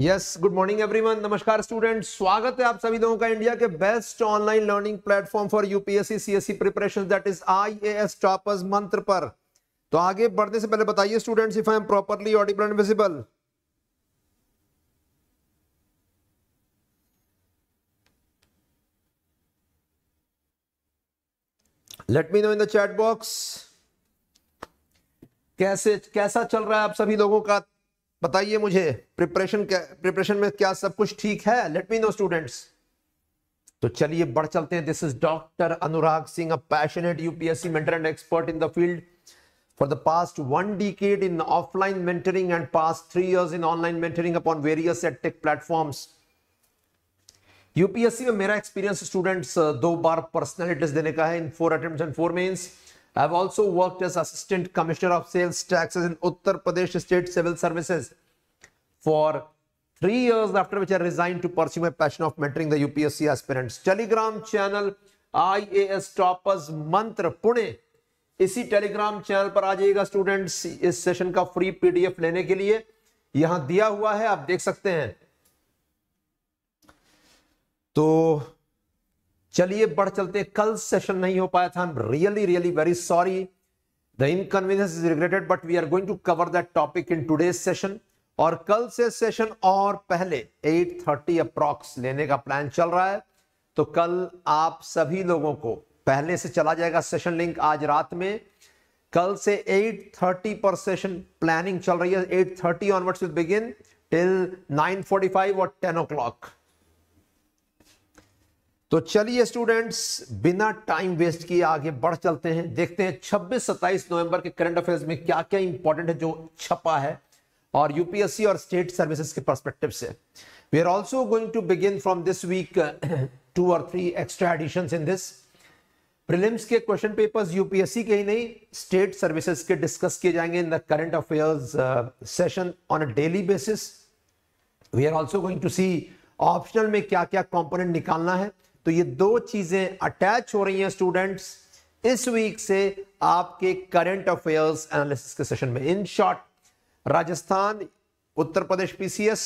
Yes good morning everyone नमस्कार student स्वागत है आप सभी लोगों का इंडिया के best online learning platform for UPSC CSC preparation that is IAS toppers mantra पर तो आगे बढ़ने से पहले बताइए students if I am properly audible and visible let me know in the chat box कैसे कैसा चल रहा है आप सभी लोगों का बताइए मुझे प्रिपरेशन क्या प्रिपरेशन में क्या सब कुछ ठीक है लेट मी नो स्टूडेंट्स तो चलिए बढ़ चलते हैं this is doctor Anurag Singh a passionate UPSC mentor and expert in the field for the past one one in offline mentoring and and three three in online mentoring upon various edtech platforms UPSC में मेरा experience students दो बार personal hits देने का है in four attempts and four mains I have also worked as Assistant Commissioner of Sales Taxes in Uttar Pradesh State Civil Services for three years after which I resigned to pursue my passion of mentoring the UPSC aspirants. Telegram channel IAS Toppers Mantra Pune इसी Telegram channel पर आ जाइएगा students इस session का free PDF लेने के लिए यहां दिया हुआ है आप देख सकते हैं तो चलिए बढ़ चलते कल सेशन नहीं हो पाया था really really very sorry the inconvenience is regretted but we are going to cover that topic in today session और कल से सेशन और पहले 8:30 थर्टी अप्रॉक्स लेने का प्लान चल रहा है तो कल आप सभी लोगों को पहले से चला जाएगा सेशन लिंक आज रात में कल से 8:30 पर सेशन प्लानिंग चल रही है 8:30 thirty onwards with begin till 9:45 और 10 ओ क्लॉक तो चलिए स्टूडेंट्स बिना टाइम वेस्ट किए आगे बढ़ चलते हैं देखते हैं 26-27 नवंबर के करंट अफेयर्स में क्या क्या इंपॉर्टेंट है जो छपा है और यूपीएससी और स्टेट सर्विसेज के परस्पेक्टिव से we are also going to begin from this week two और three extra addition in this prelims के क्वेश्चन पेपर्स यूपीएससी के ही नहीं स्टेट सर्विसेज के डिस्कस किए जाएंगे in the current affairs session on a daily basis we are also going to see optional में क्या क्या कॉम्पोनेंट निकालना है तो ये दो चीजें अटैच हो रही हैं स्टूडेंट्स इस वीक से आपके करंट अफेयर्स एनालिसिस के सेशन में in short Rajasthan Uttar Pradesh PCS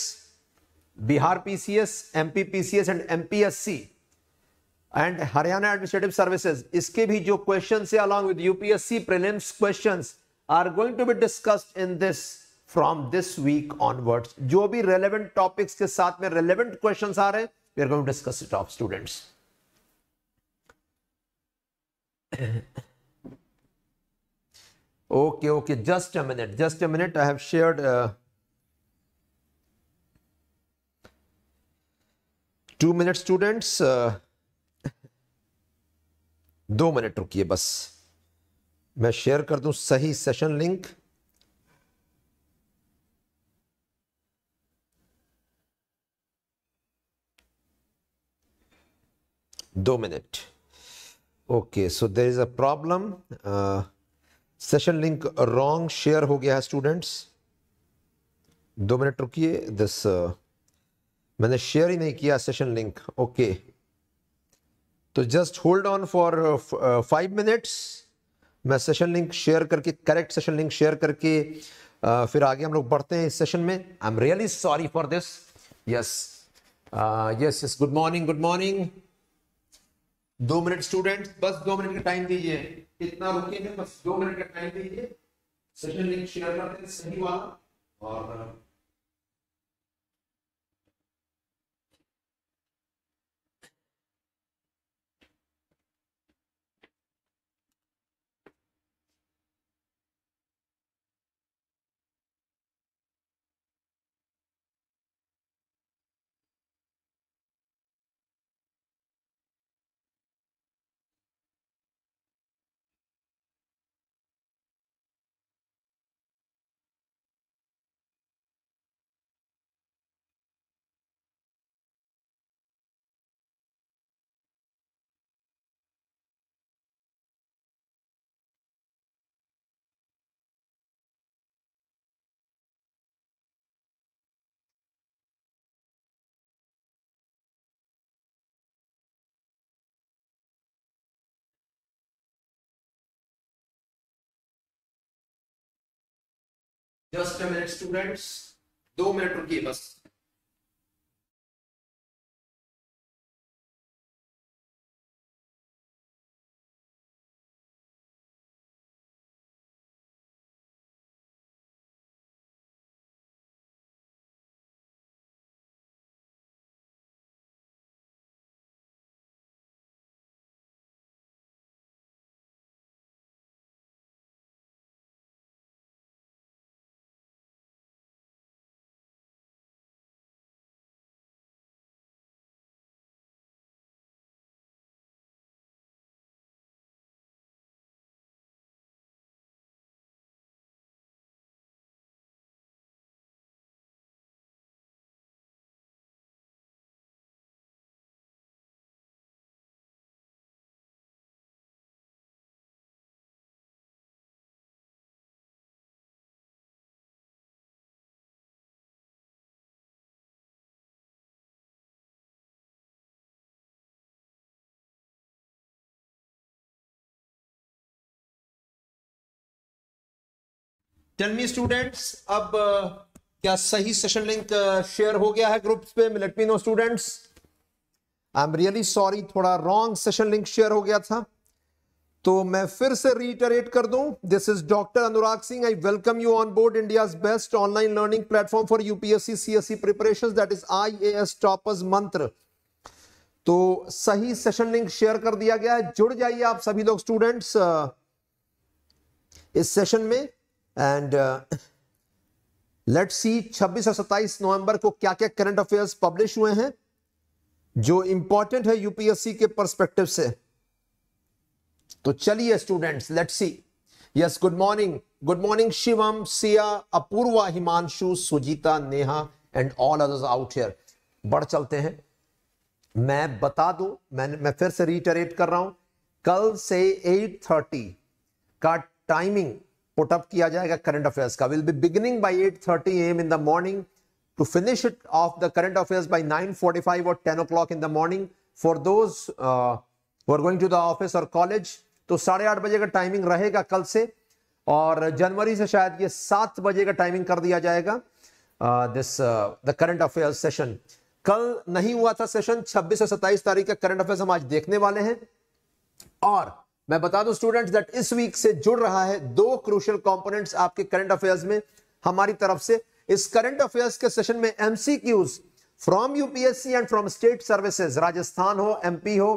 Bihar PCS MP PCS and MPSC and Haryana administrative services इसके भी जो क्वेश्चन है along with UPSC prelims question are going to be discussed in this from this week onwards जो भी relevant topics के साथ में रेलेवेंट क्वेश्चन आ रहे हैं we are going to discuss it of students okay, okay, just a minute, just a minute. I have shared. Uh, two minute students दो minute रुकिए बस मैं शेयर कर दूं सही सेशन लिंक दो minute okay so there is a problem session link wrong share हो गया है स्टूडेंट्स दो मिनट रुकिए दिस मैंने शेयर ही नहीं किया सेशन लिंक ओके तो just hold on for five minutes मैं सेशन लिंक शेयर करके करेक्ट सेशन लिंक शेयर करके uh, फिर आगे हम लोग बढ़ते हैं इस सेशन में I am really sorry for this yes yes yes good morning good morning दो मिनट स्टूडेंट बस दो मिनट का टाइम दीजिए इतना रुके बस दो मिनट का टाइम दीजिए सेशन लिंक शेयर करते हैं सही वाला और just a minute students, two minutes to us. Tell me students अब uh, क्या सही सेशन लिंक शेयर हो गया है ग्रुप्स पे let me know students I am really sorry थोड़ा रॉन्ग सेशन लिंक शेयर हो गया था तो मैं फिर से रीटरेट कर दूं this is doctor Anurag Singh I welcome you on board India best online learning platform for UPSC CSC preparation that is I Toppers Mantra तो सही सेशन लिंक शेयर कर दिया गया है जुड़ जाइए आप सभी लोग स्टूडेंट्स uh, इस सेशन में एंड लेट्स सी 26 और 27 नवंबर को क्या क्या करंट अफेयर्स पब्लिश हुए हैं जो इंपॉर्टेंट है यूपीएससी के परस्पेक्टिव से तो चलिए students let's see yes good morning good morning Shivam Siya Apurva Himanshu Sujeeta Neha and all others out here बढ़ चलते हैं मैं बता दू मैं मैं फिर से रिटरेट कर रहा हूं कल से 8:30 का टाइमिंग पुट अप किया जाएगा करंट अफेयर्स का will be beginning by 8:30 thirty AM in the morning to finish it off the current affairs by 9:45 और 10 o'clock in the morning for those uh, who are going to the office or तो साढ़े आठ बजे का timing रहेगा कल से और जनवरी से शायद ये सात बजे का टाइमिंग कर दिया जाएगा this the current affairs session कल नहीं हुआ था सेशन 26 से 27 तारीख का करंट अफेयर्स हम आज देखने वाले हैं और मैं बता दूं स्टूडेंट्स दैट इस वीक से जुड़ रहा है दो क्रूशल कंपोनेंट्स आपके करंट अफेयर्स में हमारी तरफ से इस करंट अफेयर्स के सेशन में MCQs from UPSC and from state services Rajasthan हो एमपी हो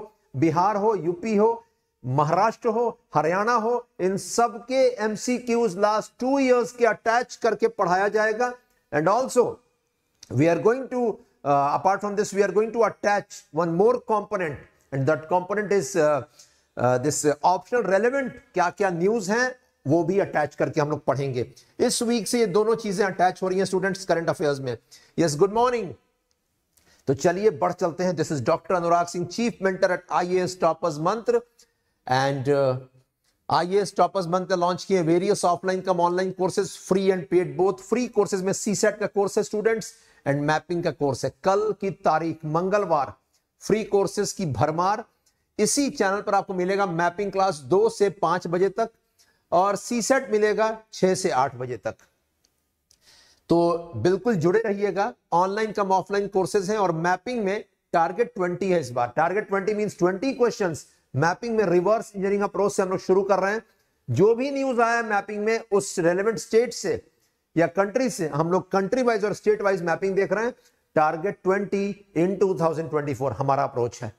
बिहार हो यूपी हो महाराष्ट्र हो हरियाणा हो इन सब के एमसीक्यूज लास्ट टू ईयर्स के अटैच करके पढ़ाया जाएगा and also we are going to apart from this we are going to attach one more component and that component is this optional relevant क्या क्या न्यूज हैं वो भी अटैच करके हम लोग पढ़ेंगे इस वीक से ये दोनों चीजें अटैच हो रही हैं स्टूडेंट्स करंट अफेयर्स में यस गुड मॉर्निंग तो चलिए बढ़ चलते हैं this is doctor Anurag Singh chief mentor at IAS Toppers Mantra and IAS Toppers Mantra launch किए various offline cum online courses free and paid both free courses में CSAT का course है students and mapping का course है कल की तारीख मंगलवार फ्री कोर्सेज की भरमार इसी चैनल पर आपको मिलेगा मैपिंग क्लास दो से पांच बजे तक और सी सेट मिलेगा छह से आठ बजे तक तो बिल्कुल जुड़े रहिएगा ऑनलाइन कम ऑफलाइन कोर्सेज हैं और मैपिंग में टारगेट ट्वेंटी है इस बार target twenty mean twenty question mapping में रिवर्स इंजीनियरिंग अप्रोच से हम लोग शुरू कर रहे हैं जो भी न्यूज आया मैपिंग में उस रेलिवेंट स्टेट से या कंट्री से हम लोग कंट्री वाइज और स्टेट वाइज मैपिंग देख रहे हैं टारगेट 20 इन 2024 हमारा अप्रोच है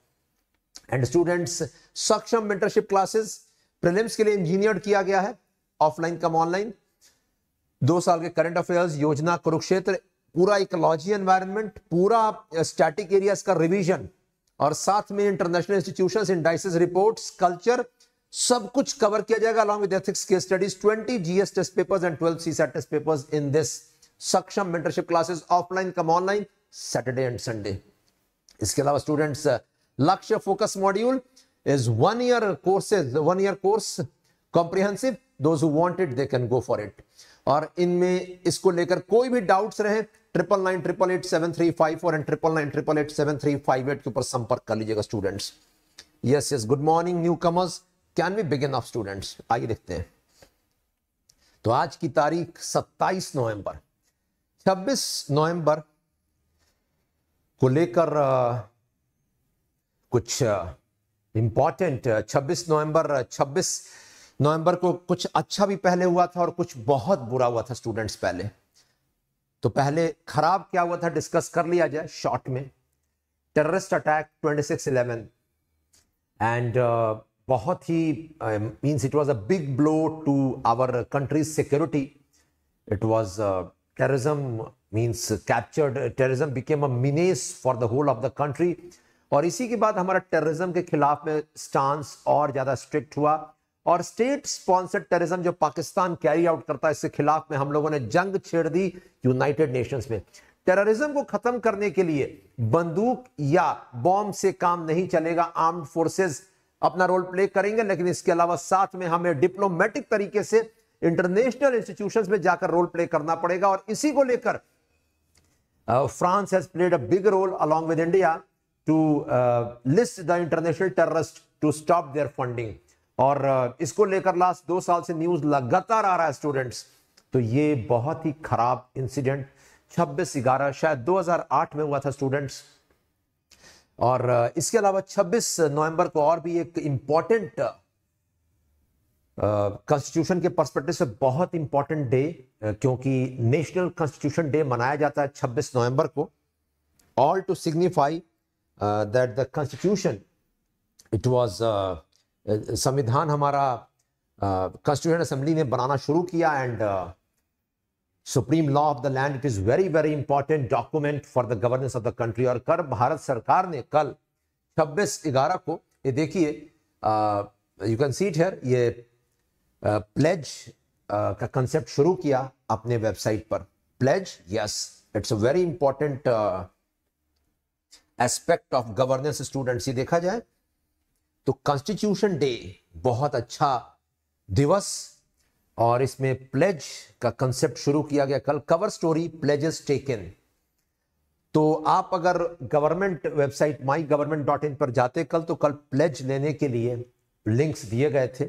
and students Saksham mentorship classes prelims के लिए इंजीनियर किया गया है ऑफलाइन कम ऑनलाइन दो साल के करंट अफेयर्स योजना कुरुक्षेत्र पूरा इकोलॉजी एनवायरमेंट पूरा स्टैटिक एरियाज का रिवीजन और साथ में international institution indices report culture सब कुछ कवर किया जाएगा अलॉन्ग विद एथिक्स के studies twenty GS test papers and twelve C CSAT test papers in this Saksham mentorship classes offline cum online Saturday and Sunday इसके अलावा students Lakshya focus module is one year courses one year course comprehensive Those who want it, they can और इनमें इसको लेकर कोई भी doubts रहे triple nine triple eight seven three five four and triple nine triple eight seven three five eight के ऊपर संपर्क कर लीजिएगा students yes yes good morning new comers can be begin off students आइए देखते हैं तो आज की तारीख 27 नवंबर 26 नवंबर को लेकर कुछ इम्पॉर्टेंट 26 नवंबर 26 नवंबर को कुछ अच्छा भी पहले हुआ था और कुछ बहुत बुरा हुआ था स्टूडेंट्स पहले तो पहले खराब क्या हुआ था डिस्कस कर लिया जाए शॉर्ट में टेररिस्ट अटैक 26 इलेवन एंड बहुत ही means it was a big blow to our country's security it was terrorism means captured terrorism became a menace for the whole of the country और इसी के बाद हमारा टेररिज्म के खिलाफ में स्टांस और ज्यादा स्ट्रिक्ट हुआ और स्टेट स्पॉन्सर्ड टेररिज्म जो पाकिस्तान कैरी आउट करता है इसके खिलाफ में हम लोगों ने जंग छेड़ दी यूनाइटेड नेशंस में टेररिज्म को खत्म करने के लिए बंदूक या बॉम्ब से काम नहीं चलेगा आर्म्ड फोर्सेस अपना रोल प्ले करेंगे लेकिन इसके अलावा साथ में हमें डिप्लोमेटिक तरीके से इंटरनेशनल इंस्टीट्यूशन में जाकर रोल प्ले करना पड़ेगा और इसी को लेकर France has played a big role along with India to uh, list the international terrorists to stop their funding और uh, इसको लेकर लास्ट दो साल से न्यूज लगातार आ रहा है स्टूडेंट्स तो ये बहुत ही खराब इंसिडेंट 26 ग्यारह शायद 2008 में हुआ था स्टूडेंट्स और uh, इसके अलावा 26 नवंबर को और भी एक इंपॉर्टेंट कॉन्स्टिट्यूशन uh, के परस्पेक्टिव से बहुत इंपॉर्टेंट डे क्योंकि नेशनल कॉन्स्टिट्यूशन डे मनाया जाता है 26 नवंबर को all to signify that the constitution it was संविधान हमारा कॉन्स्टिट्यूशन असेंबली ने बनाना शुरू किया and supreme law of the land it is very very important document for the governance of the country और कर भारत सरकार ने कल छब्बीस ग्यारह को ये देखिए you can see it here ये प्लेज uh, uh, का कंसेप्ट शुरू किया अपने वेबसाइट पर pledge yes it's a very important aspect of governance student ये देखा जाए तो कॉन्स्टिट्यूशन डे बहुत अच्छा दिवस और इसमें प्लेज का कंसेप्ट शुरू किया गया कल कवर स्टोरी प्लेजेस टेकन तो आप अगर government website my government dot in पर जाते कल तो कल प्लेज लेने के लिए लिंक्स दिए गए थे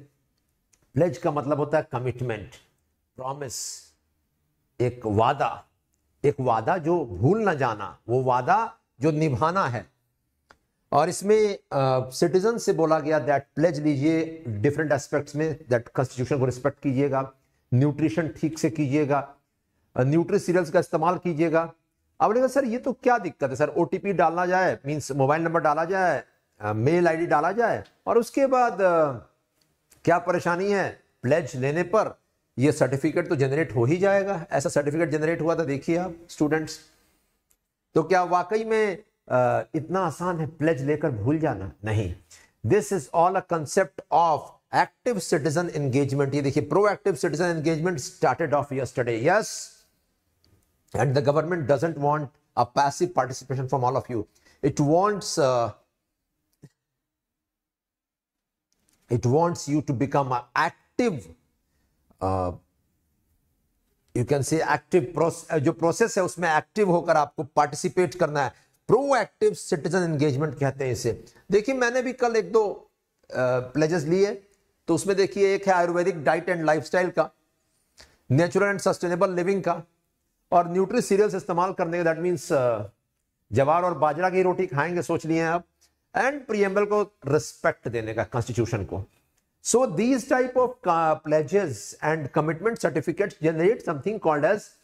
प्लेज का मतलब होता है कमिटमेंट प्रॉमिस एक वादा एक वादा जो भूल ना जाना वो वादा जो निभाना है और इसमें सिटीजन से बोला गया दैट प्लेज लीजिए डिफरेंट एस्पेक्ट्स में दैट कॉन्स्टिट्यूशन को रिस्पेक्ट कीजिएगा न्यूट्रिशन ठीक से कीजिएगा न्यूट्री सीरियल्स का इस्तेमाल कीजिएगा अब लेकिन सर ये तो क्या दिक्कत है सर ओ डालना जाए मीन्स मोबाइल नंबर डाला जाए मेल डी डाला जाए और उसके बाद क्या परेशानी है प्लेज लेने पर यह सर्टिफिकेट तो जनरेट हो ही जाएगा ऐसा सर्टिफिकेट जनरेट हुआ था देखिए आप स्टूडेंट्स तो क्या वाकई में इतना आसान है प्लेज लेकर भूल जाना नहीं this is all a concept of active citizen engagement ये देखिए proactive citizen engagement started off yesterday yes and the government doesn't want a passive participation from all of you it wants it wants you to become active you can see active जो process है उसमें active होकर आपको participate करना है proactive citizen engagement कहते हैं इसे देखिए मैंने भी कल एक दो प्लेजेस लिए तो उसमें देखिए एक है आयुर्वेदिक डाइट एंड लाइफस्टाइल का नेचुरल एंड सस्टेनेबल लिविंग का और न्यूट्री सीरियल्स इस्तेमाल करने का दैट मीन्स जवार और बाजरा की रोटी खाएंगे सोच लिए हैं आप एंड प्रियम्बल को रिस्पेक्ट देने का कॉन्स्टिट्यूशन को So these type of uh, pledges and commitment certificates generate something called as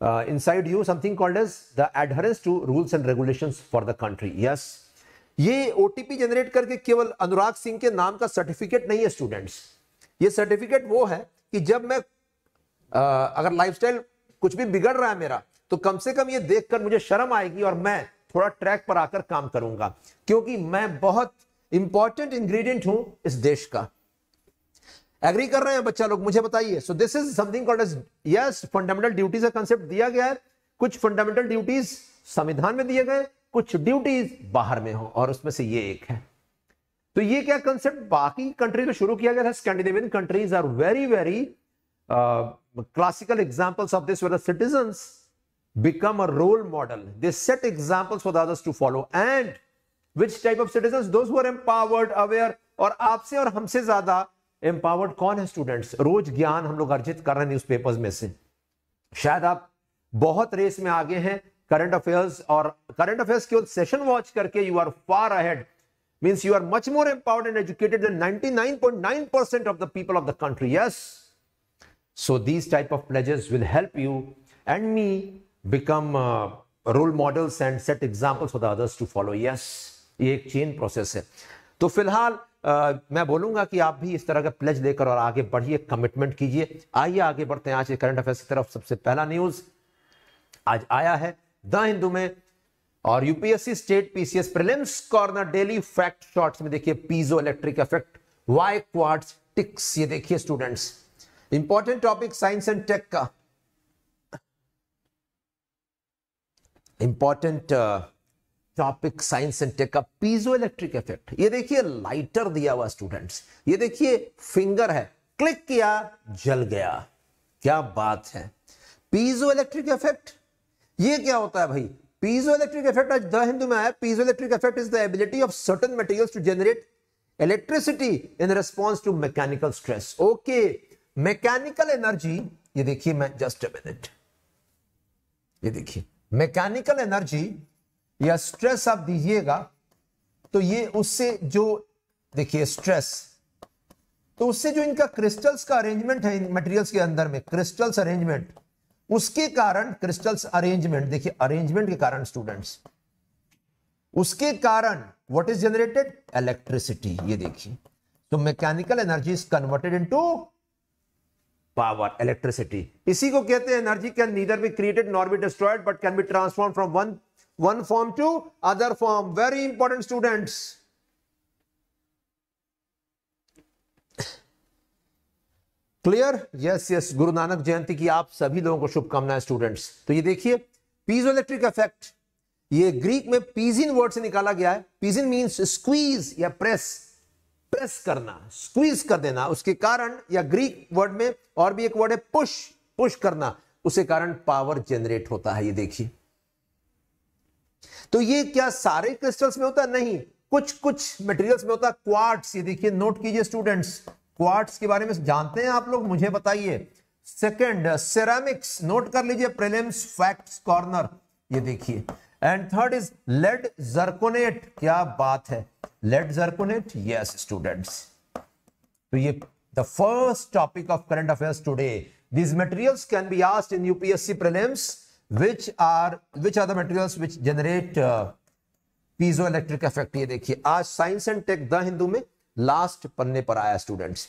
uh, inside you something called as the adherence to rules and regulations for the country. Yes. ये OTP generate करके केवल अनुराग सिंह के नाम का certificate नहीं है students ये certificate वो है कि जब मैं आ, अगर लाइफस्टाइल कुछ भी बिगड़ रहा है मेरा तो कम से कम ये देखकर मुझे शर्म आएगी और मैं थोड़ा ट्रैक पर आकर काम करूंगा क्योंकि मैं बहुत इंपॉर्टेंट इंग्रेडिएंट हूं इस देश का एग्री कर रहे हैं बच्चा लोग मुझे बताइए so this is something called as yes fundamental duties का कंसेप्ट दिया गया है कुछ फंडामेंटल ड्यूटीज संविधान में दिए गए कुछ ड्यूटीज बाहर में हो और उसमें से ये एक है तो ये क्या कंसेप्ट बाकी कंट्री को शुरू किया गया था Scandinavian countries are very very classical examples of this citizen become a role model model. Set set for for to follow and which type of citizen of empowered aware और आपसे और हमसे ज्यादा एम्पावर्ड कौन है स्टूडेंट्स रोज ज्ञान हम लोग अर्जित कर रहे हैं न्यूज पेपर में से शायद आप बहुत रेस में आगे हैं करंट अफेयर्स और करंट अफेयर्स के सेशन वॉच करके you are far ahead means you are much more empowered and educated ninety nine percent of the people of the country yes so these type of pledges will help you and me become role models and set examples for the to follow yes ये एक chain process है तो फिलहाल आ, मैं बोलूंगा कि आप भी इस तरह का प्लेज लेकर और आगे बढ़िए कमिटमेंट कीजिए आइए आगे बढ़ते हैं आज के करंट अफेयर्स की तरफ सबसे पहला न्यूज आज आया है द हिंदू में और UPSC state PCS prelims corner daily fact shorts में देखिए piezo electric effect why quartz ticks ये देखिए students important topic science and tech का important uh, topic science and tech का पीजो इलेक्ट्रिक इफेक्ट ये देखिए लाइटर दिया हुआ स्टूडेंट्स ये देखिए फिंगर है क्लिक किया जल गया क्या बात है पीजो इलेक्ट्रिक इफेक्ट ये क्या होता है भाई पीजो इलेक्ट्रिक इफेक्ट आज द हिंदू में आया piezo electric effect is the ability of certain material to generate electricity in response to mechanical stress okay mechanical energy ये देखिए मैं जस्ट अ मिनट ये देखिए मैकेनिकल एनर्जी या स्ट्रेस आप दीजिएगा तो ये उससे जो देखिए स्ट्रेस तो उससे जो इनका क्रिस्टल्स का अरेंजमेंट है इन मटेरियल्स के अंदर में क्रिस्टल्स अरेंजमेंट उसके कारण क्रिस्टल्स अरेंजमेंट देखिए अरेंजमेंट के कारण स्टूडेंट्स उसके कारण व्हाट इज जनरेटेड इलेक्ट्रिसिटी ये देखिए तो mechanical energy is converted into power electricity इसी को कहते हैं energy can neither be created nor be destroyed but can be transform from one one form to other form. Very important students. Clear yes yes Guru Nanak जयंती की आप सभी लोगों को शुभकामनाएं स्टूडेंट्स तो ये देखिए पीजो इलेक्ट्रिक इफेक्ट ये ग्रीक में पीजिन वर्ड से निकाला गया है पीजिन मींस स्क्वीज या प्रेस प्रेस करना स्क्वीज कर देना उसके कारण या ग्रीक वर्ड में और भी एक वर्ड है पुश पुश करना उसके कारण पावर जनरेट होता है ये देखिए तो ये क्या सारे क्रिस्टल्स में होता नहीं कुछ कुछ मटेरियल्स में होता क्वार्ट्स ये देखिए नोट कीजिए स्टूडेंट्स क्वार्ट्स के बारे में जानते हैं आप लोग मुझे बताइए सेकंड सेरामिक्स नोट कर लीजिए प्रेलिम्स फैक्ट्स कॉर्नर ये देखिए and third is lead zirconate क्या बात है लेड जर्कोनेट यस स्टूडेंट्स तो ये the first topic of current affairs today these materials can be asked in UPSC prelims which are which are the materials which generate piezo electric effect ये देखिए आज science and tech the Hindu में last पन्ने पर आया students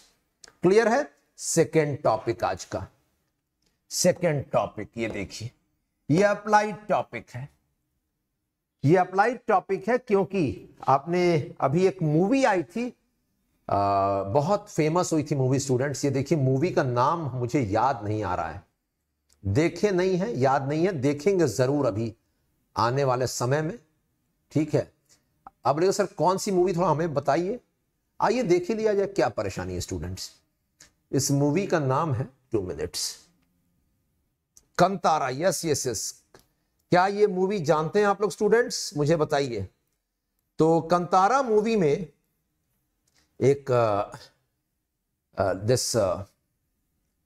clear है second topic आज का सेकेंड टॉपिक ये देखिए ये अप्लाइड टॉपिक है ये अप्लाइड टॉपिक है क्योंकि आपने अभी एक मूवी आई थी आ, uh, बहुत फेमस हुई थी मूवी स्टूडेंट्स ये देखिए मूवी का नाम मुझे याद नहीं आ रहा है देखे नहीं है याद नहीं है देखेंगे जरूर अभी आने वाले समय में ठीक है अब देखो सर कौन सी मूवी थोड़ा हमें बताइए आइए देख ही लिया जाए क्या परेशानी है स्टूडेंट्स इस मूवी का नाम है two minutes Kantara yes yes yes क्या ये मूवी जानते हैं आप लोग स्टूडेंट्स मुझे बताइए तो कंतारा मूवी में एक दिस uh, uh,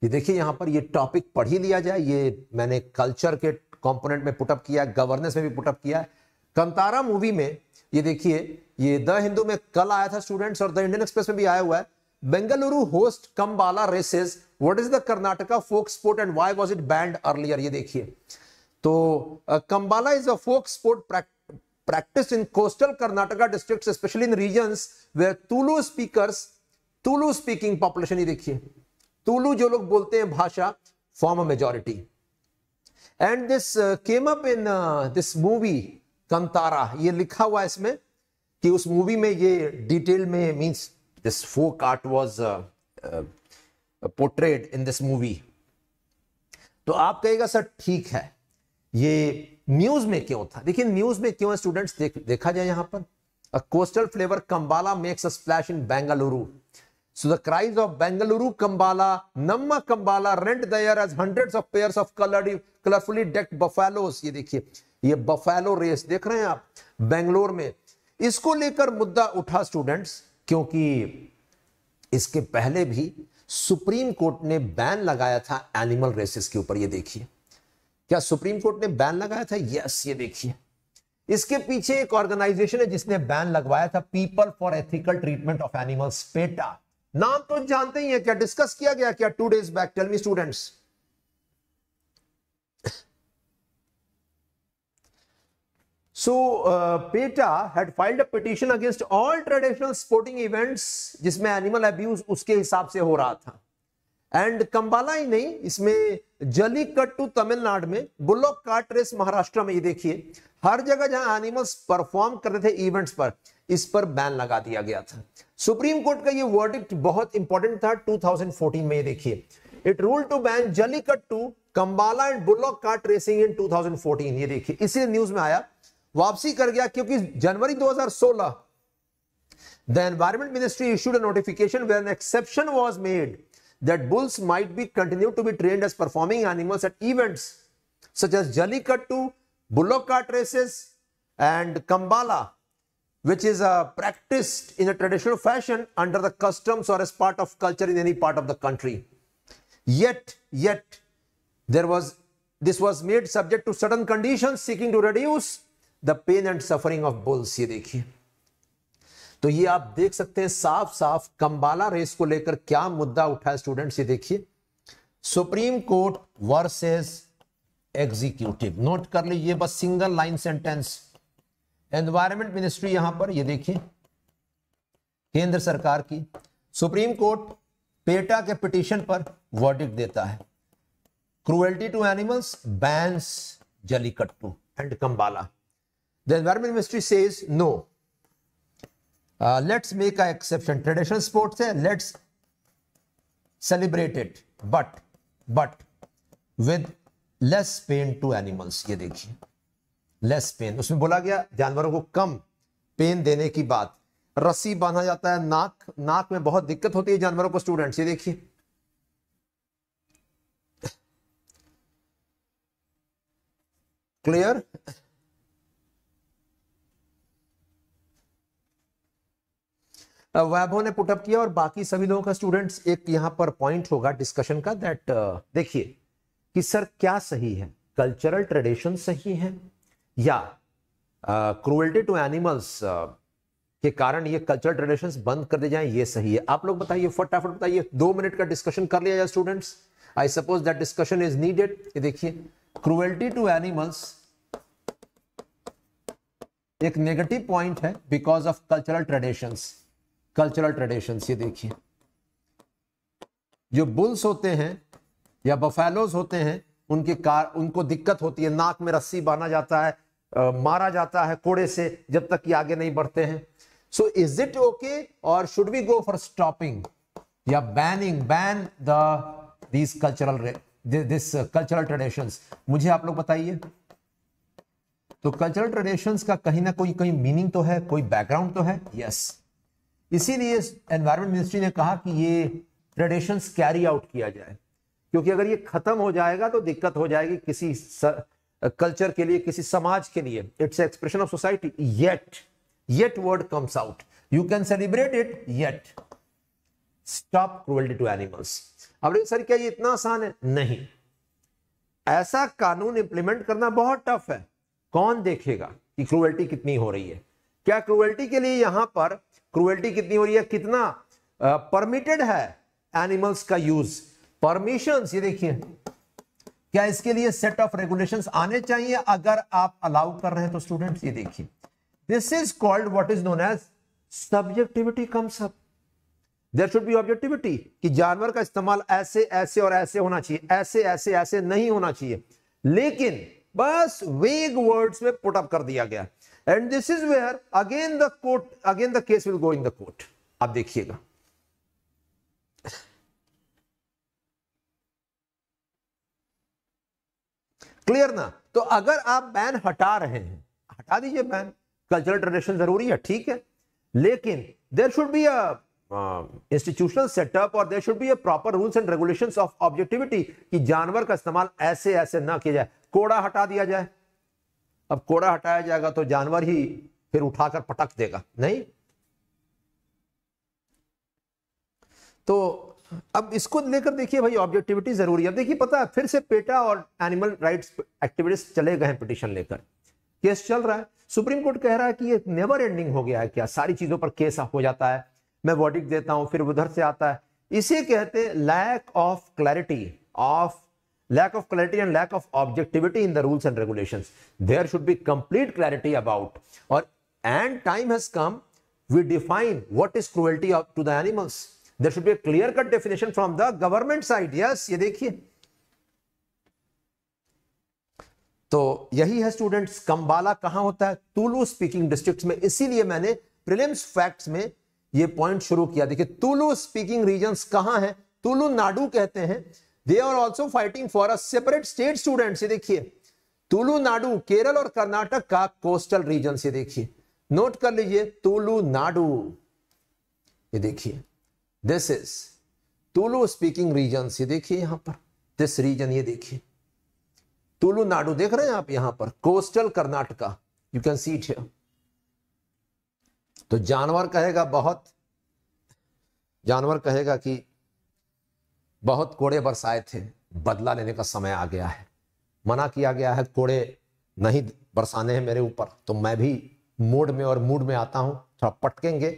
ये देखिए यहां पर ये टॉपिक पढ़ ही लिया जाए ये मैंने कल्चर के कंपोनेंट में पुटअप किया गवर्नेंस में भी पुटअप किया है कंतारा मूवी में ये देखिए ये द हिंदू में कल आया था स्टूडेंट्स और द इंडियन एक्सप्रेस में भी आया हुआ है Bengaluru host Kambala races what is the Karnataka folk sport and why was it banned earlier ये देखिए तो Kambala is a folk sport practice in coastal Karnataka district specially in region where Tulu speaker Tulu speaking population ये देखिए तुलू जो लोग बोलते हैं भाषा form a majority and this came up in this movie Kantara ये लिखा हुआ इसमें कि उस मूवी में ये डिटेल में means this folk art was portrayed in this movie तो आप कहेगा सर ठीक है ये न्यूज में क्यों था देखिए न्यूज में क्यों स्टूडेंट्स देख, देखा जाए यहां पर coastal flavour Kambala makes a splash in Bengaluru So the cries of Bengaluru Kambala, Namma Kambala rent there as hundreds of pairs of colored, colorfully decked buffaloes. ये देखिए ये buffalo race देख रहे हैं आप Bangalore में इसको लेकर मुद्दा उठा students क्योंकि इसके पहले भी सुप्रीम कोर्ट ने बैन लगाया था एनिमल रेसेस के ऊपर ये देखिए क्या सुप्रीम कोर्ट ने बैन लगाया था यस ये देखिए इसके पीछे एक ऑर्गेनाइजेशन है जिसने बैन लगवाया था people for ethical treatment of animals PETA नाम तो जानते ही है क्या डिस्कस किया गया क्या two days back tell me students so PETA had filed a a against all traditional sporting events जिसमें एनिमल अब्यूज उसके हिसाब से हो रहा था एंड कंबाला ही नहीं इसमें जलीकट्टू तमिलनाडु में बुलोक कार्ट रेस महाराष्ट्र में ये देखिए हर जगह जहां एनिमल्स परफॉर्म करते थे इवेंट्स पर इस पर बैन लगा दिया गया था सुप्रीम कोर्ट का ये वर्डिक्ट बहुत इंपॉर्टेंट था 2014 में ये देखिए it rule to ban Jallikattu Kambala and bullock cart racing in 2014 ये देखिए इसी न्यूज में आया वापसी कर गया क्योंकि जनवरी 2016 the environment ministry issued a notification where an exception was made that bulls might be continued to be trained as performing animals at events such as Jallikattu, bullock cart races and Kambala, which is uh, practiced in a traditional fashion under the customs or as part of culture in any part of the country. Yet, yet, there was this was made subject to certain conditions seeking to reduce the pain and suffering of bulls. तो ये आप देख सकते हैं साफ साफ कंबाला race को लेकर क्या मुद्दा उठा स्टूडेंट ये देखिए supreme court versus executive note कर लीजिए बस single line sentence environment ministry यहां पर ये देखिए केंद्र सरकार की सुप्रीम कोर्ट पेटा के पिटीशन पर वर्डिक देता है cruelty to animals bans Jallikattu and Kambala the environment ministry says no let's make a exception traditional sports है let's celebrate it but but with less pain to animals ये देखिए less pen उसमें बोला गया जानवरों को कम पेन देने की बात रस्सी बांधा जाता है नाक नाक में बहुत दिक्कत होती है जानवरों को स्टूडेंट्स ये देखिए क्लियर वैभव ने पुटअप किया और बाकी सभी लोगों का स्टूडेंट्स एक यहां पर पॉइंट होगा डिस्कशन का दैट देखिए कि सर क्या सही है कल्चरल ट्रेडिशन सही है या क्रुएल्टी टू एनिमल्स के कारण ये कल्चरल ट्रेडिशंस बंद कर दिए जाए ये सही है आप लोग बताइए फटाफट बताइए दो मिनट का डिस्कशन कर लिया जाए students I suppose that discussion is needed देखिए क्रुएल्टी टू एनिमल्स एक नेगेटिव पॉइंट है because of cultural traditions cultural traditions ये देखिए जो बुल्स होते हैं या बफेलोज होते हैं उनके कार उनको दिक्कत होती है नाक में रस्सी बांधा जाता है आ, मारा जाता है कोड़े से जब तक कि आगे नहीं बढ़ते हैं सो इज इट ओके और should we go for stopping या banning ban these cultural this cultural traditions मुझे आप लोग बताइए तो कल्चरल ट्रेडिशंस का कहीं ना कोई कहीं मीनिंग तो है कोई बैकग्राउंड तो है यस yes. इसीलिए एनवायरमेंट मिनिस्ट्री ने कहा कि ये ट्रेडिशन कैरी आउट किया जाए क्योंकि अगर ये खत्म हो जाएगा तो दिक्कत हो जाएगी किसी कल्चर के लिए किसी समाज के लिए it's expression of society yet yet word comes out you can celebrate it yet stop cruelty to animals अब सर क्या ये इतना आसान है नहीं ऐसा कानून इंप्लीमेंट करना बहुत टफ है कौन देखेगा कि क्रुएल्टी कितनी हो रही है क्या क्रुएल्टी के लिए यहां पर क्रुएल्टी कितनी हो रही है कितना परमिटेड है एनिमल्स का यूज परमिशन ये देखिए क्या इसके लिए सेट ऑफ रेगुलेशंस आने चाहिए अगर आप अलाउ कर रहे हैं तो स्टूडेंट्स ये देखिए this is called what is known as subjectivity comes up there should be objectivity कि जानवर का इस्तेमाल ऐसे ऐसे और ऐसे होना चाहिए ऐसे ऐसे ऐसे नहीं होना चाहिए लेकिन बस वेग वर्ड्स में पुटअप कर दिया गया and this is where again the court again the case will go in the court आप देखिएगा क्लियर ना तो अगर आप बैन हटा रहे हैं हटा दीजिए बैन कल्चरल ट्रेडिशन जरूरी है ठीक है लेकिन there should be a institutional setup और there should be a proper rules and regulations of objectivity कि जानवर का इस्तेमाल ऐसे ऐसे ना किया जाए कोड़ा हटा दिया जाए अब कोड़ा हटाया जाएगा तो जानवर ही फिर उठाकर पटक देगा नहीं तो अब इसको लेकर देखिए भाई ऑब्जेक्टिविटी जरूरी है देखिए पता है फिर से पेटा और एनिमल राइट्स एक्टिविटीज चले गए पिटिशन लेकर केस चल रहा है सुप्रीम कोर्ट कह रहा है कि ये नेवर एंडिंग हो गया है क्या सारी चीजों पर केस हो जाता है मैं वॉडिक देता हूं फिर उधर से आता है इसे कहते lack of clarity of lack of clarity and lack of objectivity in the rules and regulations. There should be complete clarity about or and time has come we define what is cruelty of, to the animals. There should be a clear cut definition from the government side. Yes, ye dekhiye तो यही है students कंबाला कहां होता है तुलू speaking districts में इसीलिए मैंने prelims facts में ये पॉइंट शुरू किया देखिए तुलू स्पीकिंग रीजन कहां है तुलू नाडु कहते हैं they are also fighting for a separate state student से देखिए तुलुनाडु केरल और कर्नाटक का कोस्टल रीजन से देखिए नोट कर लीजिए तुलुनाडु ये देखिए this is Tulu speaking region से देखिए यहां पर दिस रीजन ये देखिए तुलुनाडु देख रहे हैं आप यहां पर coastal Karnataka you can see it here तो जानवर कहेगा बहुत जानवर कहेगा कि बहुत कोड़े बरसाए थे बदला लेने का समय आ गया है मना किया गया है कोड़े नहीं बरसाने हैं मेरे ऊपर तो मैं भी मूड में और मूड में आता हूँ थोड़ा पटकेंगे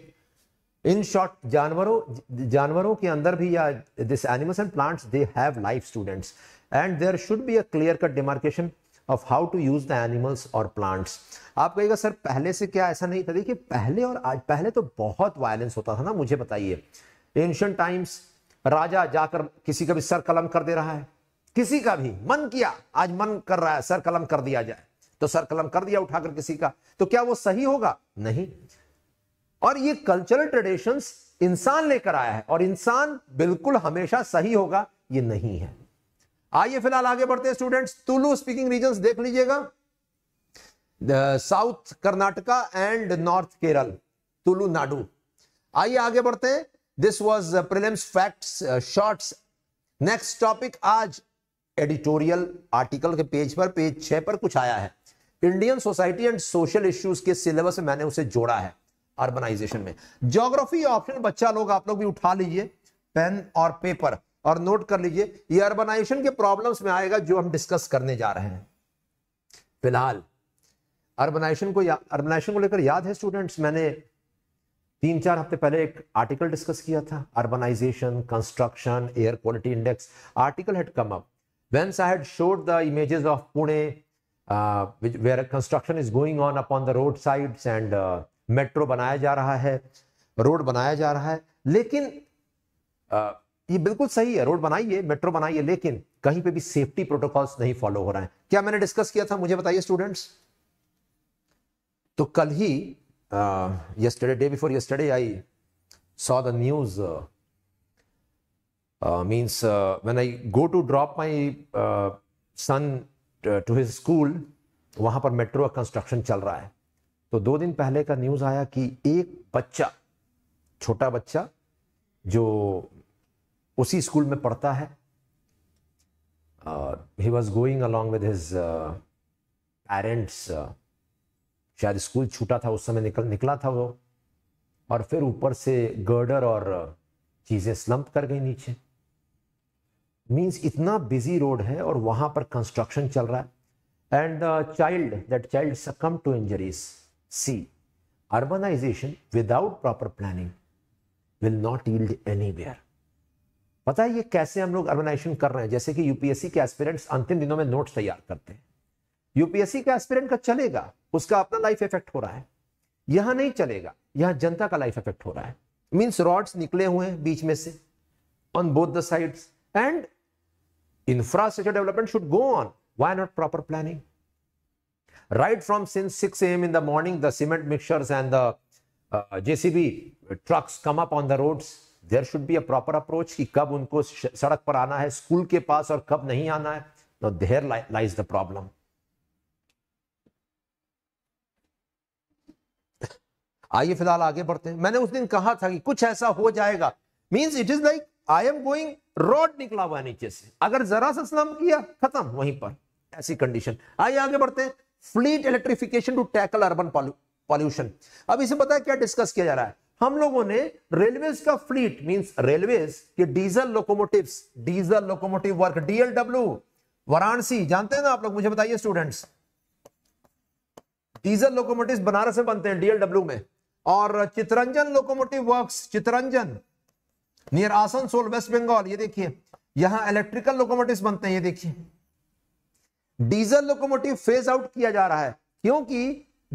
इन शॉर्ट जानवरों जानवरों के अंदर भी या this animals and plants they have life students and there should be a clear cut demarcation of how to use the animals और प्लांट्स आप कहेगा सर पहले से क्या ऐसा नहीं था देखिए पहले और आज पहले तो बहुत वायलेंस होता था ना मुझे बताइए एंशंट टाइम्स राजा जाकर किसी का भी सर कलम कर दे रहा है किसी का भी मन किया आज मन कर रहा है सर कलम कर दिया जाए तो सर कलम कर दिया उठाकर किसी का तो क्या वो सही होगा नहीं और ये कल्चरल ट्रेडिशन इंसान लेकर आया है और इंसान बिल्कुल हमेशा सही होगा ये नहीं है आइए फिलहाल आगे बढ़ते हैं स्टूडेंट्स तुलु स्पीकिंग रीजन देख लीजिएगा south Karnataka and north Kerala Tulu Nadu आइए आगे बढ़ते हैं this was prelims facts shorts next topic आज एडिटोरियल आर्टिकल के पेज पर पेज छह पर कुछ आया है Indian society and social issues के सिलेबस में मैंने उसे जोड़ा है अर्बनाइजेशन में ज्योग्राफी ऑप्शन बच्चा लोग आप लोग भी उठा लीजिए पेन और पेपर और नोट कर लीजिए ये अर्बनाइजेशन के प्रॉब्लम्स में आएगा जो हम डिस्कस करने जा रहे हैं फिलहाल अर्बनाइजेशन को अर्बनाइजेशन को लेकर याद है स्टूडेंट्स मैंने तीन चार हफ्ते पहले एक आर्टिकल डिस्कस किया था urbanization construction air quality index article had come up whence i had showed the images of pune uh, which, where construction is going on upon the roadsides uh, बनाया जा रहा है रोड बनाया जा रहा है लेकिन uh, ये बिल्कुल सही है रोड बनाइए मेट्रो बनाइए लेकिन कहीं पे भी सेफ्टी प्रोटोकॉल्स नहीं फॉलो हो रहे हैं क्या मैंने डिस्कस किया था मुझे बताइए स्टूडेंट्स तो कल ही uh, yesterday, day before yesterday, I saw the news. Uh, uh, means uh, when I go to drop my uh, son to his school, वहाँ पर मेट्रो का कंस्ट्रक्शन चल रहा है तो दो दिन पहले का न्यूज़ आया कि एक बच्चा छोटा बच्चा जो उसी स्कूल में पढ़ता है ही was going along with his parents शायद स्कूल छूटा था उस समय निकल निकला था वो और फिर ऊपर से गर्डर और चीज़ें स्लम्प कर गई नीचे मीन्स इतना बिजी रोड है और वहां पर कंस्ट्रक्शन चल रहा है and child that child succumb to injuries see urbanization without proper planning will not yield any पता है ये कैसे हम लोग अर्बनाइजेशन कर रहे हैं जैसे कि यूपीएससी के एस्पिरेंट्स अंतिम दिनों में नोट्स तैयार करते हैं यूपीएससी का एस्पिरेंट का चलेगा उसका अपना लाइफ इफेक्ट हो रहा है यहां नहीं चलेगा यहां जनता का लाइफ इफेक्ट हो रहा है मीन्स रॉड्स निकले हुए हैं बीच में से on both the side and infrastructure development should go on why not proper planning right from since six am in the morning the cement mixers and the JCB trucks come up on the road there should be a proper approach कि कब उनको सड़क पर आना है school के पास और कब नहीं आना है देर लाइज द प्रॉब्लम आइए फिलहाल आगे बढ़ते हैं मैंने उस दिन कहा था कि कुछ ऐसा हो जाएगा means it is like I am going rod निकला हुआ नीचे से अगर जरा सा स्लम किया खत्म वहीं पर ऐसी कंडीशन आइए आगे बढ़ते हैं fleet electrification to tackle urban pollution अब इसे पता है क्या डिस्कस किया जा रहा है हम लोगों ने रेलवे का फ्लीट मींस रेलवे के diesel locomotive diesel locomotive work DLW Varanasi जानते हैं ना आप लोग मुझे बताइए स्टूडेंट्स डीजल लोकोमोटिव बनारस में बनते हैं डीएलडब्ल्यू में और Chittaranjan locomotive works Chittaranjan near Asansol west Bengal ये देखिए यहां इलेक्ट्रिकल लोकोमोटिव बनते हैं ये देखिए डीजल लोकोमोटिव फेज आउट किया जा रहा है क्योंकि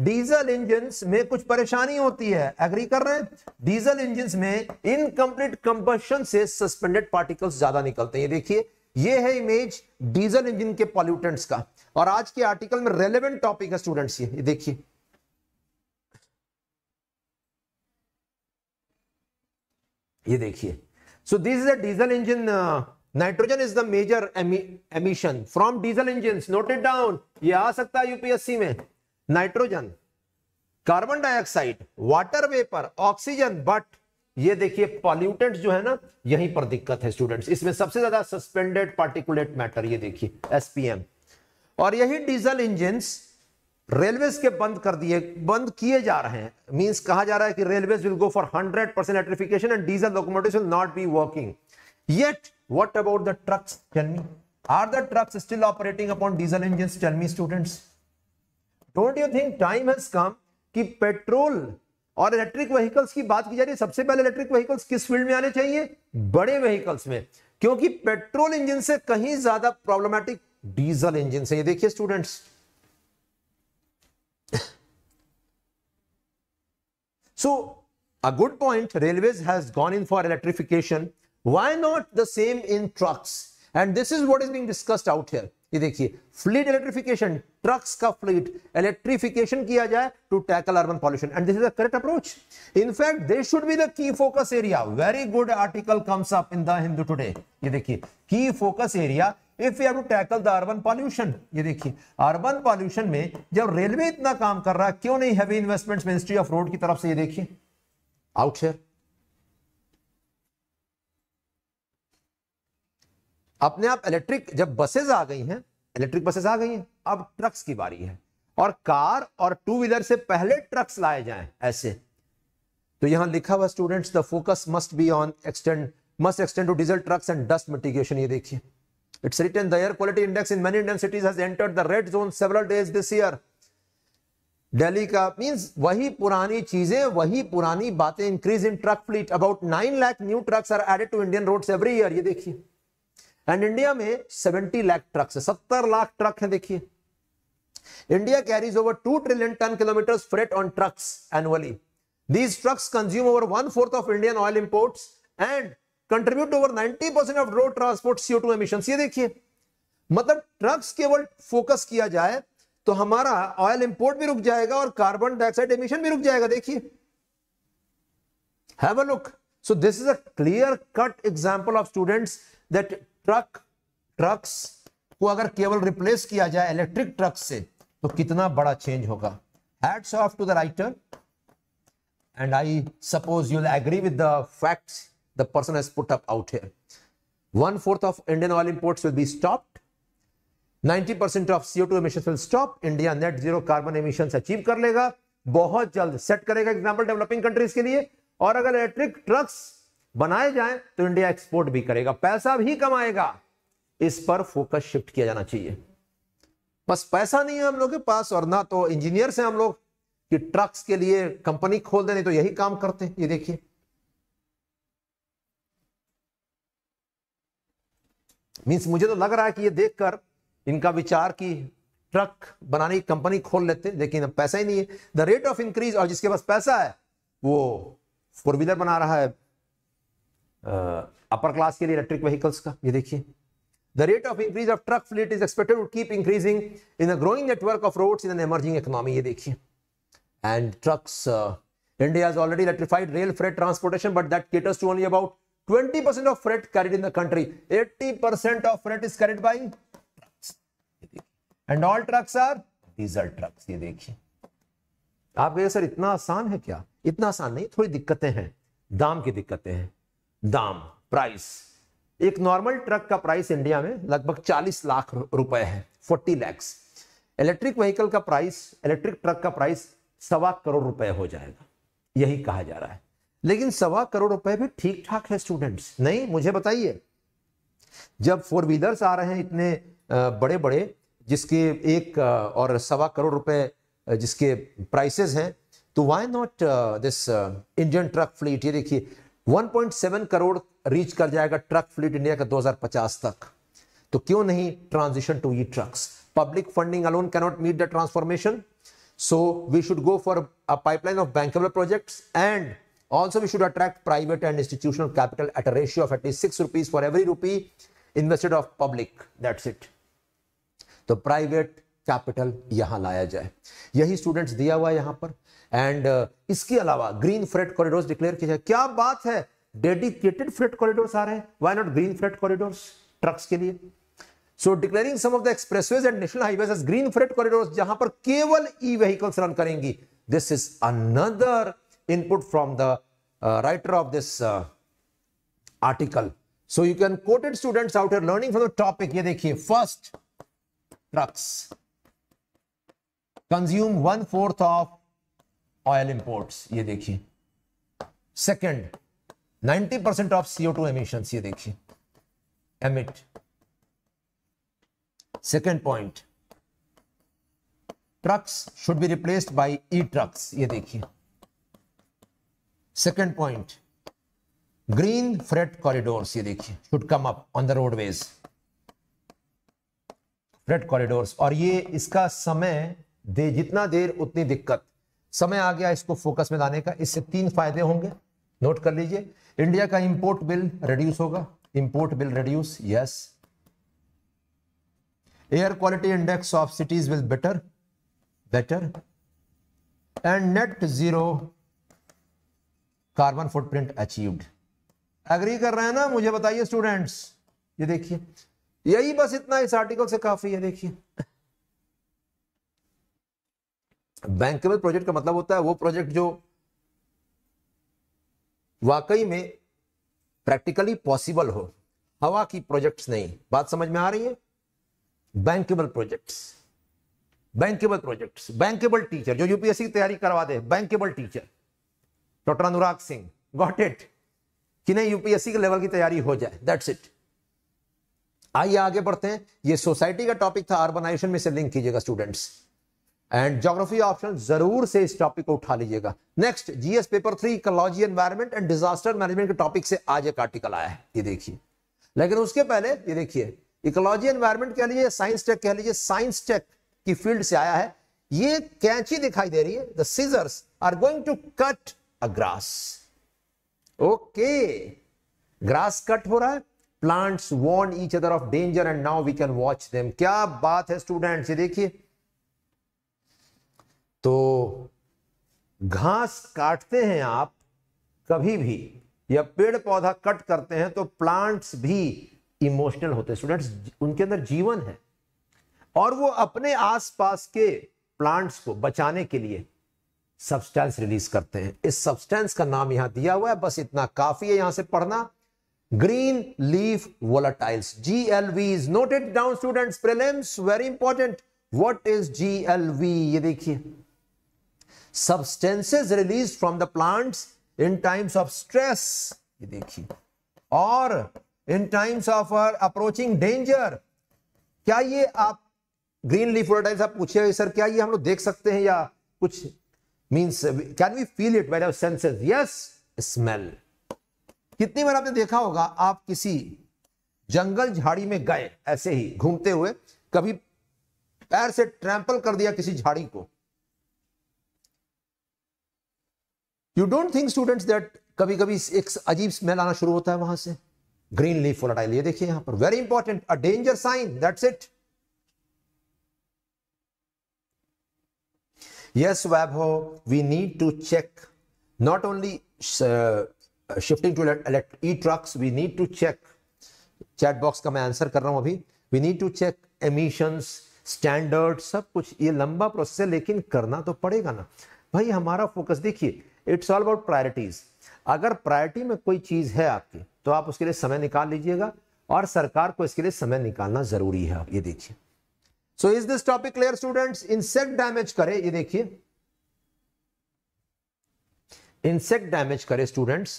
डीजल इंजिन में कुछ परेशानी होती है एग्री कर रहे हैं डीजल इंजिन में इनकम्प्लीट कंबन से सस्पेंडेड पार्टिकल्स ज्यादा निकलते हैं ये देखिए ये है इमेज डीजल इंजन के पॉल्यूटेंट्स का और आज के आर्टिकल में रेलेवेंट टॉपिक है स्टूडेंट्स ये देखिए ये देखिए so this is a diesel engine nitrogen is the major emission from diesel engine noted down ये आ सकता है यूपीएससी में nitrogen carbon dioxide water vapour oxygen but ये देखिए पॉल्यूटेंट जो है ना यहीं पर दिक्कत है स्टूडेंट्स इसमें सबसे ज्यादा सस्पेंडेड पार्टिकुलेट मैटर ये देखिए एसपीएम और यही डीजल इंजिन रेलवेज के बंद कर दिए बंद किए जा रहे हैं मींस कहा जा रहा है कि railways will go for hundred percent electrification and diesel locomotive will not be working yet what about the trucks tell me are the trucks still operating upon diesel engines tell me students don't you think time has come कि petrol और electric vehicles की बात की जा रही है सबसे पहले इलेक्ट्रिक व्हीकल्स किस फील्ड में आने चाहिए बड़े व्हीकल्स में क्योंकि पेट्रोल इंजन से कहीं ज्यादा प्रॉब्लमेटिक डीजल इंजन से ये देखिए students So a good point, railways has gone in for electrification. Why not the same in trucks? And this is what is being discussed out here. You see, fleet electrification, trucks ka fleet, electrification kiya jaye to tackle urban pollution. And this is a correct approach. In fact, this should be the key focus area. Very good article comes up in the Hindu today. You see, key focus area if you have to tackle the urban pollution ये देखिए urban pollution में जब railway इतना काम कर रहा है क्यों नहीं heavy investment ministry of road की तरफ से ये देखिए आउटशेयर अपने आप इलेक्ट्रिक जब बसेस आ गई हैं इलेक्ट्रिक बसेस आ गई हैं अब ट्रक्स की बारी है और कार और टू व्हीलर से पहले ट्रक्स लाए जाएं ऐसे तो यहां लिखा हुआ students the focus must be on extend must extend to diesel trucks and dust mitigation ये देखिए It's written the air quality index in many Indian cities has entered the red zone several days this year. Delhi का means वही पुरानी चीजें वही पुरानी बातें increase in truck fleet about nine lakh new trucks are added to Indian roads every year ये देखिए and India में सेवेंटी लाख ट्रक्स है सत्तर लाख ट्रक है देखिए India carries over two trillion ton kilometre freight on trucks annually these trucks consume over one fourth of Indian oil imports and contribute over 90 percent of road transport CO two emission ये देखिए मतलब trucks केवल focus किया जाए तो हमारा oil import भी रुक जाएगा और कार्बन डाइऑक्साइड एमिशन भी रुक जाएगा देखिए have a look so this is a clear cut example of students that truck trucks को अगर केवल रिप्लेस किया जाए इलेक्ट्रिक ट्रक से तो कितना बड़ा चेंज होगा hats off to the writer and I suppose you'll agree with the facts the person has put up out here. One fourth of Indian oil imports will be stopped. 90% of CO2 emissions will stop. India net zero carbon emissions achieve कर लेगा बहुत जल्द set करेगा example developing countries के लिए और अगर electric trucks बनाए जाए तो इंडिया एक्सपोर्ट भी करेगा पैसा भी कमाएगा इस पर फोकस शिफ्ट किया जाना चाहिए बस पैसा नहीं है हम लोग के पास और ना तो इंजीनियर्स हैं हम लोग कि ट्रक्स के लिए कंपनी खोल देने तो यही काम करते हैं ये देखिए मीन्स मुझे तो लग रहा है कि ये देखकर इनका विचार की ट्रक बनाने की कंपनी खोल लेते हैं लेकिन अब पैसा ही नहीं है द रेट ऑफ इंक्रीज और जिसके पास पैसा है वो फोर व्हीलर बना रहा है अपर क्लास के लिए इलेक्ट्रिक व्हीकल्स का ये देखिए the rate of increase of truck fleet is expected to keep increasing in the growing network of roads in an emerging economy ये देखिए and trucks India electrified rail freight transportation but that caters to only about 20% of freight carried in the country. 80% of freight is carried by And all trucks are diesel trucks ये देखिए आप कहिए sir इतना आसान है क्या इतना आसान नहीं थोड़ी दिक्कतें हैं दाम की दिक्कतें हैं दाम प्राइस एक नॉर्मल ट्रक का प्राइस इंडिया में लगभग 40 लाख रुपए है 40 लैक्स इलेक्ट्रिक व्हीकल का प्राइस इलेक्ट्रिक ट्रक का प्राइस सवा करोड़ रुपए हो जाएगा यही कहा जा रहा है लेकिन सवा करोड़ रुपए भी ठीक ठाक है स्टूडेंट्स नहीं मुझे बताइए जब फोर व्हीलर्स आ रहे हैं इतने बड़े बड़े जिसके एक और सवा करोड़ रुपए जिसके प्राइसेस हैं तो why not this Indian truck fleet ये देखिए 1.7 करोड़ रीच कर जाएगा ट्रक फ्लीट इंडिया का 2050 तक तो क्यों नहीं transition to e trucks public funding alone cannot meet the transformation so we should go for a pipeline of bankable projects and Also, we should attract private and institutional capital at a ratio of at least 6 rupees for every rupee invested of public. That's it. तो private capital यहां लाया जाए यही students दिया हुआ है यहां पर एंड uh, इसके अलावा ग्रीन फ्रेट कॉरिडोर डिक्लेयर किया जाए क्या बात है डेडिकेटेड फ्रेट कॉरिडोर आ रहे हैं why not green freight corridor trucks के लिए so declaring some of the expressways and national highways green freight corridor जहां पर केवल ई e व्हीकल्स रन करेंगी this is another input from the uh, writer of this uh, article. So you can quote it students out here learning from the topic. Ye dekhiye, first trucks consume one fourth of oil imports. Ye dekhiye. Second, 90% of CO2 emissions. Ye dekhiye. Emit. Second point, trucks should be replaced by e-trucks. Ye dekhiye. Second point green freight corridors ये देखिए should come up on the roadways freight corridors और ये इसका समय दे जितना देर उतनी दिक्कत समय आ गया इसको फोकस में लाने का इससे तीन फायदे होंगे नोट कर लीजिए इंडिया का इंपोर्ट बिल रिड्यूस होगा import bill reduce yes air quality index of cities will better better and net zero carbon footprint achieved agree कर रहे हैं ना मुझे बताइए स्टूडेंट्स ये देखिए यही बस इतना इस आर्टिकल से काफी है देखिए बैंकेबल प्रोजेक्ट का मतलब होता है वो प्रोजेक्ट जो वाकई में प्रैक्टिकली पॉसिबल हो हवा की प्रोजेक्ट्स नहीं बात समझ में आ रही है bankable projects bankable projects bankable teacher जो यूपीएससी की तैयारी करवा दे bankable teacher doctor Anurag Singh got it कि नहीं यूपीएससी के लेवल की तैयारी हो जाए दैट्स इट आइए आगे बढ़ते हैं ये सोसाइटी का टॉपिक था अर्बनाइजेशन में से लिंक कीजिएगा स्टूडेंट्स एंड ज्योग्राफी ऑप्शन जरूर से इस टॉपिक को उठा लीजिएगा next GS paper three ecology environment and disaster management के टॉपिक से आज एक आर्टिकल आया है ये देखिए लेकिन उसके पहले ये देखिए इकोलॉजी एनवायरमेंट कह लीजिए साइंस टेक कह लीजिए साइंस टेक की फील्ड से आया है ये कैंची दिखाई दे रही है the scissors are going to cut a grass okay grass cut हो रहा है plants warn each other of danger and now we can watch them क्या बात है स्टूडेंट ये देखिए तो घास काटते हैं आप कभी भी या पेड़ पौधा कट करते हैं तो प्लांट्स भी इमोशनल होते हैं स्टूडेंट्स उनके अंदर जीवन है और वो अपने आसपास के प्लांट्स को बचाने के लिए सब्सटेंस रिलीज करते हैं इस सब्सटेंस का नाम यहां दिया हुआ है बस इतना काफी है यहां से पढ़ना green leaf volatiles G L V is noted down student prelims very important what is G L V ये देखिए substances release from the plant in times of stress ये देखिए और in times of are approaching danger क्या ये आप green leaf वोलाटाइल्स आप पूछे सर क्या ये हम लोग देख सकते हैं या कुछ means uh, can we feel it by our senses yes smell कितनी बार आपने देखा होगा आप किसी जंगल झाड़ी में गए ऐसे ही घूमते हुए कभी पैर से ट्रैम्पल कर दिया किसी झाड़ी को you don't think students that कभी कभी एक अजीब स्मेल आना शुरू होता है वहां से ग्रीन लीफ फ्लोराइल ये देखिए यहां पर very important a danger sign that's it Yes, Webho, we need to check not only uh, shifting to e-trucks, we need to check chat box का मैं आंसर कर रहा हूं अभी we need to check emissions standard सब कुछ ये लंबा प्रोसेस है लेकिन करना तो पड़ेगा ना भाई हमारा फोकस देखिए इट्स ऑल अबाउट प्रायोरिटीज अगर प्रायोरिटी में कोई चीज है आपकी तो आप उसके लिए समय निकाल लीजिएगा और सरकार को इसके लिए समय निकालना जरूरी है आप ये देखिए so is this topic clear students insect damage करे ये देखिए इंसेक्ट डैमेज करे students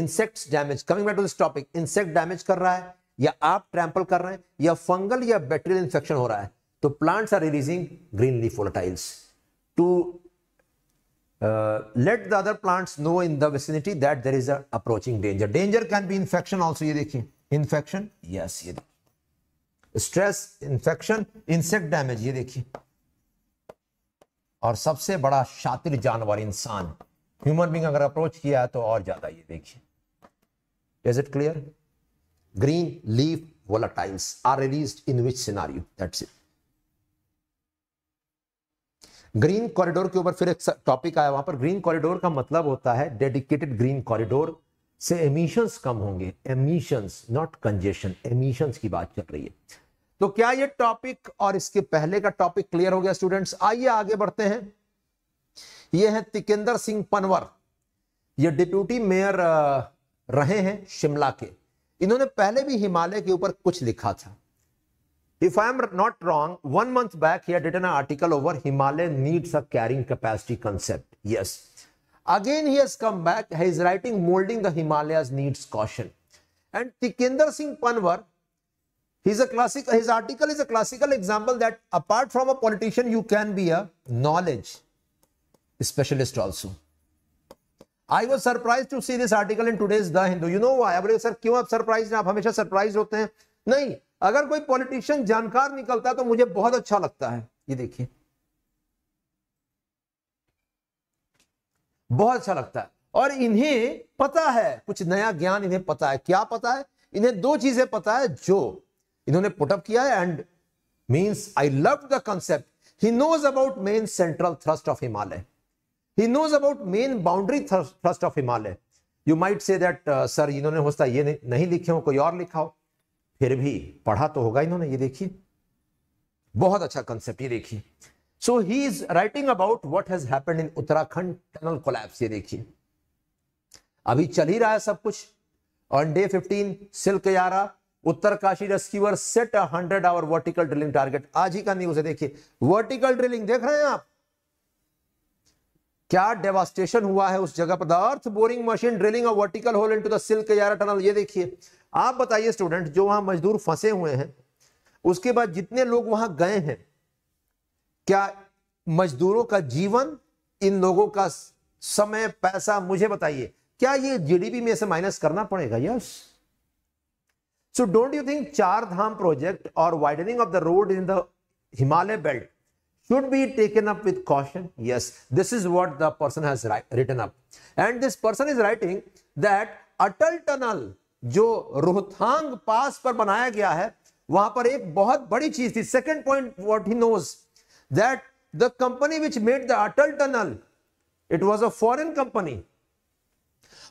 insects damage coming back to this topic insect damage कर रहा है या आप ट्रैम्पल कर रहे हैं या फंगल या बैक्टीरियल इन्फेक्शन हो रहा है तो plants are releasing green leaf volatiles to let the other plants know in the vicinity that there is approaching danger danger can be infection also ये देखिए इन्फेक्शन यस ये देखिए स्ट्रेस इंफेक्शन इंसेक्ट डैमेज ये देखिए और सबसे बड़ा शातिर जानवर इंसान ह्यूमन बींग अगर अप्रोच किया है तो और ज्यादा ये देखिए is it clear green leaf volatiles are release in which scenario that's it green corridor के ऊपर फिर एक टॉपिक आया वहां पर ग्रीन कॉरिडोर का मतलब होता है डेडिकेटेड ग्रीन कॉरिडोर से एमिशंस कम होंगे एमिशंस नॉट कंजेशन एमिशंस की बात चल रही है तो क्या ये टॉपिक और इसके पहले का टॉपिक क्लियर हो गया स्टूडेंट्स आइए आगे बढ़ते हैं ये है तिकेंद्र सिंह पनवर ये डिप्यूटी मेयर रहे हैं शिमला के इन्होंने पहले भी हिमालय के ऊपर कुछ लिखा था if I am not wrong one month back he did an article over Himalaya needs a carrying capacity concept yes again he has come back has writing moulding the Himalayas needs caution and Tikendra Singh Panwar his a classic his article is a classical example that apart from a politician you can be a knowledge specialist also I was surprise to see this article in today's the Hindu you know why I क्यों आप surprise आप हमेशा surprise होते हैं नहीं अगर कोई politician जानकार निकलता तो मुझे बहुत अच्छा लगता है ये देखिए बहुत अच्छा लगता है और इन्हें पता है कुछ नया ज्ञान इन्हें पता है क्या पता है इन्हें दो चीजें पता है जो इन्होंने पुटअप किया है and means I love the concept he knows about main central thrust of Himalaya he knows about main boundary thrust of Himalaya you might say that sir इन्होंने हो सकता ये नहीं, लिखे हो कोई और लिखा हो फिर भी पढ़ा तो होगा इन्होंने ये देखिए बहुत अच्छा कंसेप्ट ये देखिए so he is writing about what has happened in Uttarakhand tunnel collapse ये देखिए अभी चल ही रहा है सब कुछ on day 15 Silkyara Uttarkashi rescuer set a hundred hour vertical drilling target आज ही का न्यूज है देखिए वर्टिकल ड्रिलिंग देख रहे हैं आप क्या डेवास्टेशन हुआ है उस जगह पर the earth boring machine drilling और vertical hole into the Silkyara tunnel ये देखिए आप बताइए स्टूडेंट जो वहां मजदूर फंसे हुए हैं उसके बाद जितने लोग वहां गए हैं क्या मजदूरों का जीवन इन लोगों का समय पैसा मुझे बताइए क्या ये जीडीपी में से माइनस करना पड़ेगा yes so don't you think Char Dham project और widening of the road in the Himalaya belt should be taken up with caution yes this is what the person has written up and this person is writing that Atal tunnel जो रोहतांग पास पर बनाया गया है वहां पर एक बहुत बड़ी चीज थी second point what he knows that the company which made the Atal tunnel it was a foreign company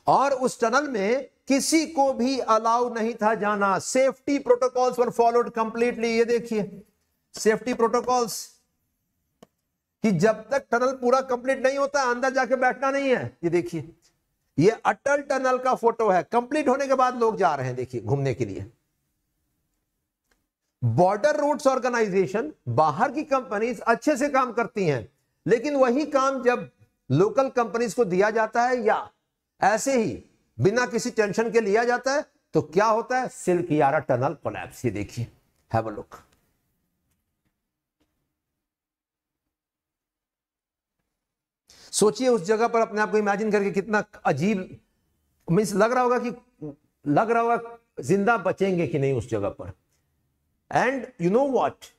और उस टनल में किसी को भी अलाउ नहीं था जाना safety protocols were followed completely ये देखिए सेफ्टी प्रोटोकॉल्स कि जब तक टनल पूरा कंप्लीट नहीं होता अंदर जाके बैठना नहीं है ये देखिए ये अटल टनल का फोटो है कंप्लीट होने के बाद लोग जा रहे हैं देखिए घूमने के लिए बॉर्डर रूट्स ऑर्गेनाइजेशन बाहर की कंपनीज अच्छे से काम करती हैं लेकिन वही काम जब लोकल कंपनीज को दिया जाता है या ऐसे ही बिना किसी टेंशन के लिया जाता है तो क्या होता है सिल्क यारा टनल कोलैप्स ये देखिए हैव अ लुक सोचिए उस जगह पर अपने आप को इमेजिन करके कितना अजीब मीन्स लग रहा होगा कि लग रहा होगा जिंदा बचेंगे कि नहीं उस जगह पर And you know what?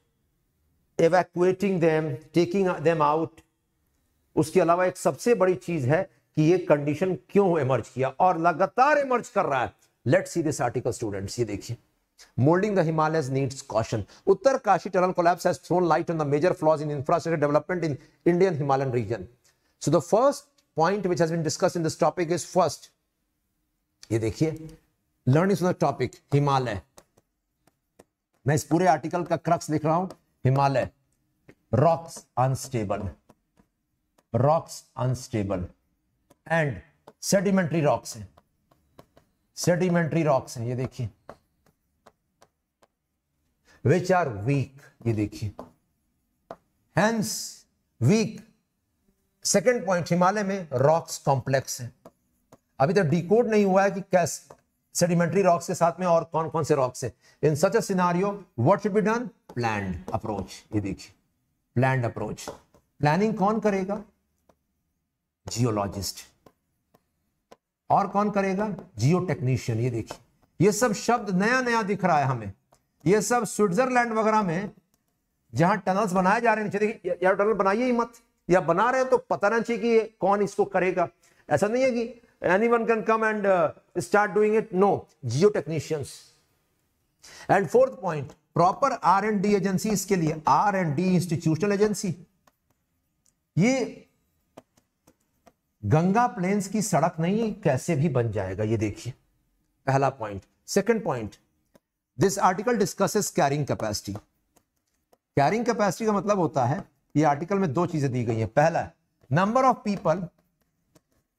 Evacuating them, taking them out. uske alawa ek sabse badi cheez hai ki ye condition kyon emerge kiya aur lagatar emerge kar raha hai let's see this article students ye dekhiye Molding the Himalayas needs caution. Uttar Kashi tunnel collapse has thrown light on the major flaws in infrastructure development in Indian Himalayan region. So the first point which has been discussed in this topic is first. ye dekhiye learning from the topic Himalaya. मैं इस पूरे article का crux लिख रहा हूं Himalaya rocks unstable rocks unstable and sedimentary rocks हैं sedimentary rocks हैं ये देखिए विच आर वीक ये देखिए hence weak second point Himalaya में रॉक्स कॉम्प्लेक्स है अभी तक डिकोड नहीं हुआ है कि कैसे सेडिमेंट्री रॉक्स के साथ में और कौन कौन से रॉक्स हैं in such a scenario what should be done planned approach ये देखिए प्लैंड अप्रोच प्लानिंग कौन करेगा जियोलॉजिस्ट और कौन करेगा जियो टेक्नीशियन ये देखिए ये सब शब्द नया नया दिख रहा है हमें ये सब स्विट्जरलैंड वगैरह में जहां टनल्स बनाए जा रहे हैं देखिए यार टनल बनाइए ही मत या बना रहे हैं तो पता ना चाहिए कि कौन इसको करेगा ऐसा नहीं है कि anyone can come and uh, start doing it no geotechnicians and fourth point proper R and D agency इसके लिए R and D institutional agency ये गंगा प्लेन्स की सड़क नहीं कैसे भी बन जाएगा ये देखिए पहला point second point this article discusses carrying capacity carrying capacity का मतलब होता है ये आर्टिकल में दो चीजें दी गई हैं पहला number of people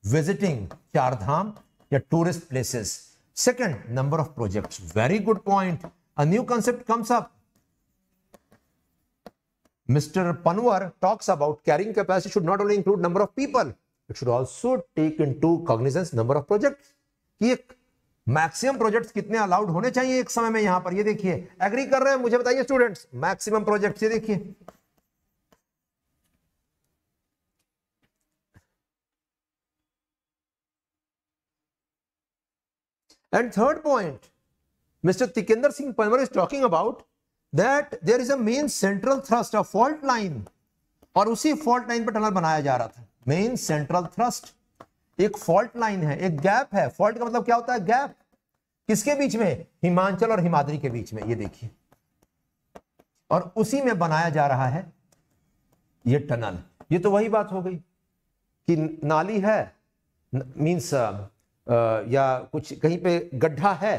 visiting Chardham, your tourist places. Second, number of projects. Very good point. A new concept comes up. Mr. Panwar talks about carrying capacity should not only include number of people, it should also take into cognizance number of projects. कि maximum projects कितने allowed होने चाहिए एक समय में यहां पर ये देखिए agree कर रहे हैं मुझे बताइए students maximum projects ये देखिए And third point, Mr. Tikender Singh Parmar is talking about that there is a main central thrust, a fault line, और उसी fault line पर टनल बनाया जा रहा था मेन सेंट्रल थ्रस्ट एक फॉल्ट लाइन है एक गैप है फॉल्ट का मतलब क्या होता है गैप किसके बीच में हिमाचल और हिमाद्री के बीच में ये देखिए और उसी में बनाया जा रहा है ये टनल ये तो वही बात हो गई कि नाली है मीन्स या कुछ कहीं पे गड्ढा है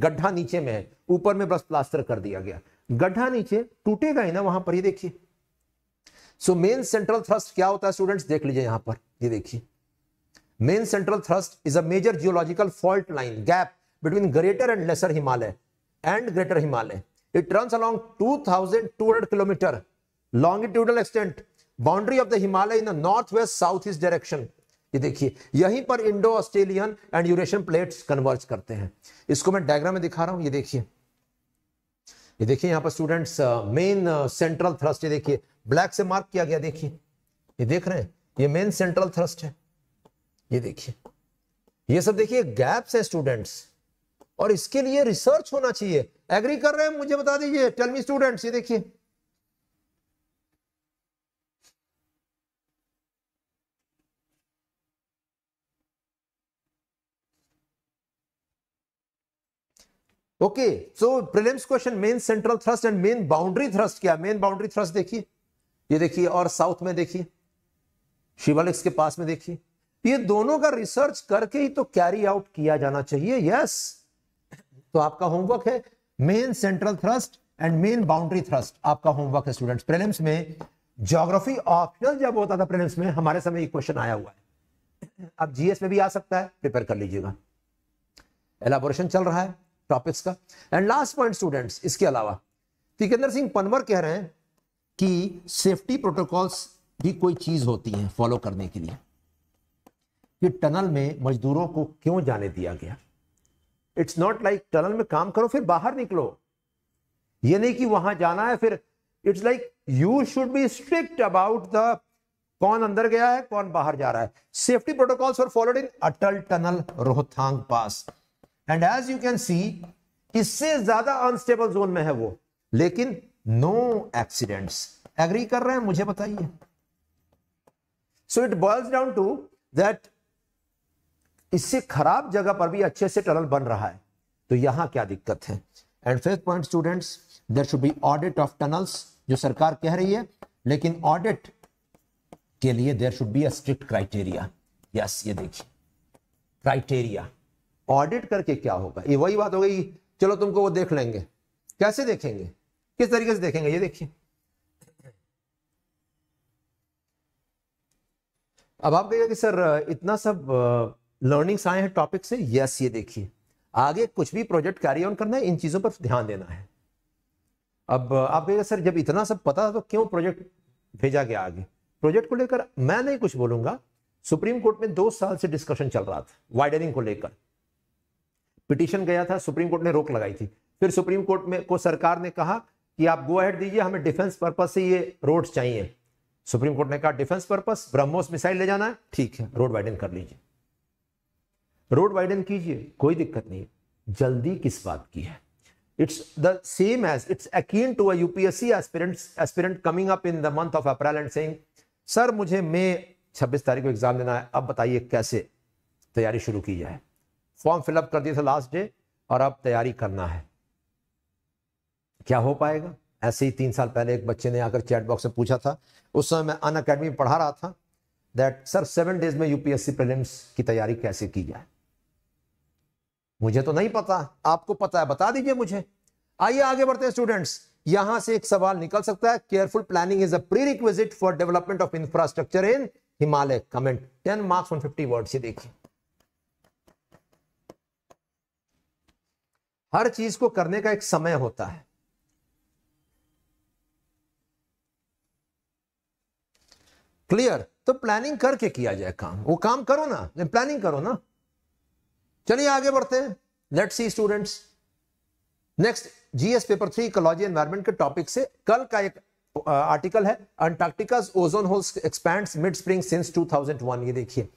गड्ढा नीचे में है ऊपर में बस प्लास्टर कर दिया गया गड्ढा नीचे टूटेगा ही ना वहां पर ये देखिए सो मेन सेंट्रल थ्रस्ट क्या होता है स्टूडेंट्स देख लीजिए यहां पर ये देखिए main central thrust is a major geological fault line gap between greater and lesser Himalaya and greater Himalaya it runs along hundred kilometre longitudinal boundary of the Himalaya in the north west south east direction ये देखिए यहीं पर Indo Australian and Eurasian plates converge करते हैं इसको मैं diagram में दिखा रहा हूं ये देखिए ये देखिए यहां पर स्टूडेंट्स मेन सेंट्रल थ्रस्ट ये देखिए ब्लैक से मार्क किया गया देखिए ये देख रहे हैं ये मेन सेंट्रल थ्रस्ट है ये देखिए ये सब देखिए गैप्स है स्टूडेंट्स और इसके लिए रिसर्च होना चाहिए एग्री कर रहे हैं मुझे बता दीजिए टेल मी स्टूडेंट्स ये देखिए okay so prelims question main central thrust and main boundary thrust क्या मेन बाउंड्री थ्रस्ट देखिए ये देखिए और साउथ में देखिए शिवालिक्स के पास में देखिए ये दोनों का रिसर्च करके ही तो कैरी आउट किया जाना चाहिए यस तो आपका होमवर्क है main central thrust and main boundary thrust आपका होमवर्क है स्टूडेंट्स प्रीलिम्स में ज्योग्राफी ऑप्शनल जब होता था प्रीलिम्स में हमारे समय ये क्वेश्चन आया हुआ है अब जीएस में भी आ सकता है प्रिपेयर कर लीजिएगा एलाबोरेशन चल रहा है टॉपिक्स का एंड लास्ट पॉइंट स्टूडेंट्स इसके अलावा तिकेंद्र सिंह पनवर कह रहे हैं कि सेफ्टी प्रोटोकॉल्स भी कोई चीज होती है फॉलो करने के लिए कि टनल में मजदूरों को क्यों जाने दिया गया इट्स नॉट लाइक टनल में काम करो फिर बाहर निकलो ये नहीं कि वहां जाना है फिर it's like you should be strict about the कौन अंदर गया है कौन बाहर जा रहा है safety protocols were followed in Atal tunnel Rohtang pass and as you can see इससे ज्यादा अनस्टेबल जोन में है वो लेकिन नो एक्सीडेंट्स एग्री कर रहे हैं मुझे बताइए so it boils down to that इससे खराब जगह पर भी अच्छे से टनल बन रहा है तो यहां क्या दिक्कत है and fifth point students there should be audit of tunnels जो सरकार कह रही है लेकिन ऑडिट के लिए there should be a strict criteria yes ये देखिए क्राइटेरिया ऑडिट करके क्या होगा ये वही बात हो गई चलो तुमको वो देख लेंगे कैसे देखेंगे किस तरीके से देखेंगे ये देखिए अब आप कहिएगा कि सर इतना सब लर्निंग्स आए हैं टॉपिक से यस ये देखिए आगे कुछ भी प्रोजेक्ट कैरी ऑन करना है इन चीजों पर ध्यान देना है अब आप कहिएगा सर जब इतना सब पता था तो क्यों प्रोजेक्ट भेजा गया आगे प्रोजेक्ट को लेकर मैं नहीं कुछ बोलूंगा सुप्रीम कोर्ट में दो साल से डिस्कशन चल रहा था वाइडनिंग को लेकर पिटिशन गया था सुप्रीम कोर्ट ने रोक लगाई थी फिर सुप्रीम कोर्ट में को सरकार ने कहा कि आप गो अहेड दीजिए हमें डिफेंस पर्पज से ये रोड चाहिए सुप्रीम कोर्ट ने कहा डिफेंस पर्पज ब्रह्मोस मिसाइल ले जाना है ठीक है रोड वाइडन कर लीजिए रोड वाइडन कीजिए कोई दिक्कत नहीं जल्दी किस बात की है it's the same as it's akin to a UPSC aspirant coming up in the month of April and saying sir मुझे मई 26 तारीख को एग्जाम देना है अब बताइए कैसे तैयारी शुरू की जाए फॉर्म फिलअप कर दिया था लास्ट डे और अब तैयारी करना है क्या हो पाएगा ऐसे ही तीन साल पहले एक बच्चे ने आकर चैट बॉक्स में पूछा था उस समय मैं अन अकेडमी पढ़ा रहा था दैट सर सेवन डेज में यूपीएससी प्रीलिम्स की तैयारी कैसे की जाए मुझे तो नहीं पता आपको पता है बता दीजिए मुझे आइए आगे बढ़ते हैं स्टूडेंट्स यहां से एक सवाल निकल सकता है careful planning is a prerequisite for development of infrastructure in Himalaya comment ten marks one fifty word से देखिए हर चीज को करने का एक समय होता है क्लियर तो प्लानिंग करके किया जाए काम वो काम करो ना प्लानिंग करो ना चलिए आगे बढ़ते हैं let see students next GS paper three ecology environment के टॉपिक से कल का एक आर्टिकल है Antarctica ozone hole expand mid spring since 2001 ये देखिए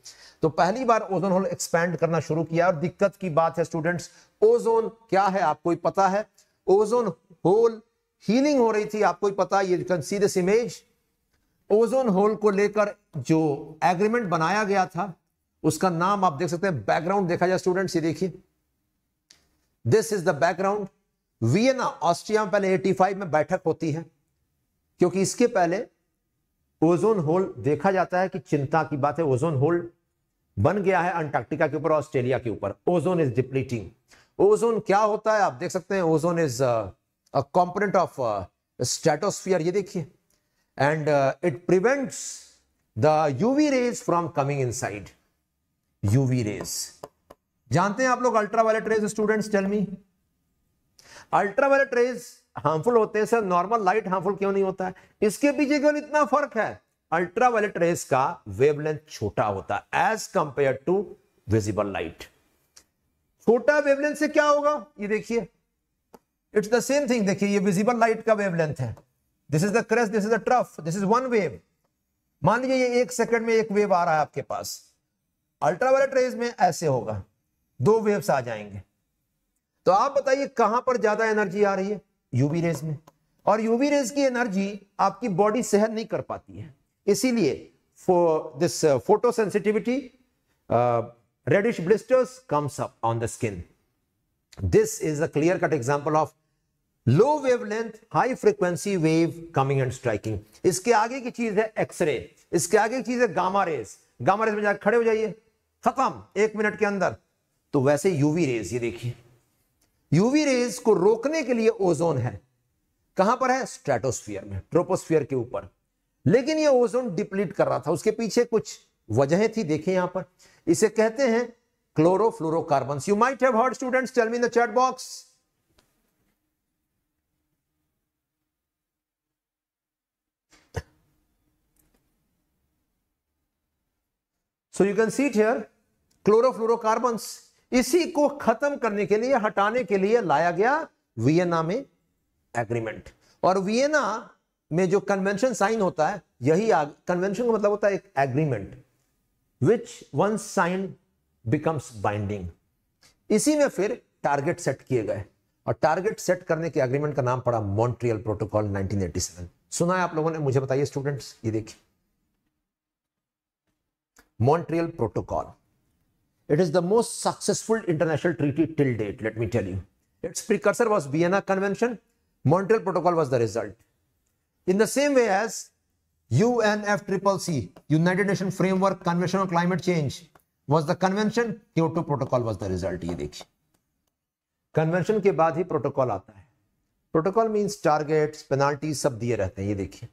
तो पहली बार ओजोन होल एक्सपैंड करना शुरू किया और दिक्कत की बात है स्टूडेंट्स ओजोन क्या है आपको ही पता है ओजोन होल हीलिंग हो रही थी आपको ही पता ये can see this image ozone hole को लेकर जो एग्रीमेंट बनाया गया था उसका नाम आप देख सकते हैं बैकग्राउंड देखा जाए स्टूडेंट्स ये देखिए this is the background Vienna Austria में पहले 85 में बैठक होती है क्योंकि इसके पहले ओजोन होल देखा जाता है कि चिंता की बात है ओजोन होल बन गया है अंटार्कटिका के ऊपर ऑस्ट्रेलिया के ऊपर ओजोन इज डिप्लीटिंग ओजोन क्या होता है आप देख सकते हैं ozone is component of stratosphere ये देखिए and it prevents the UV rays from coming inside UV rays जानते हैं आप लोग ultraviolet rays students tell me ultraviolet rays harmful होते हैं सर नॉर्मल लाइट हार्मफुल क्यों नहीं होता है इसके पीछे केवल इतना फर्क है अल्ट्रा वायलेट रेस का वेवलेंथ छोटा होता है as compare to visible light छोटा वेवलेंथ से क्या होगा ये देखिए इट्स द सेम थिंग देखिए ये विजिबल लाइट का वेवलेंथ है this is the crest this is the trough this is one wave मान लीजिए ये एक सेकंड में एक वेव आ रहा है आपके पास अल्ट्रा वायलेट रेज में ऐसे होगा दो वेव्स आ जाएंगे तो आप बताइए कहां पर ज्यादा एनर्जी आ रही है यूवी रेज में और यूवी रेज की एनर्जी आपकी बॉडी सहन नहीं कर पाती है इसीलिए this photo sensitivity reddish blisters comes up on the skin. This is a clear cut example of low wavelength, high frequency wave coming and striking इसके आगे की चीज है एक्सरे इसके आगे की चीज है गामा रेज गामा रेज में जाकर खड़े हो जाइए खत्म एक मिनट के अंदर तो वैसे यूवी रेज ये देखिए यूवी रेज को रोकने के लिए ओजोन है कहां पर है स्ट्रेटोस्फियर में ट्रोपोस्फियर के ऊपर लेकिन ये ओजोन डिप्लीट कर रहा था उसके पीछे कुछ वजह थी देखिए यहां पर इसे कहते हैं chlorofluorocarbon you might have heard students tell me in the chat box you can can see it chloro chlorofluorocarbons इसी को खत्म करने के लिए हटाने के लिए लाया गया वियना में एग्रीमेंट और वियना में जो कन्वेंशन साइन होता है यही कन्वेंशन का मतलब होता है एक agreement which one sign becomes binding इसी में फिर टारगेट सेट किए गए और टारगेट सेट करने के एग्रीमेंट का नाम पड़ा मॉन्ट्रियल प्रोटोकॉल 1987 सुना है आप लोगों ने मुझे बताइए स्टूडेंट्स ये देखिए Montreal protocol It is the most successful international treaty till date, let me tell you. Its precursor was Vienna Convention. Montreal Protocol was the result. In the same way as UNFCCC, United nation Framework Convention on Climate Change was the convention, Kyoto Protocol was the result. ye dekhi convention ke baad hi protocol aata hai protocol means targets penalties sab diye rehte hain ye dekhi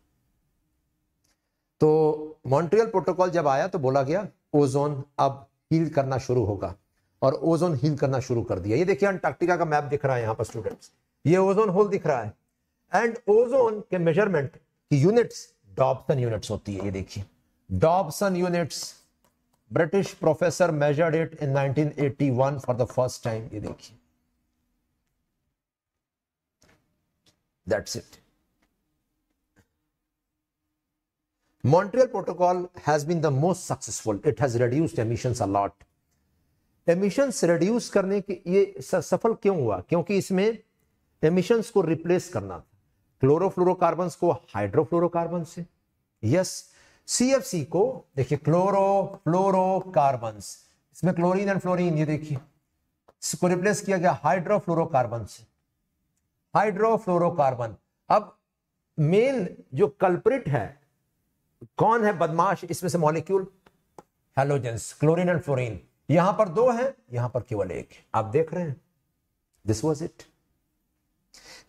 तो Montreal protocol जब आया तो बोला गया ozone अब heal करना शुरू होगा और ओजोन हील करना शुरू कर दिया ये देखिए अंटार्कटिका का मैप दिख रहा है यहाँ पर स्टूडेंट्स ये ओजोन होल दिख रहा है एंड ओजोन के मेजरमेंट की यूनिट्स डॉबसन यूनिट्स होती है ये देखिए Dobson units British professor measure it in 1981 for the first time ये देखिए that's it Montreal Protocol has been the most successful. It has reduced emissions a lot. Emissions reduce करने के ये सफल क्यों हुआ क्योंकि इसमें emissions को replace करना क्लोरोफ्लोरोकार्बन को हाइड्रोफ्लोरोकार्बन से यस सीएफसी को देखिए क्लोरोफ्लोरोकार्बन इसमें क्लोरीन एंड फ्लोरीन ये देखिए इसको रिप्लेस किया गया हाइड्रोफ्लोरोकार्बन से हाइड्रोफ्लोरोकार्बन अब मेन जो कल्प्रिट है कौन है बदमाश इसमें से molecule halogens chlorine and fluorine यहां पर दो है यहां पर केवल एक आप देख रहे हैं this was it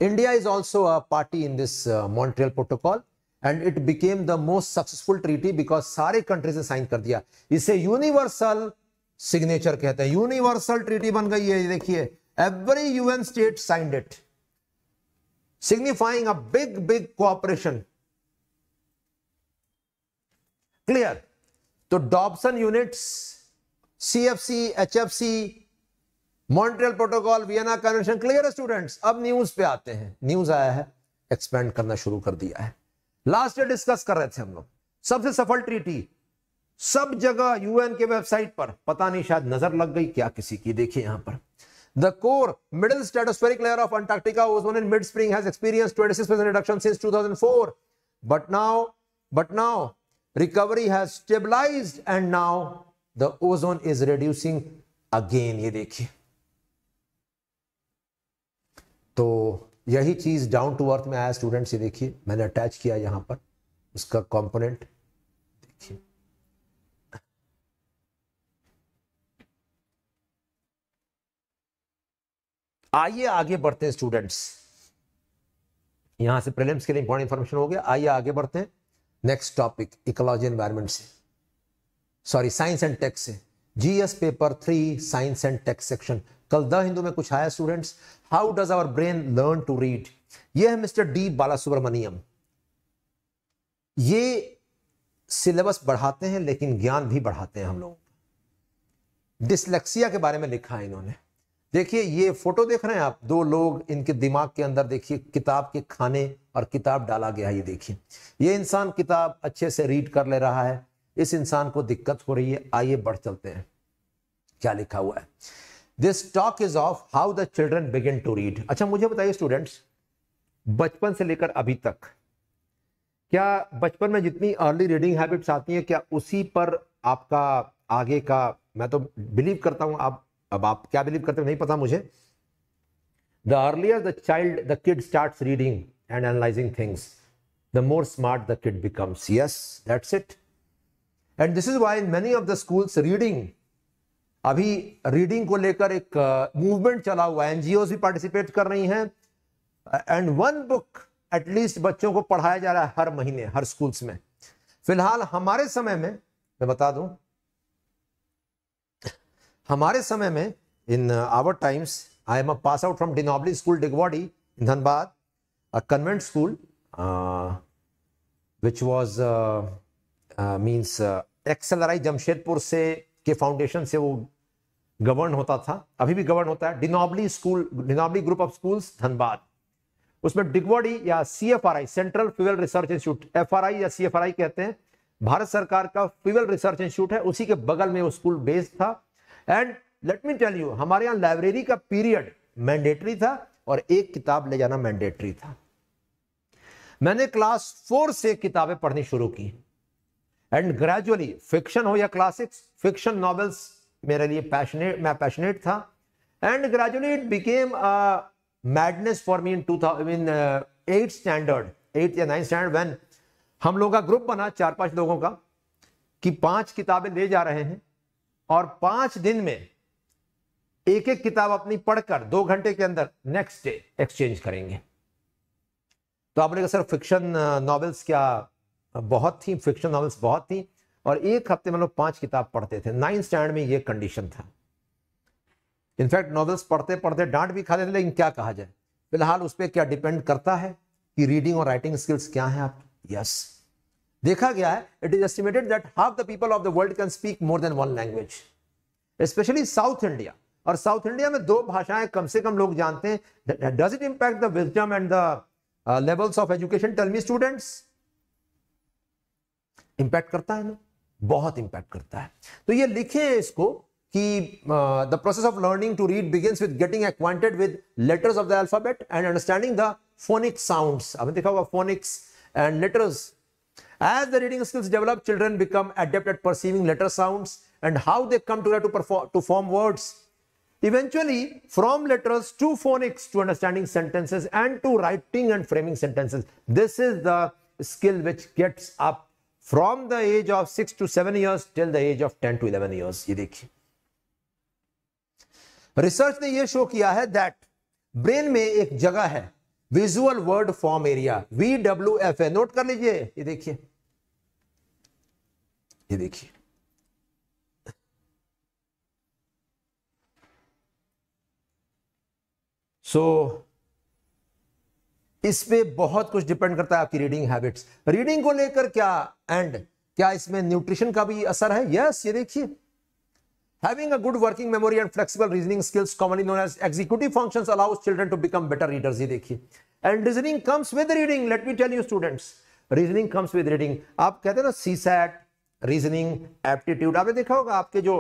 India is also a party in this Montreal protocol and it became the most successful treaty because सारे कंट्रीज ने साइन कर दिया इसे यूनिवर्सल सिग्नेचर कहते हैं यूनिवर्सल ट्रीटी बन गई है देखिए every UN state signed it signifying a big cooperation clear तो Dobson units CFC HFC Montreal protocol Vienna convention clear है स्टूडेंट्स अब न्यूज पे आते हैं न्यूज आया है एक्सपेंड करना शुरू कर दिया है लास्ट डे डिस्कस कर रहे थे हम लोग सबसे सफल ट्रीटी सब जगह यूएन के वेबसाइट पर पता नहीं शायद नजर लग गई क्या किसी की देखिए यहां पर the core middle stratospheric layer of Antarctica ozone in mid spring has experience 26% reduction since 2004. But now but now recovery has stabilized and now the ozone is reducing again ye dekhiye to yahi cheez down to earth mein aaya students ye dekhiye maine attach kiya yahan par uska component dekhiye आइए आगे बढ़ते हैं students यहां से prelims के लिए important information हो गया आइए आगे बढ़ते हैं नेक्स्ट टॉपिक इकोलॉजी एनवायरमेंट से सॉरी साइंस एंड टेक्स से GS paper three science and techs section कल द हिंदू में कुछ आया students how does our brain learn to read ये है मिस्टर डी बालासुब्रमण्यम ये सिलेबस बढ़ाते हैं लेकिन ज्ञान भी बढ़ाते हैं हम लोग डिसलेक्सिया के बारे में लिखा है इन्होंने देखिए ये फोटो देख रहे हैं आप दो लोग इनके दिमाग के अंदर देखिए किताब के खाने और किताब डाला गया ये देखिए ये इंसान किताब अच्छे से रीड कर ले रहा है इस इंसान को दिक्कत हो रही है आइए बढ़ चलते हैं क्या लिखा हुआ है this talk is of how the children begin to read अच्छा मुझे बताइए स्टूडेंट्स बचपन से लेकर अभी तक क्या बचपन में जितनी अर्ली रीडिंग हैबिट्स आती हैं क्या उसी पर आपका आगे का मैं तो बिलीव करता हूं आप अब आप क्या बिलीव करते हो नहीं पता मुझे the earlier the child the kid start reading and analysing things the more smart the kid becomes yes that's it and this is why many of the schools reading अभी रीडिंग को लेकर एक movement चला हुआ NGO भी participate कर रही हैं एंड वन बुक एटलीस्ट बच्चों को पढ़ाया जा रहा है हर महीने हर स्कूल्स में फिलहाल हमारे समय में मैं बता दूं हमारे समय में in our times I am a pass out from De Nobili school Digwadi in Dhanbad a convent school which was means uh, Jamshedpur से के फाउंडेशन से वो गवर्न होता था अभी भी गवर्न होता है De Nobili school De Nobili group of schools Dhanbad उसमें डिगवाडी या C F R I central fuel research institute F R I या सी एफ आर आई कहते हैं भारत सरकार का फ्यूल रिसर्च इंस्टीट्यूट है उसी के बगल में वो स्कूल बेस्ड था and let me tell you हमारे यहाँ लाइब्रेरी का पीरियड मैंडेटरी था और एक किताब ले जाना मैंडेटरी था मैंने क्लास फोर से किताबें पढ़नी शुरू की एंड ग्रेजुअली फिक्शन हो या क्लासिक्स फिक्शन नॉवेल्स मेरे लिए पैशनेट मैं पैशनेट था and gradually it became madness for me in to in eight standard eight या नाइन्थ स्टैंडर्ड व्हेन हम लोगों का ग्रुप बना चार पांच लोगों का कि पांच किताबें ले जा रहे हैं और पांच दिन में एक एक किताब अपनी पढ़कर दो घंटे के अंदर नेक्स्ट डे एक्सचेंज करेंगे तो आपने कहा सर फिक्शन नॉवेल्स क्या बहुत थी फिक्शन नॉवेल्स बहुत थी और एक हफ्ते में लोग पांच किताब पढ़ते थे नाइन्थ स्टैंड में ये कंडीशन था इनफैक्ट नॉवेल्स पढ़ते पढ़ते डांट भी खा थे लेकिन क्या कहा जाए फिलहाल उस पर क्या डिपेंड करता है कि रीडिंग और राइटिंग स्किल्स क्या है आप यस yes. देखा गया है it is estimated that half the people of the world can speak more than one language specially South India और साउथ इंडिया में दो भाषाएं कम से कम लोग जानते हैं does it impact the wisdom and the levels of education tell me students impact करता है ना बहुत इंपैक्ट करता है तो ये लिखे इसको कि the process of learning to read begins with getting acquainted with letters of the alphabet and understanding the phonic sounds आपने देखा होगा phonics and letters As the reading skills develop, children become adept at perceiving letter sounds and how they come together to, perform, to form words. Eventually, from letters to phonics, to understanding sentences and to writing and framing sentences. This is the skill which gets up from the age of 6 to 7 years till the age of 10 to 11 years. Research देखिए research ने यह show किया brain that brain में एक जगह है visual word form area V W F ये देखिए सो so, इस पे बहुत कुछ डिपेंड करता है आपकी रीडिंग हैबिट्स रीडिंग को लेकर क्या एंड क्या इसमें न्यूट्रिशन का भी असर है यस yes, ये देखिए having a good working memory and flexible reasoning skills commonly known as executive function allow children to become better readers ये देखिए and reasoning comes with reading let me tell you students reasoning comes with reading आप कहते हैं ना सी reasoning aptitude आपने देखा होगा आपके जो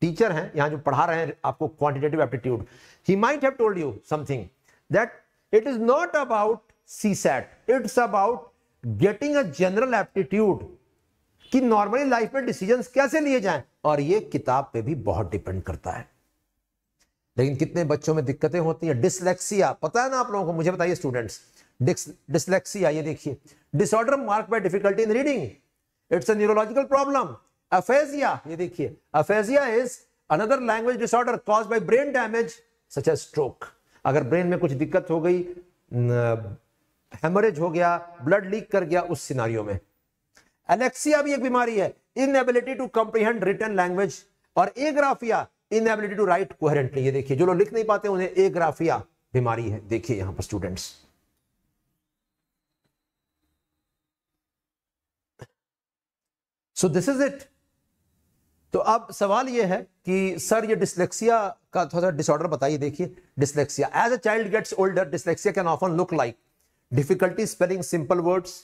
टीचर हैं यहाँ जो पढ़ा रहे हैं आपको quantitative aptitude he might have told you something that it is not about C SAT it's about getting a general aptitude कि नॉर्मली लाइफ में डिसीजन कैसे लिए जाए और ये किताब पे भी बहुत डिपेंड करता है लेकिन कितने बच्चों में दिक्कतें होती हैं डिसलेक्सिया पता है ना आप लोगों को मुझे बताइए स्टूडेंट्स डिसलेक्सिया ये देखिए disorder mark by difficulty in reading it's a neurological problem aphasia ये देखिए aphasia is another language disorder cause by brain damage such a stroke अगर ब्रेन में कुछ दिक्कत हो गई हेमरेज हो गया ब्लड लीक कर गया उस सिनारियों में एलेक्सिया भी एक बीमारी है inability to comprehend written language और agraphia inability to write coherently ये देखिए जो लोग लिख नहीं पाते उन्हें एग्राफिया बीमारी है देखिए यहां पर students so this is it तो अब सवाल यह है कि सर ये डिसलेक्सिया का थोड़ा सा डिसऑर्डर बताइए देखिए dyslexia as a child gets older dyslexia can often look like difficulty spelling simple words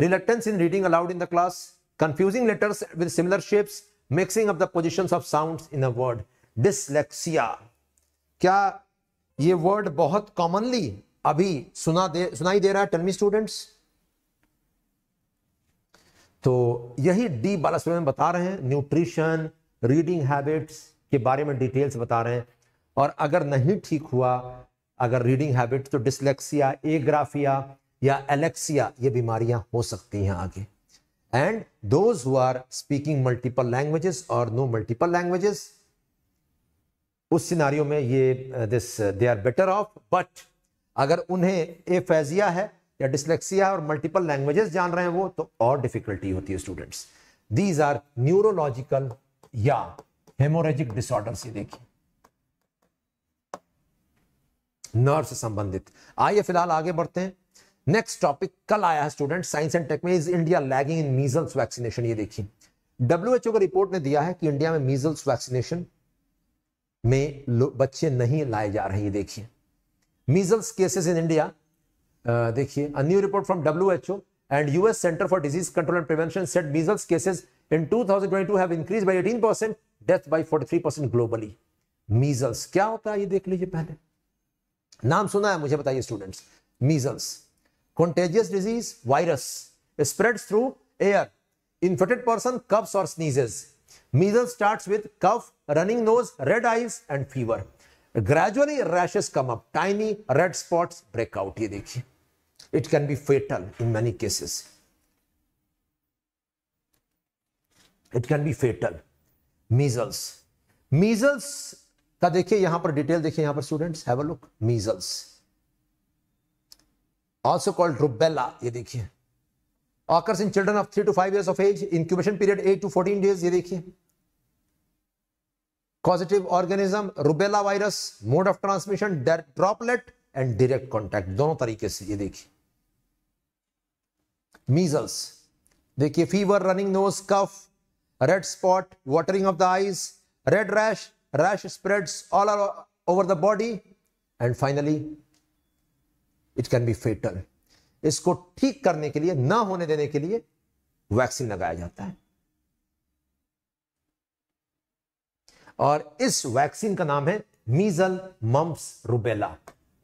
reluctance in reading aloud in the class confusing letters with similar shapes mixing up the position of sound in a word dyslexia क्या ये word बहुत commonly अभी सुना दे सुनाई दे रहा है tell me students तो यही डी बालासुब्रमण्यम बता रहे हैं न्यूट्रिशन रीडिंग हैबिट्स के बारे में डिटेल्स बता रहे हैं और अगर नहीं ठीक हुआ अगर रीडिंग हैबिट तो डिसलेक्सिया एग्राफिया या एलेक्सिया ये बीमारियां हो सकती हैं आगे and those who are speaking multiple languages और नो मल्टीपल लैंग्वेजेस उस सिनारियों में ये this they are better off but अगर उन्हें एफेजिया है या डिसलेक्सिया और मल्टीपल लैंग्वेजेस जान रहे हैं वो तो और डिफिकल्टी होती है स्टूडेंट्स दीज आर न्यूरोलॉजिकल या हेमोरेजिक डिसऑर्डर ये देखिए नर्व से संबंधित आइए फिलहाल आगे बढ़ते हैं नेक्स्ट टॉपिक कल आया है स्टूडेंट साइंस एंड टेक में is India lagging in measles vaccination ये देखिए डब्ल्यूएचओ का रिपोर्ट ने दिया है कि इंडिया में मीजल्स वैक्सीनेशन में बच्चे नहीं लाए जा रहे ये देखिए मीजल्स केसेस इन इंडिया देखिए a new report from W H O and US centre for disease control and prevention set measles cases in 2022 have increase by 18 percent death by 43 percent globally measles क्या होता है ये देख लीजिए पहले नाम सुना है मुझे बताइए students measles contagious disease virus spread through air infected person coughs और sneezes measle starts with cough running nose red eyes and fever gradually rashes come up tiny red spots breakout ये देखिए It can be fatal in many cases. It can be fatal. Measles. Measles का देखिए यहां पर detail देखिए यहां पर students have a look measles also called rubella ये देखिए occurs in children of three to five years of age incubation period eight to fourteen days ये देखिए positive organism rubella virus mode of transmission direct droplet and direct contact दोनों तरीके से ये देखिए measles देखिए fever running nose cough red spot watering of the eyes red rash rash spreads all over the body and finally it can be fatal इसको ठीक करने के लिए ना होने देने के लिए वैक्सीन लगाया जाता है और इस वैक्सीन का नाम है मीजल मम्स रूबेला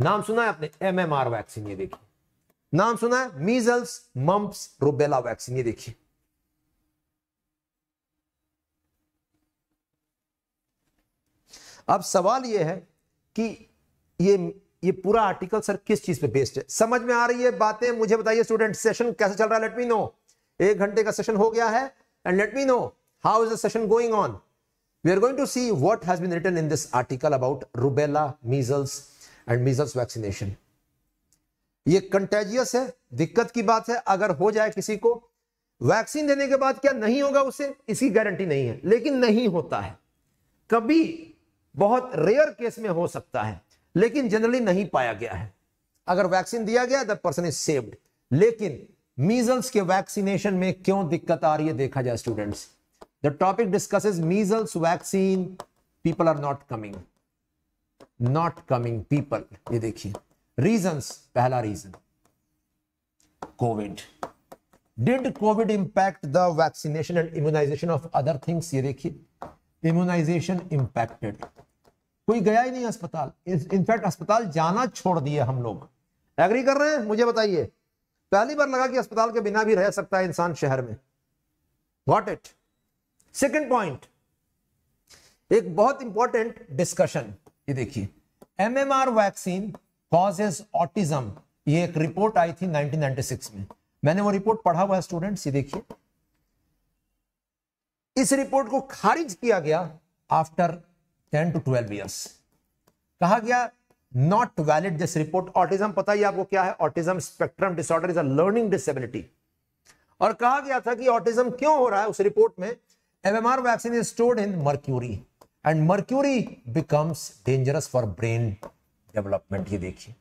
नाम सुना है आपने एमएमआर वैक्सीन ये देखिए नाम सुना है मीजल्स मम्प्स रोबेला वैक्सीन ये देखिए अब सवाल यह है कि ये ये पूरा आर्टिकल सर किस चीज पे बेस्ड है समझ में आ रही है बातें मुझे बताइए स्टूडेंट सेशन कैसे चल रहा है लेट मी नो एक घंटे का सेशन हो गया है and let me know how is the session going on we are going to see what has been written in this article about rubella measles and measles vaccination ये contagious है दिक्कत की बात है अगर हो जाए किसी को वैक्सीन देने के बाद क्या नहीं होगा उसे इसकी गारंटी नहीं है लेकिन नहीं होता है कभी बहुत रेयर केस में हो सकता है लेकिन जनरली नहीं पाया गया है अगर वैक्सीन दिया गया द पर्सन इज सेव्ड लेकिन मीजल्स के वैक्सीनेशन में क्यों दिक्कत आ रही है देखा जाए students the topic is measles vaccine people are not coming not coming people ये देखिए रीजंस पहला reason COVID did COVID impact the vaccination and immunisation of other things ये देखिए इम्यूनाइजेशन इंपैक्टेड कोई गया ही नहीं अस्पताल इनफैक्ट अस्पताल जाना छोड़ दिए हम लोग एग्री कर रहे हैं मुझे बताइए पहली बार लगा कि अस्पताल के बिना भी रह सकता है इंसान शहर में वॉट इट सेकेंड पॉइंट एक बहुत इंपॉर्टेंट डिस्कशन ये देखिए एमएमआर वैक्सीन कॉजेज ऑटिज्म ये एक रिपोर्ट आई थी 1996 में मैंने वो रिपोर्ट पढ़ा हुआ है स्टूडेंट्स ये देखिए इस रिपोर्ट को खारिज किया गया आफ्टर 10 टू 12 इयर्स कहा गया not valid this report autism पता ही आपको क्या है autism spectrum disorder is a learning disability और कहा गया था कि ऑटिज्म क्यों हो रहा है उस रिपोर्ट में MMR vaccine is stored in mercury and mercury becomes dangerous for brain development ये देखिए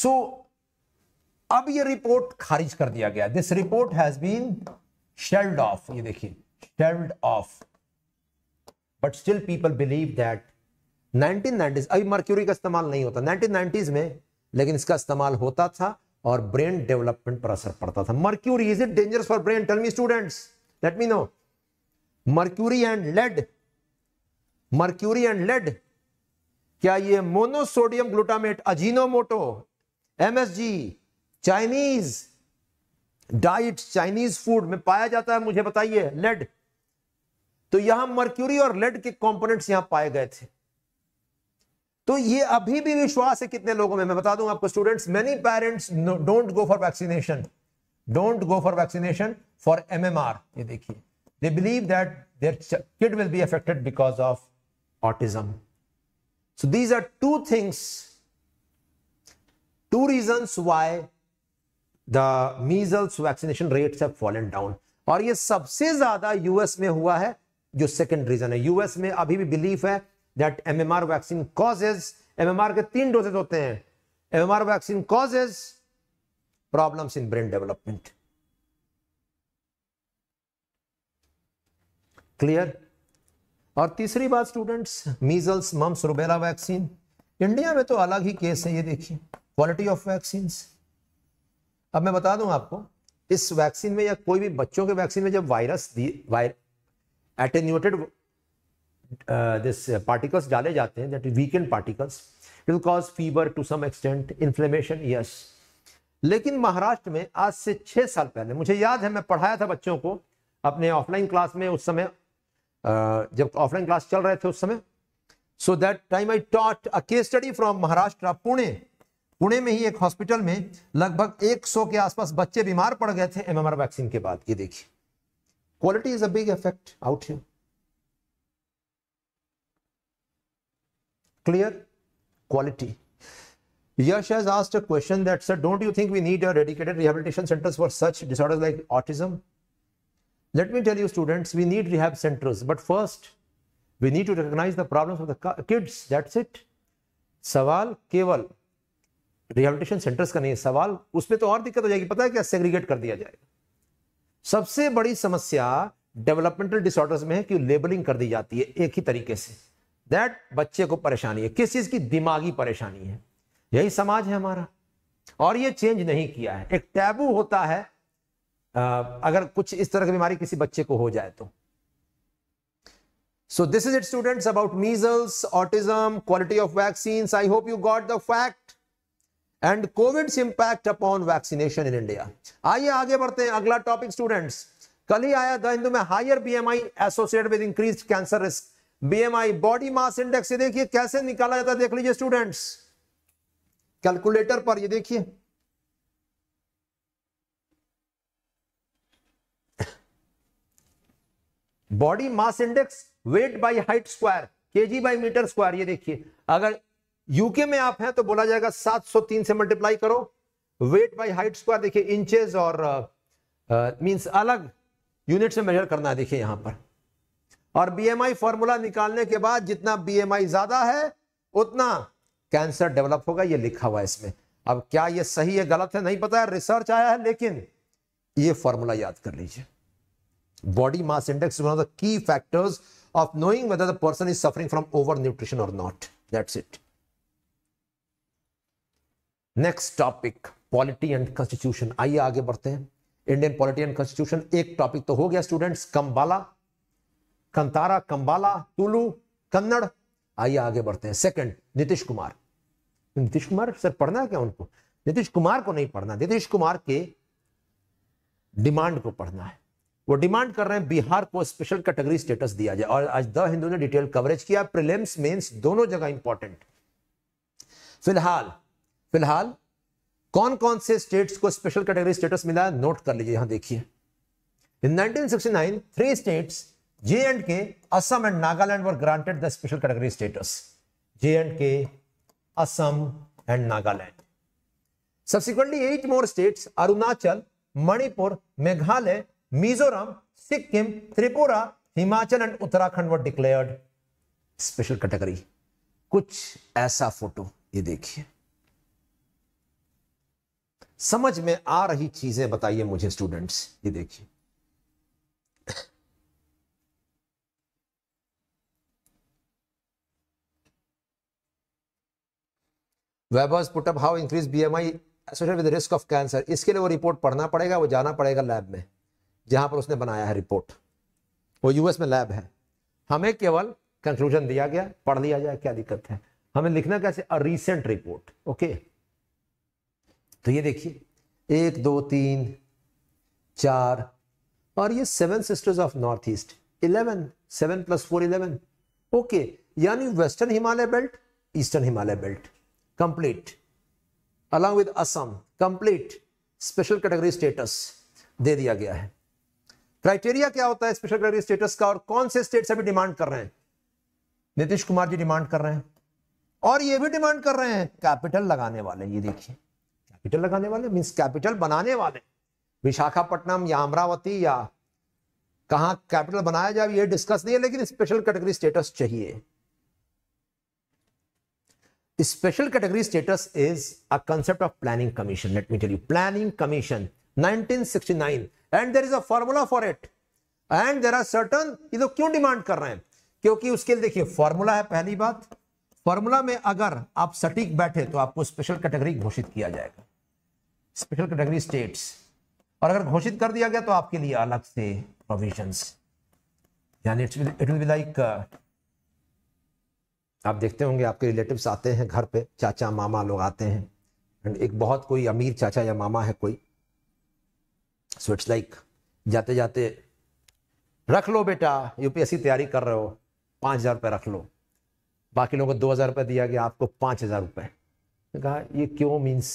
सो so, अब ये रिपोर्ट खारिज कर दिया गया this report has been shelled off ये देखिए shelled off but still people believe that 1990s अभी मर्क्यूरी का इस्तेमाल नहीं होता 1990s में लेकिन इसका इस्तेमाल होता था और ब्रेन डेवलपमेंट पर असर पड़ता था mercury is it dangerous for brain tell me students let me know mercury and lead mercury and lead क्या ये monosodium glutamate Ajinomoto MSG Chinese diet Chinese food में पाया जाता है मुझे बताइए लेड तो यहां मर्क्यूरी और लेड के कंपोनेंट्स यहां पाए गए थे तो ये अभी भी विश्वास है कितने लोगों में मैं बता दूं आपको students many parents don't go for vaccination don't go for vaccination for MMR ये देखिए they believe that their kid will be affected because of autism. So these are two things, two reasons why the measles vaccination rates have fallen down और ये सबसे ज्यादा US में हुआ है जो सेकेंड रीजन है यूएस में अभी भी बिलीफ है that MMR vaccine causes MMR के तीन डोजेज होते हैं MMR vaccine causes problems in brain development clear और तीसरी बात students measles mumps rubella vaccine India में तो अलग ही केस है ये देखिए क्वालिटी ऑफ वैक्सीन अब मैं बता दूं आपको इस वैक्सीन में या कोई भी बच्चों के वैक्सीन में जब वायरस एटेन्यूटेड दिस पार्टिकल्स डाले जाते हैं that weakened particles it will cause fever to some extent inflammation yes लेकिन महाराष्ट्र में आज से छह साल पहले मुझे याद है मैं पढ़ाया था बच्चों को अपने ऑफलाइन क्लास में उस समय जब ऑफलाइन क्लास चल रहे थे उस समय so that time I taught a case study from Maharashtra Pune Pune में ही एक हॉस्पिटल में लगभग 100 के आसपास बच्चे बीमार पड़ गए थे एमएमआर वैक्सीन के बाद ये देखिए quality is a big effect out here clear quality yes has asked a question that sir don't you think we need a dedicated rehabilitation centres for such disorders like autism Let me tell you students, we need rehab centers, but first we need to recognize the problems of the kids. That's it. सवाल केवल rehabilitation centres का नहीं है सवाल उसमें तो और दिक्कत हो जाएगी पता है क्या सेग्रीगेट कर दिया जाएगा सबसे बड़ी समस्या डेवलपमेंटल डिसऑर्डर्स में है कि लेबलिंग कर दी जाती है एक ही तरीके से दैट बच्चे को परेशानी है किस चीज की दिमागी परेशानी है यही समाज है हमारा और ये चेंज नहीं किया है एक टैबू होता है अगर कुछ इस तरह की बीमारी किसी बच्चे को हो जाए तो so this is it students about measles autism quality of vaccine I hope you got the fact and covid impact upon vaccination in India आइए आगे बढ़ते हैं अगला टॉपिक स्टूडेंट्स कल ही आया द हिंदू में higher BMI associated with increase cancer risk BMI body mass index ये देखिए कैसे निकाला जाता है देख लीजिए स्टूडेंट्स कैलकुलेटर पर ये देखिए body mass index weight by height square K G by metre square ये देखिए अगर यूके में आप हैं तो बोला जाएगा 703 से मल्टीप्लाई करो वेट बाई हाइट स्क्वायर देखिए इंचेस और मींस uh, अलग यूनिट से मेजर करना है देखिए यहां पर और बीएमआई फॉर्मूला निकालने के बाद जितना बीएमआई ज्यादा है उतना कैंसर डेवलप होगा ये लिखा हुआ है इसमें अब क्या ये सही है गलत है नहीं पता है रिसर्च आया है लेकिन ये फॉर्मूला याद कर लीजिए body mass index is one of the key factors of knowing whether the person is suffering from overnutrition or not. That's it. Next topic polity and constitution आइए आगे बढ़ते हैं इंडियन पॉलिटी एंड कॉन्स्टिट्यूशन एक topic तो हो गया students Kambala Kantara Kambala Tulu Kannada आइए आगे बढ़ते हैं सेकंड नीतीश कुमार नीतीश कुमार सर पढ़ना है क्या उनको नीतीश कुमार को नहीं पढ़ना नीतीश कुमार के डिमांड को पढ़ना है वो डिमांड कर रहे हैं बिहार को स्पेशल कैटेगरी स्टेटस दिया जाए और आज द हिंदू ने डिटेल कवरेज किया प्रिलिम्स मेंस दोनों जगह इंपॉर्टेंट फिलहाल फिलहाल कौन कौन से स्टेट्स को स्पेशल कैटेगरी स्टेटस मिला नोट कर लीजिए यहां देखिए in 1969 three states J and K Assam and Nagaland were granted the special category status J and K Assam and Nagaland subsequently eight more states Arunachal Manipur Meghalaya Mizoram Sikkim Tripura Himachal and Uttarakhand were declared special category कुछ ऐसा photo ये देखिए समझ में आ रही चीजें बताइए मुझे स्टूडेंट्स ये देखिए वेबर्स put up how increase BMI associated with risk of cancer इसके लिए वो रिपोर्ट पढ़ना पड़ेगा वो जाना पड़ेगा लैब में जहां पर उसने बनाया है रिपोर्ट वो यूएस में लैब है हमें केवल कंक्लूजन दिया गया पढ़ लिया जाए क्या दिक्कत है हमें लिखना कैसे अ रिसेंट रिपोर्ट ओके तो ये देखिए एक दो तीन चार और ये seven sisters of north east eleven seven plus four eleven okay यानी western Himalaya belt eastern Himalaya belt complete along with Assam complete special category status दे दिया गया है क्राइटेरिया क्या होता है स्पेशल कैटेगरी स्टेटस का और कौन से स्टेट अभी डिमांड कर रहे हैं नीतीश कुमार जी डिमांड कर रहे हैं और ये भी डिमांड कर रहे हैं कैपिटल लगाने वाले ये देखिए कैपिटल लगाने वाले मीन्स कैपिटल बनाने वाले विशाखापट्टनम या अमरावती या कहा कैपिटल बनाया जाए ये डिस्कस नहीं है लेकिन स्पेशल कैटेगरी स्टेटस चाहिए special category status is a concept of planning commission let me tell you planning commission 1969 and there is a formula for it and there are certain ये तो क्यों डिमांड कर रहे हैं क्योंकि उसके लिए देखिए फॉर्मूला है पहली बात फॉर्मूला में अगर आप सटीक बैठे तो आपको स्पेशल कैटेगरी घोषित किया जाएगा स्पेशल कैटेगरी स्टेट्स और अगर घोषित कर दिया गया तो आपके लिए अलग से प्रोविजंस यानी it's it will be like आप देखते होंगे आपके रिलेटिव्स आते हैं घर पे चाचा मामा लोग आते हैं एंड एक बहुत कोई अमीर चाचा या मामा है कोई सो इट्स लाइक जाते जाते रख लो बेटा यूपीएससी तैयारी कर रहे हो पांच हज़ार रुपये रख लो बाकी लोगों को दो हज़ार रुपये दिया गया आपको पांच हज़ार रुपये कहा ये क्यों मीन्स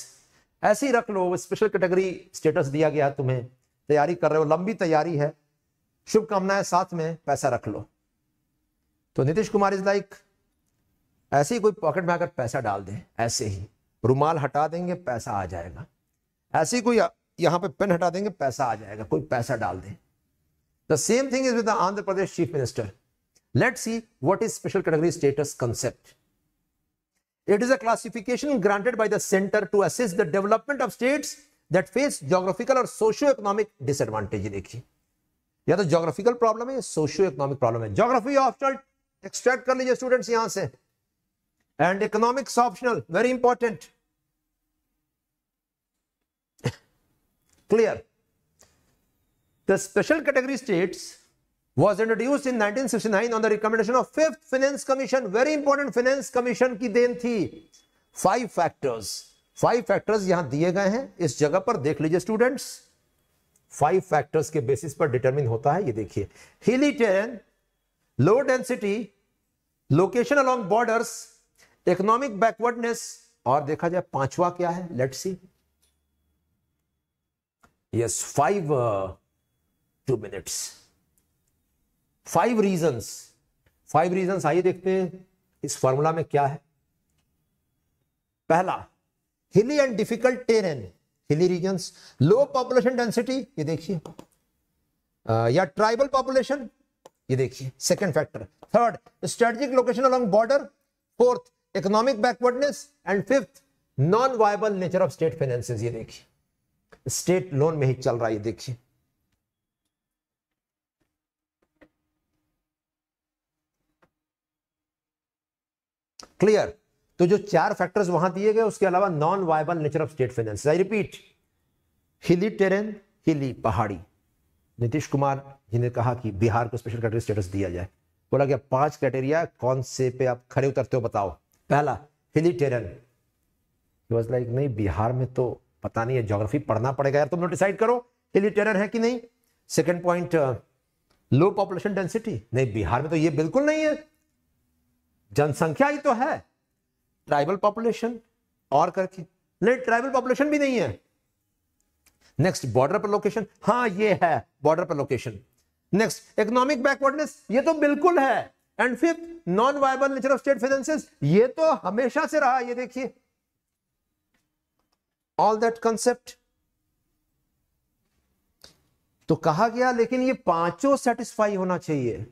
ऐसे ही रख लो स्पेशल कैटेगरी स्टेटस दिया गया तुम्हें तैयारी कर रहे हो लंबी तैयारी है शुभकामनाएं साथ में पैसा रख लो तो नीतीश कुमार इज लाइक ऐसे ही कोई पॉकेट में आकर पैसा डाल दे ऐसे ही रुमाल हटा देंगे पैसा आ जाएगा ऐसी कोई यहां पे पेन हटा देंगे पैसा आ जाएगा कोई पैसा डाल दे the same thing is with Andhra Pradesh chief minister let see what is special category status concept it is a classification granted by the centre to assist the development of states that face geographical और socio economic disadvantage. देखिए या तो geographical problem है socio economic problem है geography optional extract कर लीजिए students यहां से and economics optional very important clear. The special category states was introduced in 1969 on the recommendation of fifth Finance Commission. Very important Finance Commission ki den thi Five factors. Five factors yahan diye gaye hain is jagah par dekh lijiye students. Five factors ke basis par determine hota hai ye dekhiye Hilly terrain, low density, location along borders, economic backwardness और देखा जाए पांचवा क्या है? Let's see yes five uh, two minutes five reasons five reasons आइए देखते हैं इस फॉर्मूला में क्या है पहला hilly and difficult terrain hilly regions low population density ये देखिए uh, या ट्राइबल पॉपुलेशन ये देखिए second factor third strategic location along border fourth economic backwardness and fifth non viable nature of state finances ये देखिए स्टेट लोन में ही चल रहा है देखिए क्लियर तो जो चार फैक्टर्स वहां दिए गए उसके अलावा non viable nature of state finance I repeat hilly terrain hilly पहाड़ी नीतीश कुमार जी ने कहा कि बिहार को स्पेशल कैटेगरी स्टेटस दिया जाए बोला गया पांच क्राइटेरिया कौन से पे आप खड़े उतरते हो बताओ पहला हिली टेरन वॉज लाइक नहीं बिहार में तो पता नहीं है ज्योग्राफी पढ़ना पड़ेगा यार तुम लोग डिसाइड करो हिली टेरर है कि नहीं second point low population density नहीं बिहार में तो ये बिल्कुल नहीं है जनसंख्या ही तो है ट्राइबल पॉपुलेशन और करके नहीं ट्राइबल पॉपुलेशन भी नहीं है नेक्स्ट बॉर्डर पर लोकेशन हाँ ये है बॉर्डर पर लोकेशन नेक्स्ट इकोनॉमिक बैकवर्डनेस ये तो बिल्कुल है and fifth non viable nature of state finances ये तो हमेशा से रहा ये देखिए ऑल दैट कंसेप्ट तो कहा गया लेकिन ये पांचों सेटिस्फाई होना चाहिए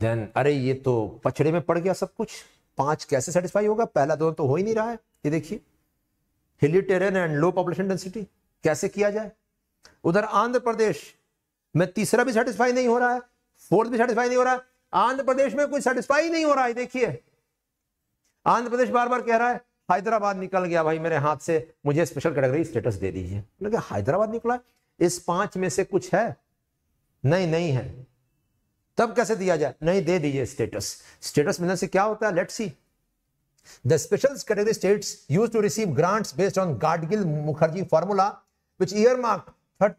देन अरे ये तो पछड़े में पड़ गया सब कुछ पांच कैसे सेटिस्फाई होगा पहला दोनों तो हो ही नहीं रहा है ये देखिए hilly terrain and low population density कैसे किया जाए उधर आंध्र प्रदेश में तीसरा भी सेटिस्फाई नहीं हो रहा है फोर्थ भी सेटिस्फाई नहीं हो रहा है आंध्र प्रदेश में कोई सेटिस्फाई नहीं हो रहा है देखिए आंध्र प्रदेश बार बार कह रहा है हैदराबाद निकल गया भाई मेरे हाथ से मुझे स्पेशल कैटेगरी स्टेटस दे दीजिए लगे हैदराबाद निकला इस पांच में से कुछ है नहीं नहीं है तब कैसे दिया जाए नहीं दे दीजिए स्टेटस स्टेटस मिलने से क्या होता है let see the special category states use to receive grants based on Gadgil Mukherjee formula which earmark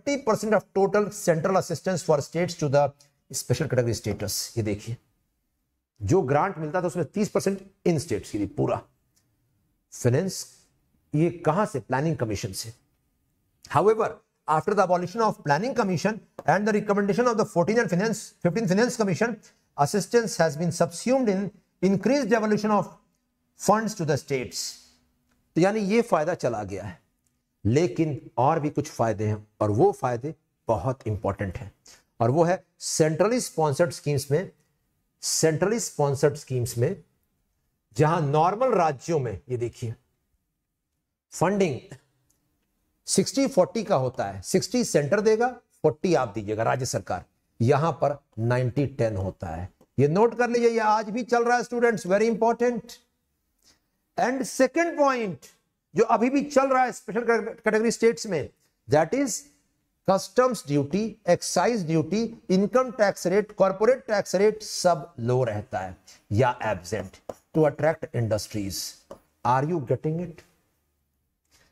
30% of total central assistance for states to the special category status ये देखिए जो ग्रांट मिलता था उसमें 30% इन स्टेट्स के लिए पूरा फाइनेंस ये कहां से प्लानिंग कमीशन से however after the of planning commission and the recommendation of the and finance fifteen finance commission assistance has been subsumed in increase devolution of funds to the states यानी ये फायदा चला गया है लेकिन और भी कुछ फायदे हैं और वो फायदे बहुत इंपॉर्टेंट है और वो है सेंट्रली स्पॉन्सर्ड स्कीम्स में सेंट्रली स्पॉन्सर्ड स्कीम्स में जहां नॉर्मल राज्यों में ये देखिए फंडिंग 60 40 का होता है 60 सेंटर देगा 40 आप दीजिएगा राज्य सरकार यहां पर 90 10 होता है ये नोट कर लीजिए ये आज भी चल रहा है students very important and second point जो अभी भी चल रहा है स्पेशल कैटेगरी स्टेट्स में that is customs duty excise duty income tax rate corporate tax rate सब लो रहता है या absent to attract industries are you getting it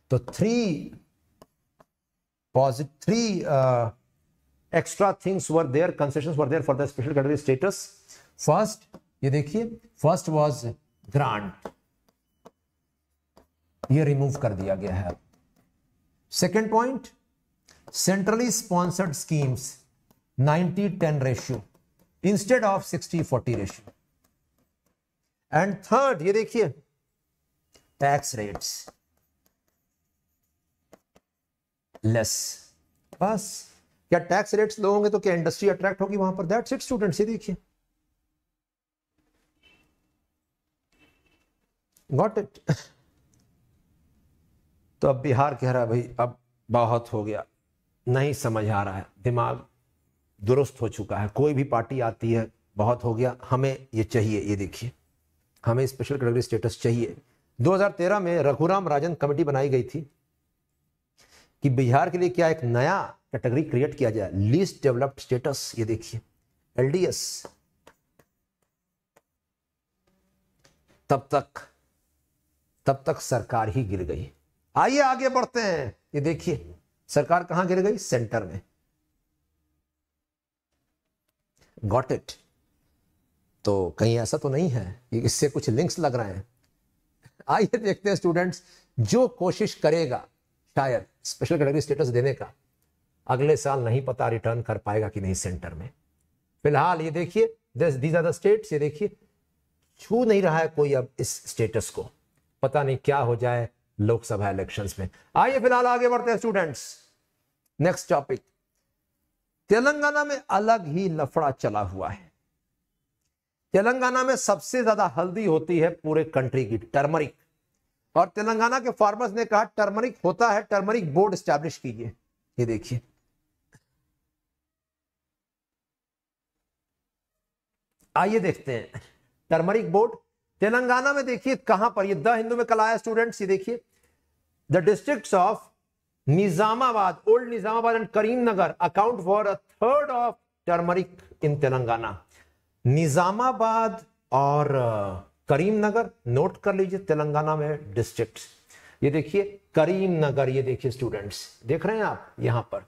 तो थ्री पॉजिट three extra things were there concession were there for the special category status first ये देखिए first was grant ये remove कर दिया गया है second point centrally sponsored schemes 90 10 ratio instead of 60 40 ratio and third ये देखिए टैक्स रेट्स लेस बस क्या टैक्स रेट्स लो होंगे तो क्या इंडस्ट्री अट्रैक्ट होगी वहां पर दैट्स इट स्टूडेंट्स ये देखिए गॉट इट तो अब बिहार कह रहा है भाई अब बहुत हो गया नहीं समझ आ रहा है दिमाग दुरुस्त हो चुका है कोई भी पार्टी आती है बहुत हो गया हमें ये चाहिए ये देखिए हमें स्पेशल कैटेगरी स्टेटस चाहिए 2013 में रघुराम राजन कमेटी बनाई गई थी कि बिहार के लिए क्या एक नया कैटेगरी क्रिएट किया जाए लीस्ट डेवलप्ड स्टेटस ये देखिए एलडीएस तब तक तब तक सरकार ही गिर गई आइए आगे बढ़ते हैं ये देखिए सरकार कहां गिर गई सेंटर में गॉट इट तो कहीं ऐसा तो नहीं है कि इससे कुछ लिंक्स लग रहे हैं आइए देखते हैं स्टूडेंट्स जो कोशिश करेगा शायद स्पेशल कैटेगरी स्टेटस देने का अगले साल नहीं पता रिटर्न कर पाएगा कि नहीं सेंटर में फिलहाल ये देखिए दीज आर द स्टेट्स ये देखिए छू नहीं रहा है कोई अब इस स्टेटस को पता नहीं क्या हो जाए लोकसभा इलेक्शंस में आइए फिलहाल आगे बढ़ते हैं स्टूडेंट्स नेक्स्ट टॉपिक तेलंगाना में अलग ही लफड़ा चला हुआ है तेलंगाना में सबसे ज्यादा हल्दी होती है पूरे कंट्री की टर्मरिक और तेलंगाना के फार्मर्स ने कहा टर्मरिक होता है टर्मरिक बोर्ड स्टैब्लिश कीजिए ये देखिए आइए देखते हैं टर्मरिक बोर्ड तेलंगाना में देखिए कहां पर ये द हिंदू में कल आया स्टूडेंट्स ये देखिए the districts of old Nizamabad and Karimnagar account for a third of turmeric in Telangana Nizamabad और करीमनगर नोट कर लीजिए तेलंगाना में डिस्ट्रिक्ट ये देखिए करीमनगर ये देखिए स्टूडेंट्स देख रहे हैं आप यहां पर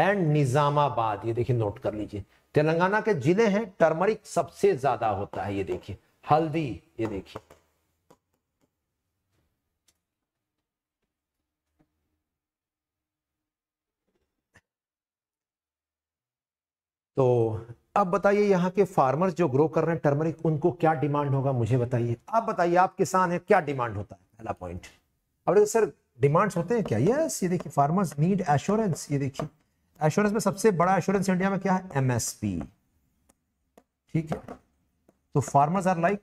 एंड निजामाबाद ये देखिए नोट कर लीजिए तेलंगाना के जिले हैं टर्मरिक सबसे ज्यादा होता है ये देखिए हल्दी ये देखिए तो अब बताइए यहाँ के फार्मर्स जो ग्रो कर रहे हैं टर्मरिक उनको क्या डिमांड होगा मुझे बताइए आप बताइए आप किसान हैं क्या डिमांड होता है पहला पॉइंट अब सर डिमांड्स होते हैं क्या यस ये देखिए फार्मर्स नीड एश्योरेंस ये देखिए एश्योरेंस में सबसे बड़ा एश्योरेंस इंडिया में क्या है एमएसपी ठीक है तो farmers are like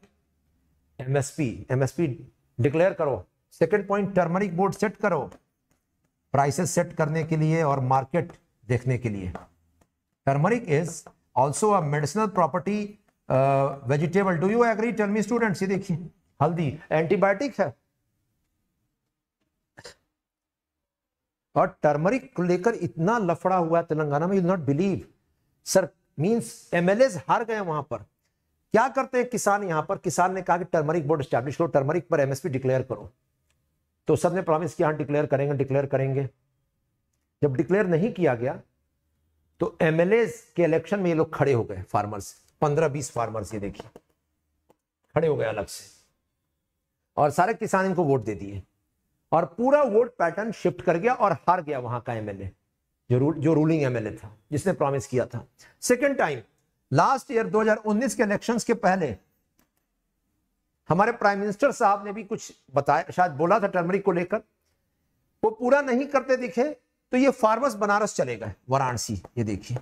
MSP MSP declare करो second point turmeric board set करो प्राइसेस सेट करने के लिए और मार्केट देखने के लिए turmeric is also a medicinal property uh, vegetable. Do you agree? Tell me, students. ये देखिए हल्दी एंटीबायोटिक है और टर्मरिक को लेकर इतना लफड़ा हुआ है तेलंगाना में you not believe sir means MLA हार गए वहां पर क्या करते हैं किसान यहां पर किसान ने कहा कि टर्मरिक बोर्ड स्टैब्लिश करो टर्मरिक पर एमएसपी डिक्लेयर करो तो सबने प्रॉमिस किया हाँ डिक्लेयर करेंगे डिक्लेयर करेंगे जब डिक्लेयर नहीं किया गया तो एम के इलेक्शन में ये लोग खड़े हो गए फार्मर्स पंद्रह बीस फार्मर्स ये देखिए खड़े हो गए अलग से और सारे किसान इनको वोट दे दिए और पूरा वोट पैटर्न शिफ्ट कर गया और हार गया वहां का एमएलए जो रूल, जो रूलिंग एमएलए था जिसने प्रॉमिस किया था सेकेंड टाइम लास्ट ईयर 2019 के इलेक्शन के पहले हमारे प्राइम मिनिस्टर साहब ने भी कुछ बताया शायद बोला था टर्मरिक को लेकर वो पूरा नहीं करते दिखे तो ये फार्मर्स बनारस चले गए वाराणसी ये देखिए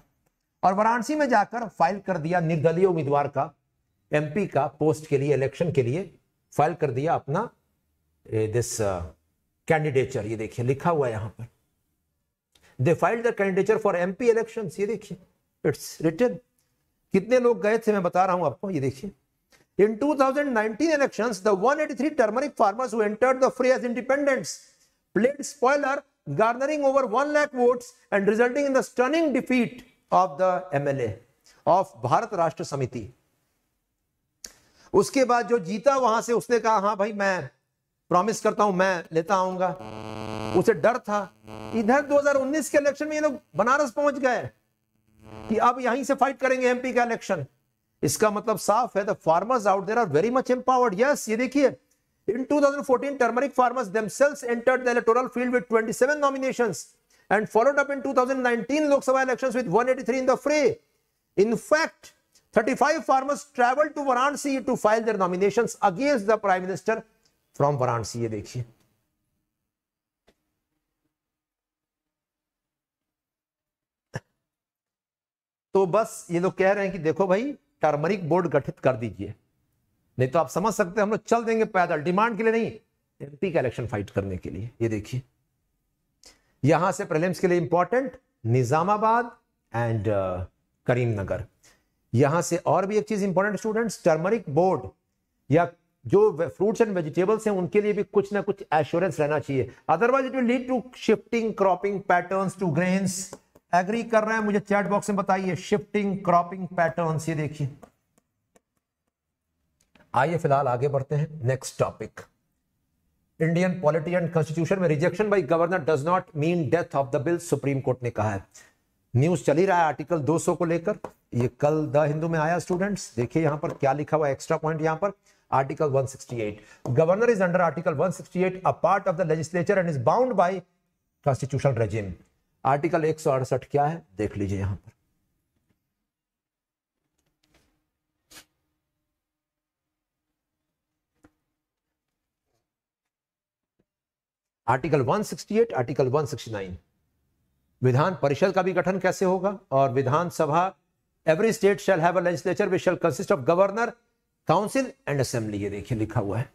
और वाराणसी में जाकर फाइल कर दिया निर्दलीय उम्मीदवार का एमपी का पोस्ट के लिए इलेक्शन के लिए फाइल कर दिया अपना दिस कैंडिडेचर uh, ये देखिए लिखा हुआ है यहां पर they file the candidature for MP election ये देखिए इट्स रिटर्न कितने लोग गए थे मैं बता रहा हूं आपको ये देखिए In 2019 elections, the 183 turmeric farmers who entered the fray as independents played spoiler garnering over 1 lakh votes and resulting in the stunning defeat of the MLA of Bharat Rashtra Samiti. उसके बाद जो जीता वहां से उसने कहा हाँ भाई मैं प्रॉमिस करता हूं मैं लेता आऊंगा उसे डर था इधर 2019 के इलेक्शन में ये लोग बनारस पहुंच गए कि अब यहीं से फाइट करेंगे एमपी का इलेक्शन इसका मतलब साफ है the farmers out there are very much empowered yes ये देखिए In 2014, turmeric farmers themselves entered the electoral field with 27 nominations and followed up in 2019 Lok Sabha elections with 183 in the fray. In fact, 35 farmers travelled to Varanasi to file their nominations against the Prime Minister from Varanasi. ये देखिए तो बस ये लोग कह रहे हैं कि देखो भाई टर्मरिक बोर्ड गठित कर दीजिए नहीं तो आप समझ सकते हैं हम लोग चल देंगे पैदल डिमांड के लिए नहीं एमपी का इलेक्शन फाइट करने के लिए ये देखिए यहां से प्रलिम्स के लिए इंपॉर्टेंट निजामाबाद एंड करीमनगर यहां से और भी एक चीज इंपॉर्टेंट स्टूडेंट्स टर्मरिक बोर्ड या जो फ्रूट्स एंड वेजिटेबल्स हैं उनके लिए भी कुछ ना कुछ एश्योरेंस रहना चाहिए otherwise it will lead to shifting cropping patterns to grains agree कर रहे हैं मुझे चैट बॉक्स में बताइए शिफ्टिंग क्रॉपिंग पैटर्न्स ये देखिए आइए फिलहाल आगे बढ़ते हैं next topic Indian polity and constitution में rejection by governor does not mean death of the bill supreme court ने कहा है न्यूज चली रहा है आर्टिकल 200 को लेकर ये कल द हिंदू में आया स्टूडेंट्स देखिए यहां पर क्या लिखा हुआ एक्स्ट्रा पॉइंट यहां पर article 168 governor is under article 168 a part of the legislature and is bound by constitutional regime article एक क्या है देख लीजिए यहां पर आर्टिकल 168 आर्टिकल 169 विधान परिषद का भी गठन कैसे होगा और विधानसभा every state shall have a legislature which shall consist of governor council and assembly ये देखिए लिखा हुआ है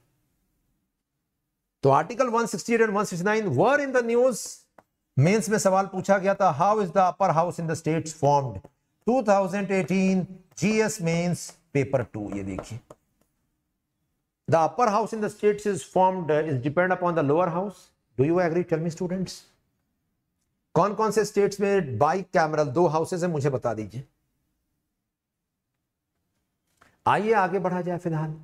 तो article 168 and 169 were in the news mains में सवाल पूछा गया था how is the upper house in the states formed 2018 GS mains paper 2 ये देखिए the upper house in the states is formed is depend upon the lower house do you agree tell me students कौन कौन से states में by cameral दो houses है मुझे बता दीजिए आइए आगे बढ़ा जाए फिलहाल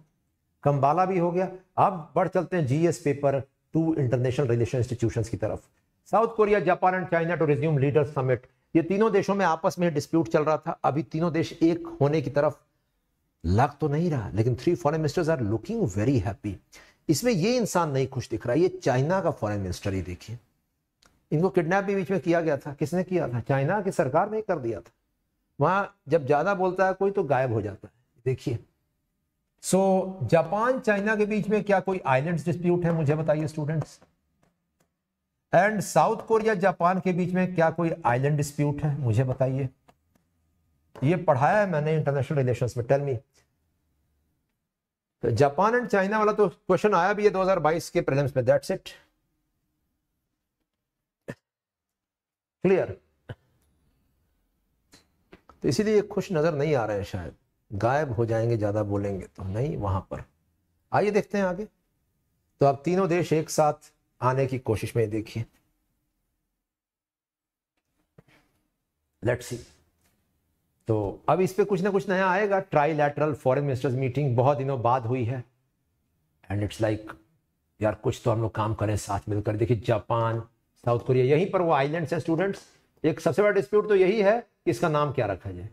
कंबाला भी हो गया अब बढ़ चलते हैं GS paper two international relation institutions की तरफ South Korea Japan and China to resume leader summit ये तीनों देशों में आपस में डिस्प्यूट चल रहा था अभी तीनों देश एक होने की तरफ लग तो नहीं रहा लेकिन three foreign ministers are looking very happy इसमें ये इंसान नहीं खुश दिख रहा ये चाइना का फॉरेन मिनिस्टर ही देखिए इनको किडनैप भी बीच में किया गया था किसने किया था चाइना की सरकार ने कर दिया था वहां जब ज़्यादा बोलता है कोई तो गायब हो जाता है देखिए सो so, जापान चाइना के बीच में क्या कोई आइलैंड डिस्प्यूट है मुझे बताइए students and South Korea Japan के बीच में क्या कोई आइलैंड डिस्प्यूट है मुझे बताइए ये पढ़ाया है मैंने इंटरनेशनल रिलेशंस में tell me Japan and China वाला तो क्वेश्चन आया भी है 2022 के प्रीलिम्स में दैट्स इट क्लियर तो इसीलिए खुश नजर नहीं आ रहे हैं शायद गायब हो जाएंगे ज्यादा बोलेंगे तो नहीं वहां पर आइए देखते हैं आगे तो आप तीनों देश एक साथ आने की कोशिश में देखिए लेट्स सी तो अब इस पर कुछ ना कुछ नया आएगा trilateral foreign ministers meeting बहुत दिनों बाद हुई है एंड इट्स लाइक यार कुछ तो हम लोग काम करें साथ मिलकर देखिए जापान साउथ कोरिया यहीं पर वो आइलैंड है स्टूडेंट्स एक सबसे बड़ा डिस्प्यूट तो यही है कि इसका नाम क्या रखा जाए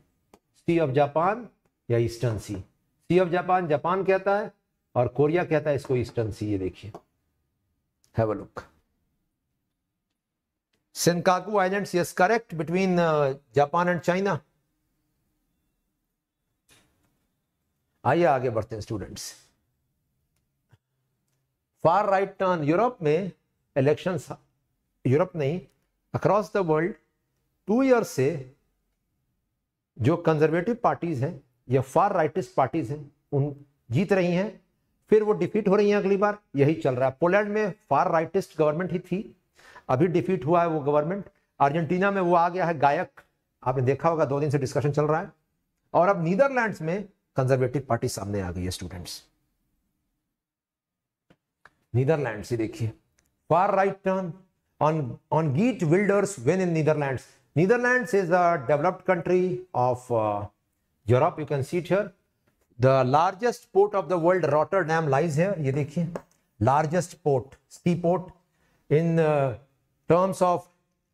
सी ऑफ जापान या eastern sea sea of Japan Japan कहता है और कोरिया कहता है इसको ईस्टर्न सी ये देखिए have a look Senkaku islands yes correct between Japan and China आइए आगे बढ़ते हैं students far right turn Europe में इलेक्शन यूरोप नहीं across the world two year से जो कंजर्वेटिव पार्टीज हैं या फार राइटिस्ट पार्टीज हैं उन जीत रही हैं फिर वो डिफीट हो रही हैं अगली बार यही चल रहा है पोलैंड में फार राइटिस्ट गवर्नमेंट ही थी अभी डिफीट हुआ है वो गवर्नमेंट अर्जेंटीना में वो आ गया है गायक आपने देखा होगा दो दिन से डिस्कशन चल रहा है और अब नीदरलैंड्स में कंजर्वेटिव पार्टी सामने आ गई है स्टूडेंट्स नीदरलैंड से देखिए far right turn on on गीट Wilders when in Netherland Netherland is a developed country of Europe you can see it here the largest port of the world Rotterdam lies है ये देखिए largest port sea port in terms of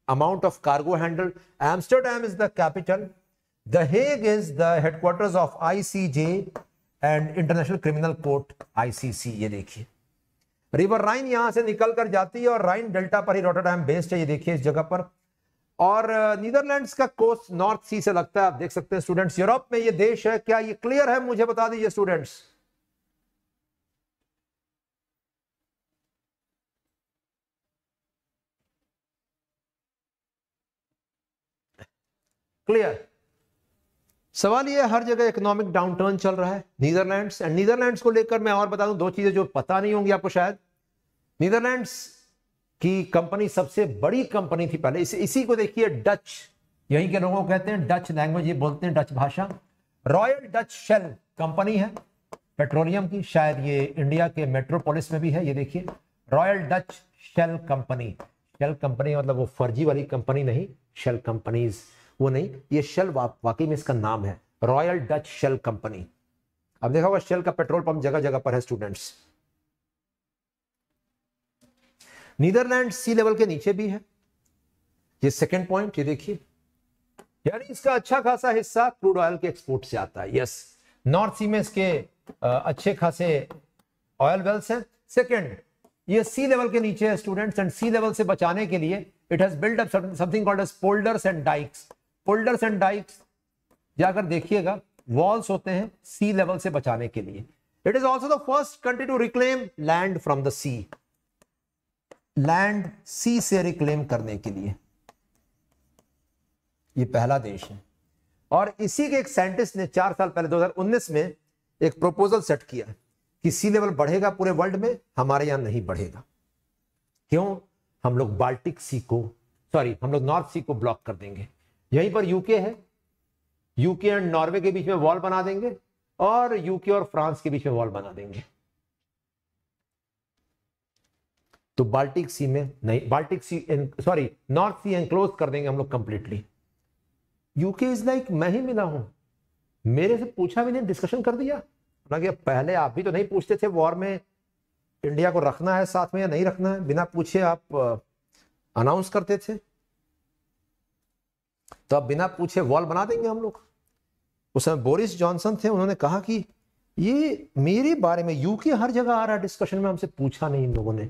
amount of cargo handle Amsterdam is the capital The Hague is the headquarters of ICJ and international criminal court ICC ये देखिए river राइन यहां से निकल कर जाती है और राइन डेल्टा पर ही रोटरडैम बेस्ड है ये देखिए इस जगह पर और नीदरलैंड्स का कोस्ट नॉर्थ सी से लगता है आप देख सकते हैं स्टूडेंट्स यूरोप में ये देश है क्या ये क्लियर है मुझे बता दीजिए स्टूडेंट्स क्लियर सवाल ये हर जगह इकोनॉमिक डाउनटर्न चल रहा है नीदरलैंड्स एंड नीदरलैंड्स को लेकर मैं और बता दूं दो चीजें जो पता नहीं होंगी आपको शायद नीदरलैंड्स की कंपनी सबसे बड़ी कंपनी थी पहले इस, इसी को देखिए डच यहीं के लोगों को कहते हैं डच लैंग्वेज ये बोलते हैं डच भाषा रॉयल डच शेल कंपनी है पेट्रोलियम की शायद ये इंडिया के मेट्रोपोलिस में भी है ये देखिए Royal Dutch Shell company Shell company मतलब वो फर्जी वाली कंपनी नहीं शेल कंपनीज़ वो नहीं ये शेल वा, वाकई में इसका नाम है रॉयल डच शेल कंपनी अब देखा होगा शेल का पेट्रोल पंप जगह जगह पर है स्टूडेंट्स नीदरलैंड सी लेवल के नीचे भी है ये सेकंड पॉइंट ये देखिए यानी इसका अच्छा खासा हिस्सा क्रूड ऑयल के एक्सपोर्ट से आता है यस नॉर्थ सी में इसके अच्छे खासे ऑयल वेल्स हैं सेकंड ये सी लेवल के नीचे है स्टूडेंट्स एंड सी लेवल से बचाने के लिए it has build up something called as polders and dykes folders and dykes जाकर देखिएगा वॉल्स होते हैं सी लेवल से बचाने के लिए it is also the first country to reclaim land from the sea land sea से रिक्लेम करने के लिए ये पहला देश है और इसी के एक साइंटिस्ट ने चार साल पहले 2019 में एक प्रपोजल सेट किया कि सी लेवल बढ़ेगा पूरे वर्ल्ड में हमारे यहां नहीं बढ़ेगा क्यों हम लोग बाल्टिक सी को सॉरी हम लोग नॉर्थ सी को ब्लॉक कर देंगे यहीं पर यूके है यूके एंड नॉर्वे के बीच में वॉल बना देंगे और यूके और फ्रांस के बीच में वॉल बना देंगे तो बाल्टिक सी में नहीं Baltic sea sorry north sea enclose कर देंगे हम लोग कंप्लीटली यूके इज लाइक मैं ही मिला हूं मेरे से पूछा भी नहीं डिस्कशन कर दिया हालांकि पहले आप भी तो नहीं पूछते थे वॉर में इंडिया को रखना है साथ में या नहीं रखना है बिना पूछे आप अनाउंस करते थे तो अब बिना पूछे वॉल बना देंगे हम लोग उस समय बोरिस जॉनसन थे उन्होंने कहा कि ये मेरे बारे में यूके हर जगह आ रहा डिस्कशन में हमसे पूछा नहीं इन लोगों ने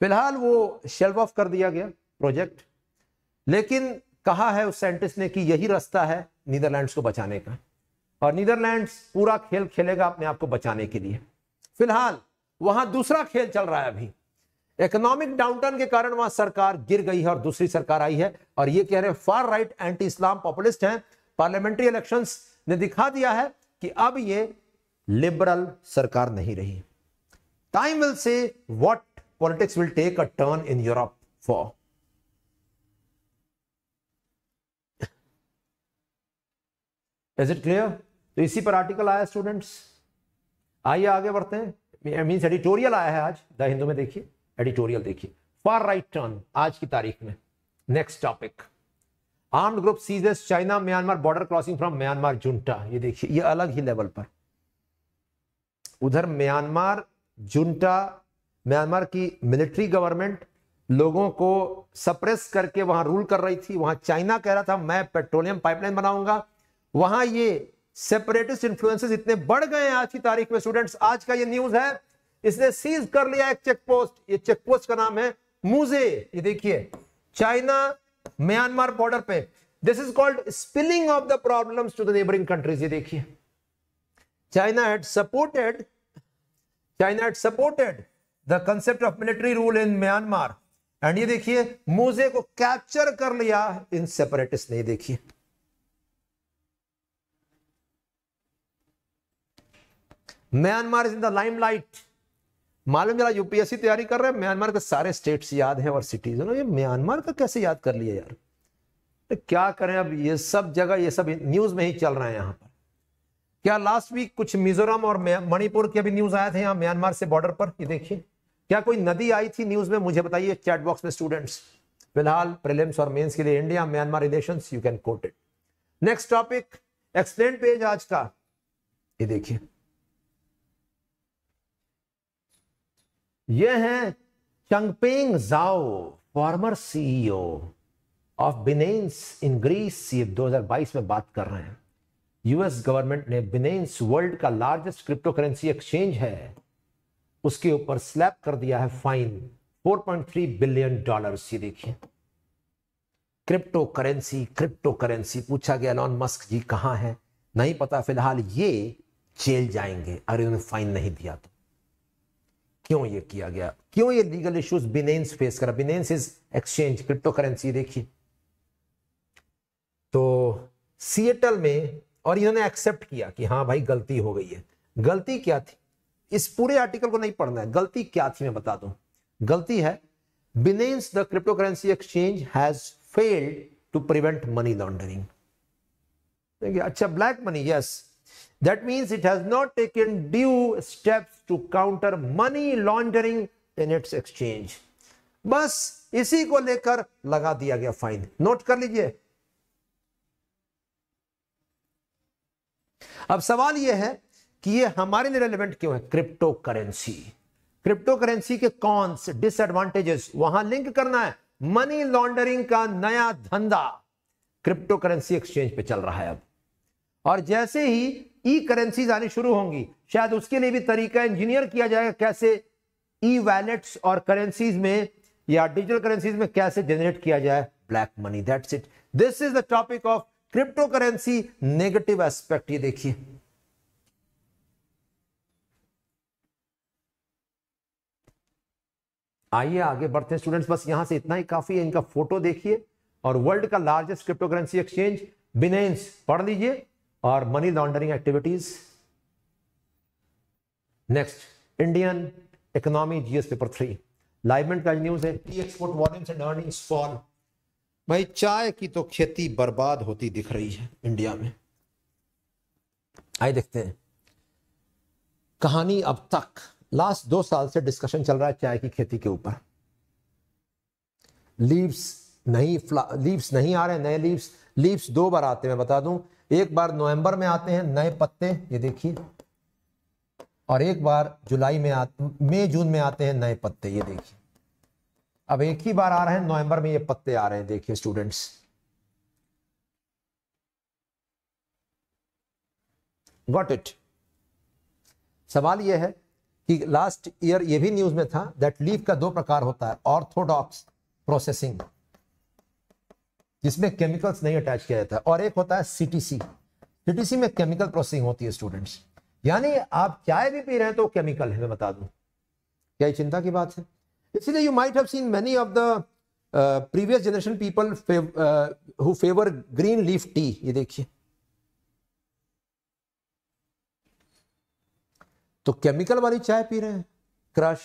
फिलहाल वो शेल्व ऑफ कर दिया गया प्रोजेक्ट लेकिन कहा है उस साइंटिस्ट ने कि यही रास्ता है नीदरलैंड्स को बचाने का और नीदरलैंड्स पूरा खेल खेलेगा अपने आप को बचाने के लिए फिलहाल वहां दूसरा खेल चल रहा है अभी इकोनॉमिक डाउनटर्न के कारण वहां सरकार गिर गई है और दूसरी सरकार आई है और ये कह रहे हैं far right anti Islam populist हैं पार्लियामेंट्री इलेक्शन ने दिखा दिया है कि अब ये लिबरल सरकार नहीं रही time will say what politics will take a turn in Europe for is it clear तो इसी पर आर्टिकल आया स्टूडेंट्स आइए आगे बढ़ते हैं मीन्स एडिटोरियल आया है आज द हिंदू में देखिए एडिटोरियल देखिए फार राइट टर्न आज की तारीख में next topic arm group seizes China Myanmar border crossing from Myanmar junta ये देखिए ये अलग ही लेवल पर उधर म्यांमार जुंटा म्यांमार की मिलिट्री गवर्नमेंट लोगों को सप्रेस करके वहां रूल कर रही थी वहां चाइना कह रहा था मैं पेट्रोलियम पाइपलाइन बनाऊंगा वहां ये सेपरेटिस्ट इन्फ्लुएंसेस इतने बढ़ गए हैं आज की तारीख में स्टूडेंट्स आज का ये न्यूज है इसने सीज कर लिया एक चेक पोस्ट ये चेक पोस्ट का नाम है मुजे ये देखिए चाइना म्यांमार बॉर्डर पे this is called spilling of the problems to the neighbouring countries ये देखिए China had supported China had supported the concept of military rule in Myanmar and ये देखिए मुजे को कैप्चर कर लिया इन सेपरेटिस्ट ने देखिए Myanmar is in the limelight मालूम चला यूपीएससी तैयारी कर रहे हैं म्यांमार के सारे स्टेट्स याद हैं और सिटीज है ना ये म्यांमार का कैसे याद कर लिया यार तो क्या करें अब ये सब जगह ये सब न्यूज में ही चल रहा है यहाँ पर क्या लास्ट वीक कुछ मिजोरम और मणिपुर के भी न्यूज आए थे यहाँ म्यांमार से बॉर्डर पर ये देखिए क्या कोई नदी आई थी न्यूज में मुझे बताइए चैट बॉक्स में स्टूडेंट्स फिलहाल प्रिलिम्स और मेन्स के लिए India Myanmar relation you can quote it next topic explain page आज का ये देखिए E ये हैं Changpeng Zhao former CEO of Binance in Greece ये 2022 में बात कर रहे हैं यूएस गवर्नमेंट ने बिनेंस वर्ल्ड का लार्जेस्ट क्रिप्टो करेंसी एक्सचेंज है उसके ऊपर स्लैप कर दिया है फाइन 4.3 बिलियन डॉलर्स ये देखिए क्रिप्टो करेंसी क्रिप्टो करेंसी पूछा गया लॉन मस्क जी कहां है नहीं पता फिलहाल ये जेल जाएंगे अगर उन्हें फाइन नहीं दिया तो क्यों ये किया गया क्यों ये लीगल इश्यूज बिनेंस फेस करा Binance is exchange crypto currency देखिए तो सीएटल में और इन्होंने एक्सेप्ट किया कि हाँ भाई गलती हो गई है गलती क्या थी इस पूरे आर्टिकल को नहीं पढ़ना है गलती क्या थी मैं बता दू गलती है Binance the crypto currency exchange has failed to prevent money laundering अच्छा black money yes That means it has not taken due steps to counter money laundering in its exchange. बस इसी को लेकर लगा दिया गया फाइन नोट कर लीजिए अब सवाल यह है कि यह हमारे लिए रेलिवेंट क्यों है क्रिप्टो करेंसी क्रिप्टो करेंसी के कॉन्स डिसएडवांटेजेस वहां लिंक करना है मनी लॉन्डरिंग का नया धंधा क्रिप्टो करेंसी एक्सचेंज पे चल रहा है अब और जैसे ही ई करेंसीज आनी शुरू होंगी शायद उसके लिए भी तरीका इंजीनियर किया जाएगा कैसे ई वैलेट्स और करेंसीज में या डिजिटल करेंसीज में कैसे जनरेट किया जाए black money that's it this is the topic of crypto currency negative aspect ये देखिए आइए आगे बढ़ते हैं स्टूडेंट्स बस यहां से इतना ही काफी है इनका फोटो देखिए और वर्ल्ड का largest crypto currency exchange Binance पढ़ लीजिए और money laundering activities next Indian economy GS paper three लाइवमेंट का न्यूज है tea export volumes and earnings fall भाई चाय की तो खेती बर्बाद होती दिख रही है इंडिया में आइए देखते हैं कहानी अब तक लास्ट दो साल से डिस्कशन चल रहा है चाय की खेती के ऊपर लीव्स नहीं लीव्स नहीं आ रहे नए लीव्स लीव्स दो बार आते मैं बता दूं एक बार नवंबर में आते हैं नए पत्ते ये देखिए और एक बार जुलाई में मई जून में आते हैं नए पत्ते ये देखिए अब एक ही बार आ रहे हैं नवंबर में ये पत्ते आ रहे हैं देखिए स्टूडेंट्स गॉट इट सवाल यह है कि लास्ट ईयर यह भी न्यूज में था दैट लीव का दो प्रकार होता है ऑर्थोडॉक्स प्रोसेसिंग जिसमें केमिकल्स नहीं अटैच किया जाता और एक होता है सीटीसी सीटीसी में केमिकल प्रोसेसिंग होती है स्टूडेंट्स यानी आप चाय भी पी रहे हैं तो केमिकल है मैं बता दूं क्या ये चिंता की बात है इसलिए you might have seen many of the previous generation people who favour green leaf tea ये देखिए तो केमिकल वाली चाय पी रहे हैं crush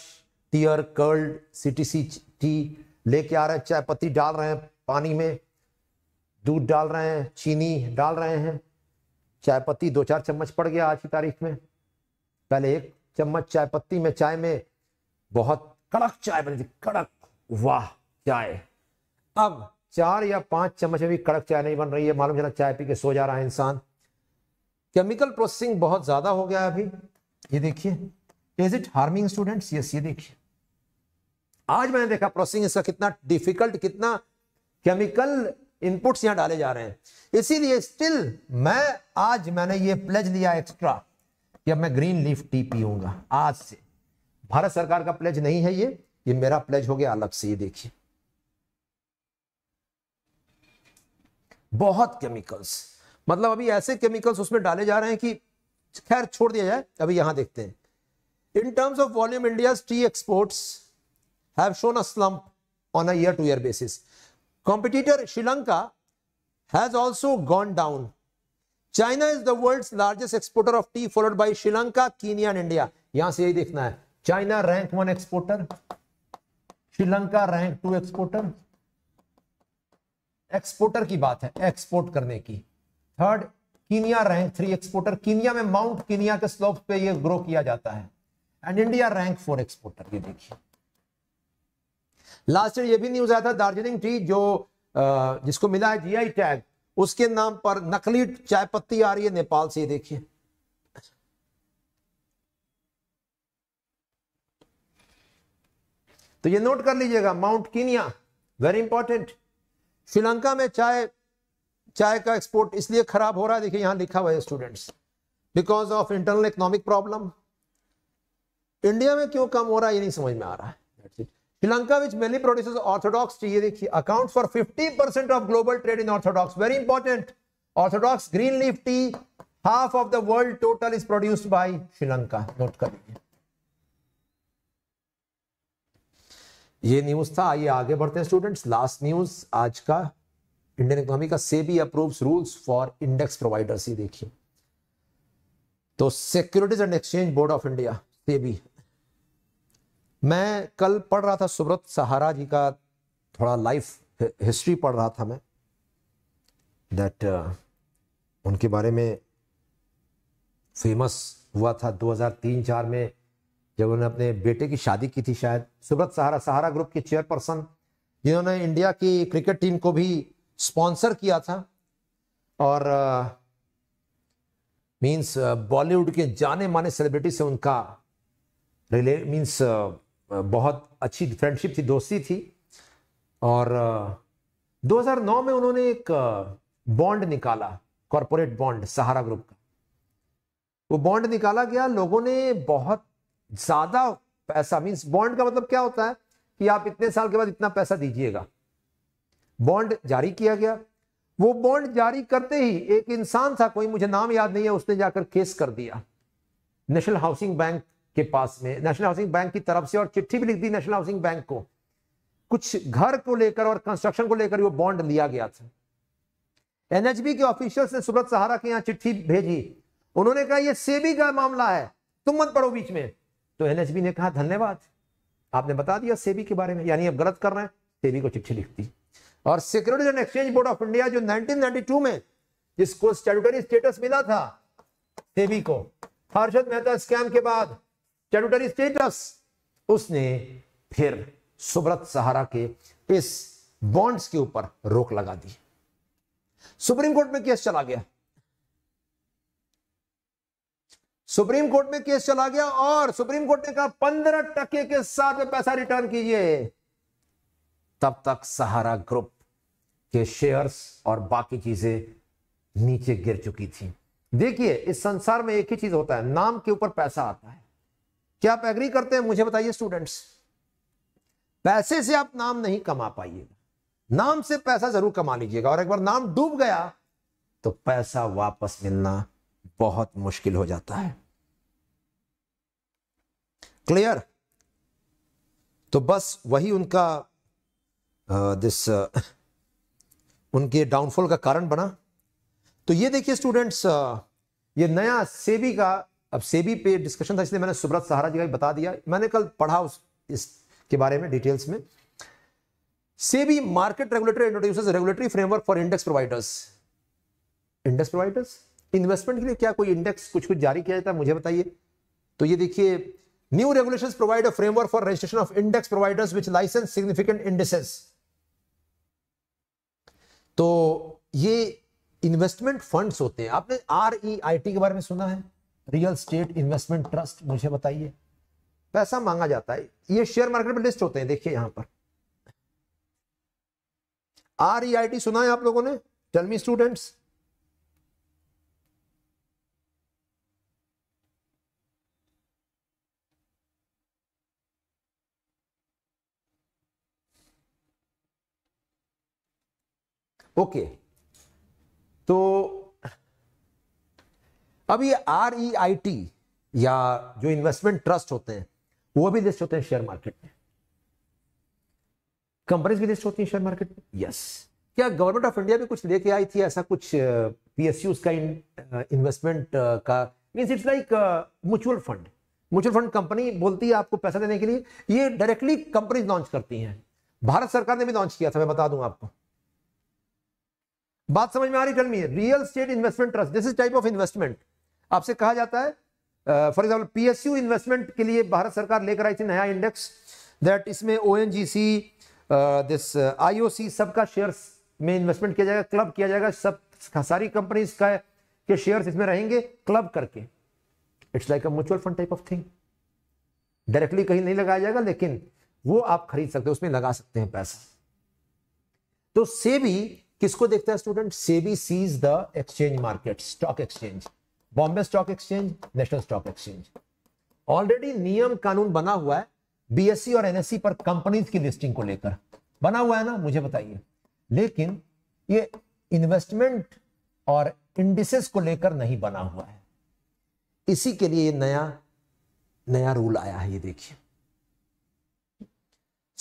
tear curled CTC tea लेके आ रहे हैं चाय पत्ती डाल रहे हैं पानी में दूध डाल रहे हैं चीनी डाल रहे हैं चाय पत्ती दो चार चम्मच पड़ गया आज की तारीख में पहले एक चम्मच चाय पत्ती में चाय में बहुत कड़क चाय बनी थी कड़क वाह चाय अब चार या पांच चम्मच में भी कड़क चाय नहीं बन रही है मालूम चला चाय पी के सो जा रहा है इंसान केमिकल प्रोसेसिंग बहुत ज्यादा हो गया अभी ये देखिए is it harming students yes ये देखिए आज मैंने देखा प्रोसेसिंग इसका कितना डिफिकल्ट कितना केमिकल इनपुट्स यहां डाले जा रहे हैं इसीलिए स्टिल मैं आज मैंने ये प्लेज लिया एक्स्ट्रा कि अब मैं ग्रीन लीफ टी पीऊंगा आज से भारत सरकार का प्लेज नहीं है ये ये मेरा प्लेज हो गया अलग से ये देखिए बहुत केमिकल्स मतलब अभी ऐसे केमिकल्स उसमें डाले जा रहे हैं कि खैर छोड़ दिया जाए अभी यहां देखते हैं in terms of volume India tea exports have shown a slump on a year to year basis Competitor Sri Lanka has also gone down. China is the world's largest exporter of tea, followed by Sri Lanka, Kenya and India. यहां से यही देखना है China rank one exporter Sri Lanka rank two exporter exporter की बात है export करने की third Kenya rank three exporter Kenya में माउंट कीनिया के स्लोप पे ये ग्रो किया जाता है and India rank four exporter ये देखिए लास्ट ईयर ये भी न्यूज आया था दार्जिलिंग टी जो जिसको मिला है जीआई टैग उसके नाम पर नकली चाय पत्ती आ रही है नेपाल से देखिए तो ये नोट कर लीजिएगा Mount Kenya very important Sri Lanka में चाय चाय का एक्सपोर्ट इसलिए खराब हो रहा है देखिए यहां लिखा हुआ है students because of internal economic problem India में क्यों कम हो रहा है ये नहीं समझ में आ रहा है श्रीलंका मेनली प्रोड्यूस ऑर्थोडॉक्स चाहिए देखिए account for fifty percent of global trade in orthodox very important orthodox green leaf tea half of the world total is produced by Sri Lanka note कर लीजिए ये न्यूज था आइए आगे बढ़ते हैं स्टूडेंट्स लास्ट न्यूज आज का इंडियन इकोनॉमी का SEBI approves rules for index providers ये देखिए तो securities and exchange board of India SEBI मैं कल पढ़ रहा था सुब्रत सहारा जी का थोड़ा लाइफ हिस्ट्री पढ़ रहा था मैं दैट uh, उनके बारे में फेमस हुआ था 2003-4 में जब उन्होंने अपने बेटे की शादी की थी शायद सुब्रत सहारा सहारा ग्रुप के चेयरपर्सन जिन्होंने इंडिया की क्रिकेट टीम को भी स्पॉन्सर किया था और मींस uh, बॉलीवुड uh, के जाने माने सेलिब्रिटी से उनका रिले मीन्स बहुत अच्छी फ्रेंडशिप थी दोस्ती थी और 2009 में उन्होंने एक बॉन्ड निकाला कॉरपोरेट बॉन्ड सहारा ग्रुप का वो बॉन्ड निकाला गया लोगों ने बहुत ज्यादा पैसा मीन्स बॉन्ड का मतलब क्या होता है कि आप इतने साल के बाद इतना पैसा दीजिएगा बॉन्ड जारी किया गया वो बॉन्ड जारी करते ही एक इंसान था कोई मुझे नाम याद नहीं है उसने जाकर केस कर दिया नेशनल हाउसिंग बैंक के पास में नेशनल हाउसिंग बैंक की तरफ से और चिट्ठी भी लिख दी नेशनल हाउसिंग बैंक को कुछ घर को लेकर और कंस्ट्रक्शन को लेकर वो बॉन्ड लिया गया था एनएचबी के ऑफिशियल्स ने सुब्रत सहारा के यहाँ चिट्ठी भेजी उन्होंने कहा ये सेबी का मामला है तुम मत पढ़ो बीच में तो एनएचबी ने कहा धन्यवाद आपने बता दिया सेबी के बारे में यानी अब गलत कर रहे हैं सेबी को चिट्ठी लिख दी और securities and exchange board of India जो 1992 में जिसको स्टेटुटरी स्टेटस मिला था सेबी को हर्षद मेहता स्कैम के बाद टेरिटरी स्टेटस उसने फिर सुब्रत सहारा के इस बॉन्ड्स के ऊपर रोक लगा दी सुप्रीम कोर्ट में केस चला गया सुप्रीम कोर्ट में केस चला गया और सुप्रीम कोर्ट ने कहा पंद्रह टके के साथ में पैसा रिटर्न कीजिए तब तक सहारा ग्रुप के शेयर्स और बाकी चीजें नीचे गिर चुकी थी देखिए इस संसार में एक ही चीज होता है नाम के ऊपर पैसा आता है क्या आप एग्री करते हैं मुझे बताइए स्टूडेंट्स पैसे से आप नाम नहीं कमा पाइएगा नाम से पैसा जरूर कमा लीजिएगा और एक बार नाम डूब गया तो पैसा वापस मिलना बहुत मुश्किल हो जाता है क्लियर तो बस वही उनका दिस उनके डाउनफॉल का कारण बना तो ये देखिए स्टूडेंट्स ये नया सेबी का अब सेबी पे डिस्कशन था इसलिए मैंने सुब्रत सहारा जी का बता दिया मैंने कल पढ़ा उस के बारे में डिटेल्स में SEBI market regulator introduce regulatory framework for index providers index providers investment के लिए क्या कोई इंडेक्स कुछ कुछ जारी किया जाता है मुझे बताइए तो ये देखिए new regulation provide a framework for registration of index providers which license significant indices तो ये इन्वेस्टमेंट फंड्स होते हैं आपने आरईआईटी आई टी के बारे में सुना है रियल स्टेट इन्वेस्टमेंट ट्रस्ट मुझे बताइए पैसा मांगा जाता है ये शेयर मार्केट में लिस्ट होते हैं देखिए यहां पर आर ई आई टी सुना है आप लोगों ने टेलमी स्टूडेंट्स ओके okay. तो अब ये आर ई आई टी या जो इन्वेस्टमेंट ट्रस्ट होते हैं वो भी लिस्ट होते हैं शेयर मार्केट में कंपनीज भी लिस्ट होती हैं शेयर मार्केट में यस क्या गवर्नमेंट ऑफ इंडिया भी कुछ लेके आई थी ऐसा कुछ पीएसयू का इन्वेस्टमेंट का mean it's like mutual fund mutual fund company बोलती है आपको पैसा देने के लिए ये डायरेक्टली कंपनीज लॉन्च करती हैं भारत सरकार ने भी लॉन्च किया था मैं बता दूं आपको बात समझ में आ रही है real estate investment trust this is type of investment आपसे कहा जाता है फॉर एग्जाम्पल पीएसयू इन्वेस्टमेंट के लिए भारत सरकार लेकर आई थी नया इंडेक्स दैट इसमें ओ दिस सी सबका शेयर में इन्वेस्टमेंट किया जाएगा क्लब किया जाएगा सब सारी कंपनीज का के इसमें रहेंगे क्लब करके it's like a mutual fund type of thing directly कहीं नहीं लगाया जाएगा लेकिन वो आप खरीद सकते हो उसमें लगा सकते हैं पैसा तो सेबी किसको देखता है student SEBI sees the exchange market stock exchange Bombay stock exchange national stock exchange already नियम कानून बना हुआ है बीएससी e और एनएससी e पर कंपनीज की लिस्टिंग को लेकर बना हुआ है ना मुझे बताइए लेकिन ये इन्वेस्टमेंट और इंडिसेस को लेकर नहीं बना हुआ है इसी के लिए ये नया नया रूल आया है ये देखिए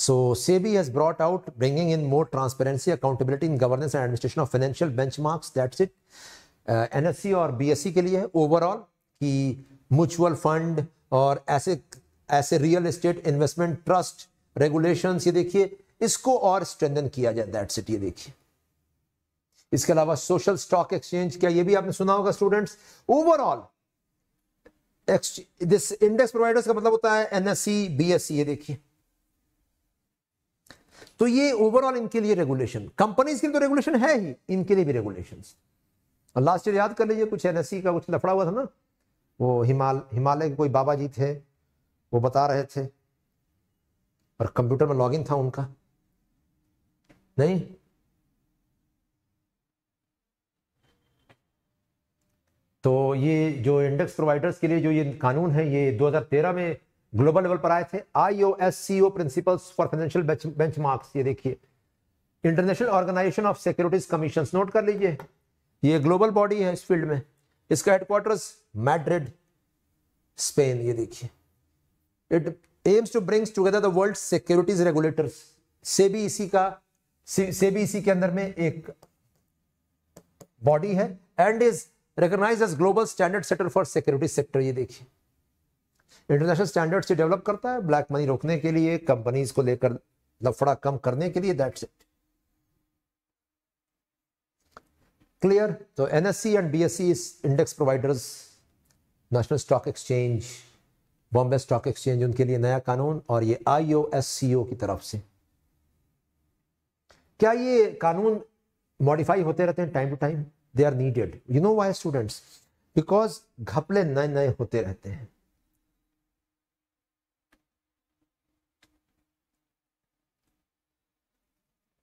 so SEBI has brought out bringing in more transparency accountability in governance and administration of financial benchmarks. That's it an uh, और बी के लिए है ओवरऑल कि म्यूचुअल फंड और ऐसे ऐसे real estate investment trust regulations ये देखिए इसको और स्ट्रेंथन किया जाए दैट इट ये देखिए इसके अलावा सोशल स्टॉक एक्सचेंज क्या ये भी आपने सुना होगा students overall this index providers का मतलब होता है एनएससी बीएससी ये देखिए तो ये ओवरऑल इनके लिए रेगुलेशन कंपनीज के लिए तो रेगुलेशन है ही इनके लिए भी रेगुलेशन और लास्ट ईयर याद कर लीजिए कुछ एन का कुछ लफड़ा हुआ था ना वो हिमाल हिमालय के कोई बाबा जी थे वो बता रहे थे और कंप्यूटर में लॉगिन था उनका नहीं तो ये जो इंडेक्स प्रोवाइडर्स के लिए जो ये कानून है ये 2013 में ग्लोबल लेवल पर आए थे IOSCO S C O principles for financial benchmarks ये देखिए international organisation of securities commission note कर लीजिए ये ग्लोबल बॉडी है इस फील्ड में इसका हेडक्वार्टर्स मैड्रिड स्पेन ये देखिए it aims to brings together the world securities regulators से भी इसी का से भी इसी के अंदर में एक बॉडी है and is recognise as global standard setter for security sector ये देखिए इंटरनेशनल स्टैंडर्ड से डेवलप करता है ब्लैक मनी रोकने के लिए कंपनीज को लेकर लफड़ा कम करने के लिए that's it S C and B S C index providers national stock exchange Bombay stock exchange उनके लिए नया कानून और ये आईओएससीओ की तरफ से क्या ये कानून मॉडिफाई होते रहते हैं time to time they are needed you know why students because घपले नए नए होते रहते हैं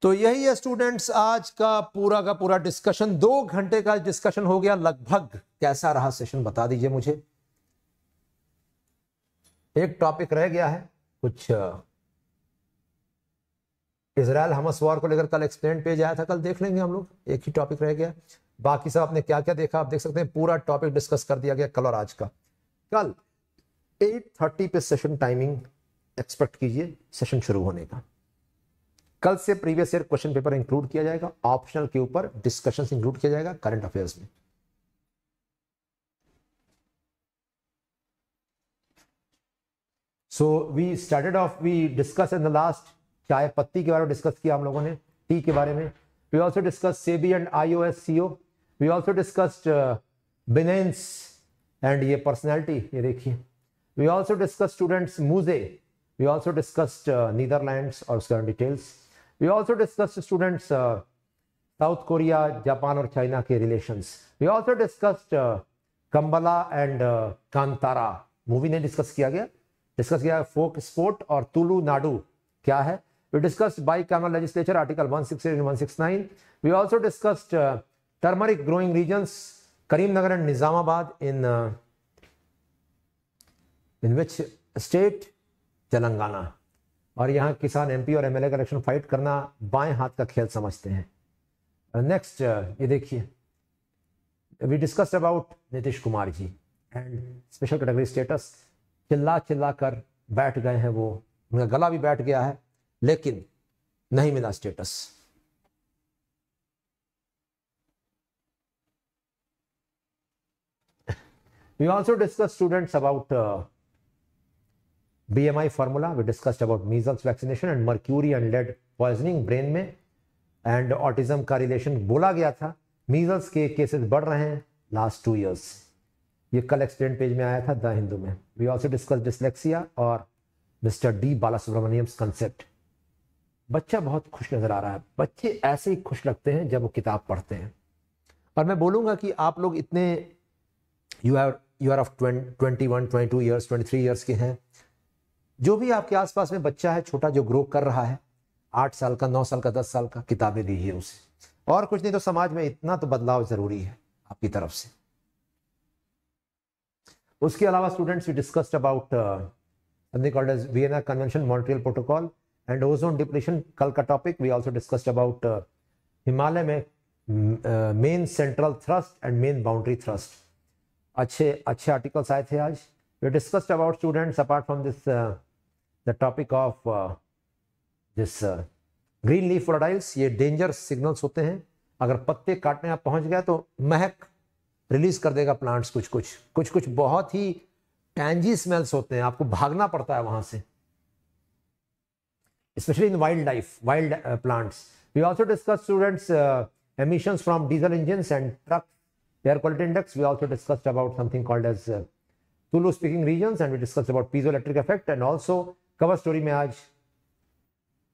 तो यही है स्टूडेंट्स आज का पूरा का पूरा डिस्कशन दो घंटे का डिस्कशन हो गया लगभग कैसा रहा सेशन बता दीजिए मुझे एक टॉपिक रह गया है कुछ इसराइल हमस वॉर को लेकर कल एक्सप्लेन पेज आया था कल देख लेंगे हम लोग एक ही टॉपिक रह गया बाकी सब आपने क्या क्या देखा आप देख सकते हैं पूरा टॉपिक डिस्कस कर दिया गया कल और आज का कल 8:30 पे सेशन टाइमिंग एक्सपेक्ट कीजिए सेशन शुरू होने का कल से previous year question paper include किया जाएगा ऑप्शनल के ऊपर डिस्कशन इंक्लूड किया जाएगा करंट अफेयर्स में so we started off we discuss in the last चाय पत्ती के बारे में डिस्कस किया हम लोगों ने टी के बारे में we also discuss SEBI and IO S C O we also discussed Binance and ये पर्सनैलिटी ये देखिए वी ऑल्सो डिस्कस स्टूडेंट्स मूजे वी ऑल्सो डिस्कस्ड नीदरलैंड और उसका details We also discussed students uh, South Korea, Japan or China ke relations. We also discussed uh, Kambala and uh, Kantara. Movie ने discuss किया गया Discuss किया folk sport और Tulu Nadu क्या है We discussed bicameral legislature article 168 and 169. We also discussed uh, turmeric growing regions Karimnagar and Nizamabad in uh, in which state Telangana. और यहाँ किसान एमपी और एमएलए का इलेक्शन फाइट करना बाएं हाथ का खेल समझते हैं नेक्स्ट uh, uh, ये देखिए we discuss about Nitish Kumar ji and special category status चिल्ला चिल्ला कर बैठ गए हैं वो उनका गला भी बैठ गया है लेकिन नहीं मिला status we also discuss students about BMI formula, we discussed about measles vaccination and mercury and lead poisoning brain में and autism का relation बोला गया था measles के cases बढ़ रहे हैं last two years. ये कल एक्सटेंट पेज में आया था द हिंदू में वी ऑल्सो डिस्कस डिसलेक्सिया और मिस्टर डी बालासुब्रमण्यम्स कंसेप्ट बच्चा बहुत खुश नजर आ रहा है बच्चे ऐसे ही खुश लगते हैं जब वो किताब पढ़ते हैं और मैं बोलूंगा कि आप लोग इतने you have you are of twenty one twenty two years twenty three years के हैं जो भी आपके आसपास में बच्चा है छोटा जो ग्रो कर रहा है आठ साल का नौ साल का दस साल का किताबें दीजिए उसे और कुछ नहीं तो समाज में इतना तो बदलाव जरूरी है आपकी तरफ से उसके अलावा students we discussed about convention Montreal protocol and ozone depression कल का topic we also discussed about Himalaya में main central thrust and main boundary thrust अच्छे अच्छे आर्टिकल्स आए थे आज we discussed about students apart from this uh, the topic of uh, this uh, green leaf फ्लोडाइल्स ये डेंजर सिग्नल्स होते हैं अगर पत्ते काटने आप पहुंच गया तो महक रिलीज कर देगा प्लांट्स कुछ कुछ कुछ कुछ बहुत ही टैंजी स्मेल्स होते हैं आपको भागना पड़ता है वहां से specially in wildlife wild plants we also discuss students emissions from diesel engines and trucks air quality index we also discussed about something called as uh, Tulu speaking regions and we discussed about piezoelectric effect and also cover story mein aaj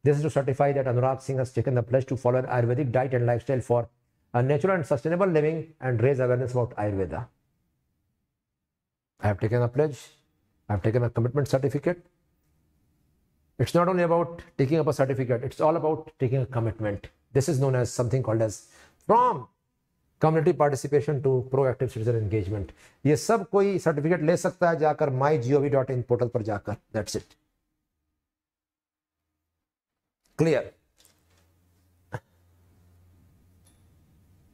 this is to certify that Anurag Singh has taken the pledge to follow an Ayurvedic diet and lifestyle for a natural and sustainable living and raise awareness about Ayurveda. I have taken a pledge. I have taken a commitment certificate. It's not only about taking up a certificate. It's all about taking a commitment. This is known as something called as from community participation to proactive citizen engagement ये सब कोई certificate ले सकता है जाकर my G O V dot in portal पर जाकर that's it clear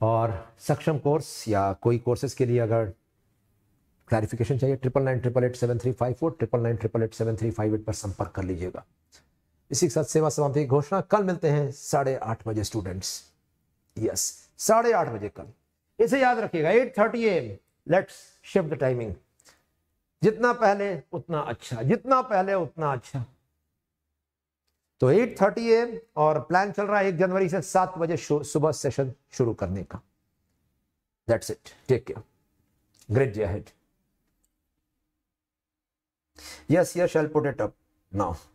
और सक्षम कोर्स या कोई कोर्सेज के लिए अगर क्लैरिफिकेशन चाहिए triple nine triple eight seven three five four triple nine triple eight seven three five eight पर संपर्क कर लीजिएगा इसी के साथ सेवा समाप्ति की घोषणा कल मिलते हैं साढ़े आठ बजे स्टूडेंट्स यस yes. साढ़े आठ बजे का इसे याद रखिएगा eight thirty AM let's shift the timing जितना पहले उतना अच्छा जितना पहले उतना अच्छा तो एट थर्टी एम और प्लान चल रहा है एक जनवरी से सात बजे सुबह सेशन शुरू करने का that's it take care great J head yes yes shall put it up now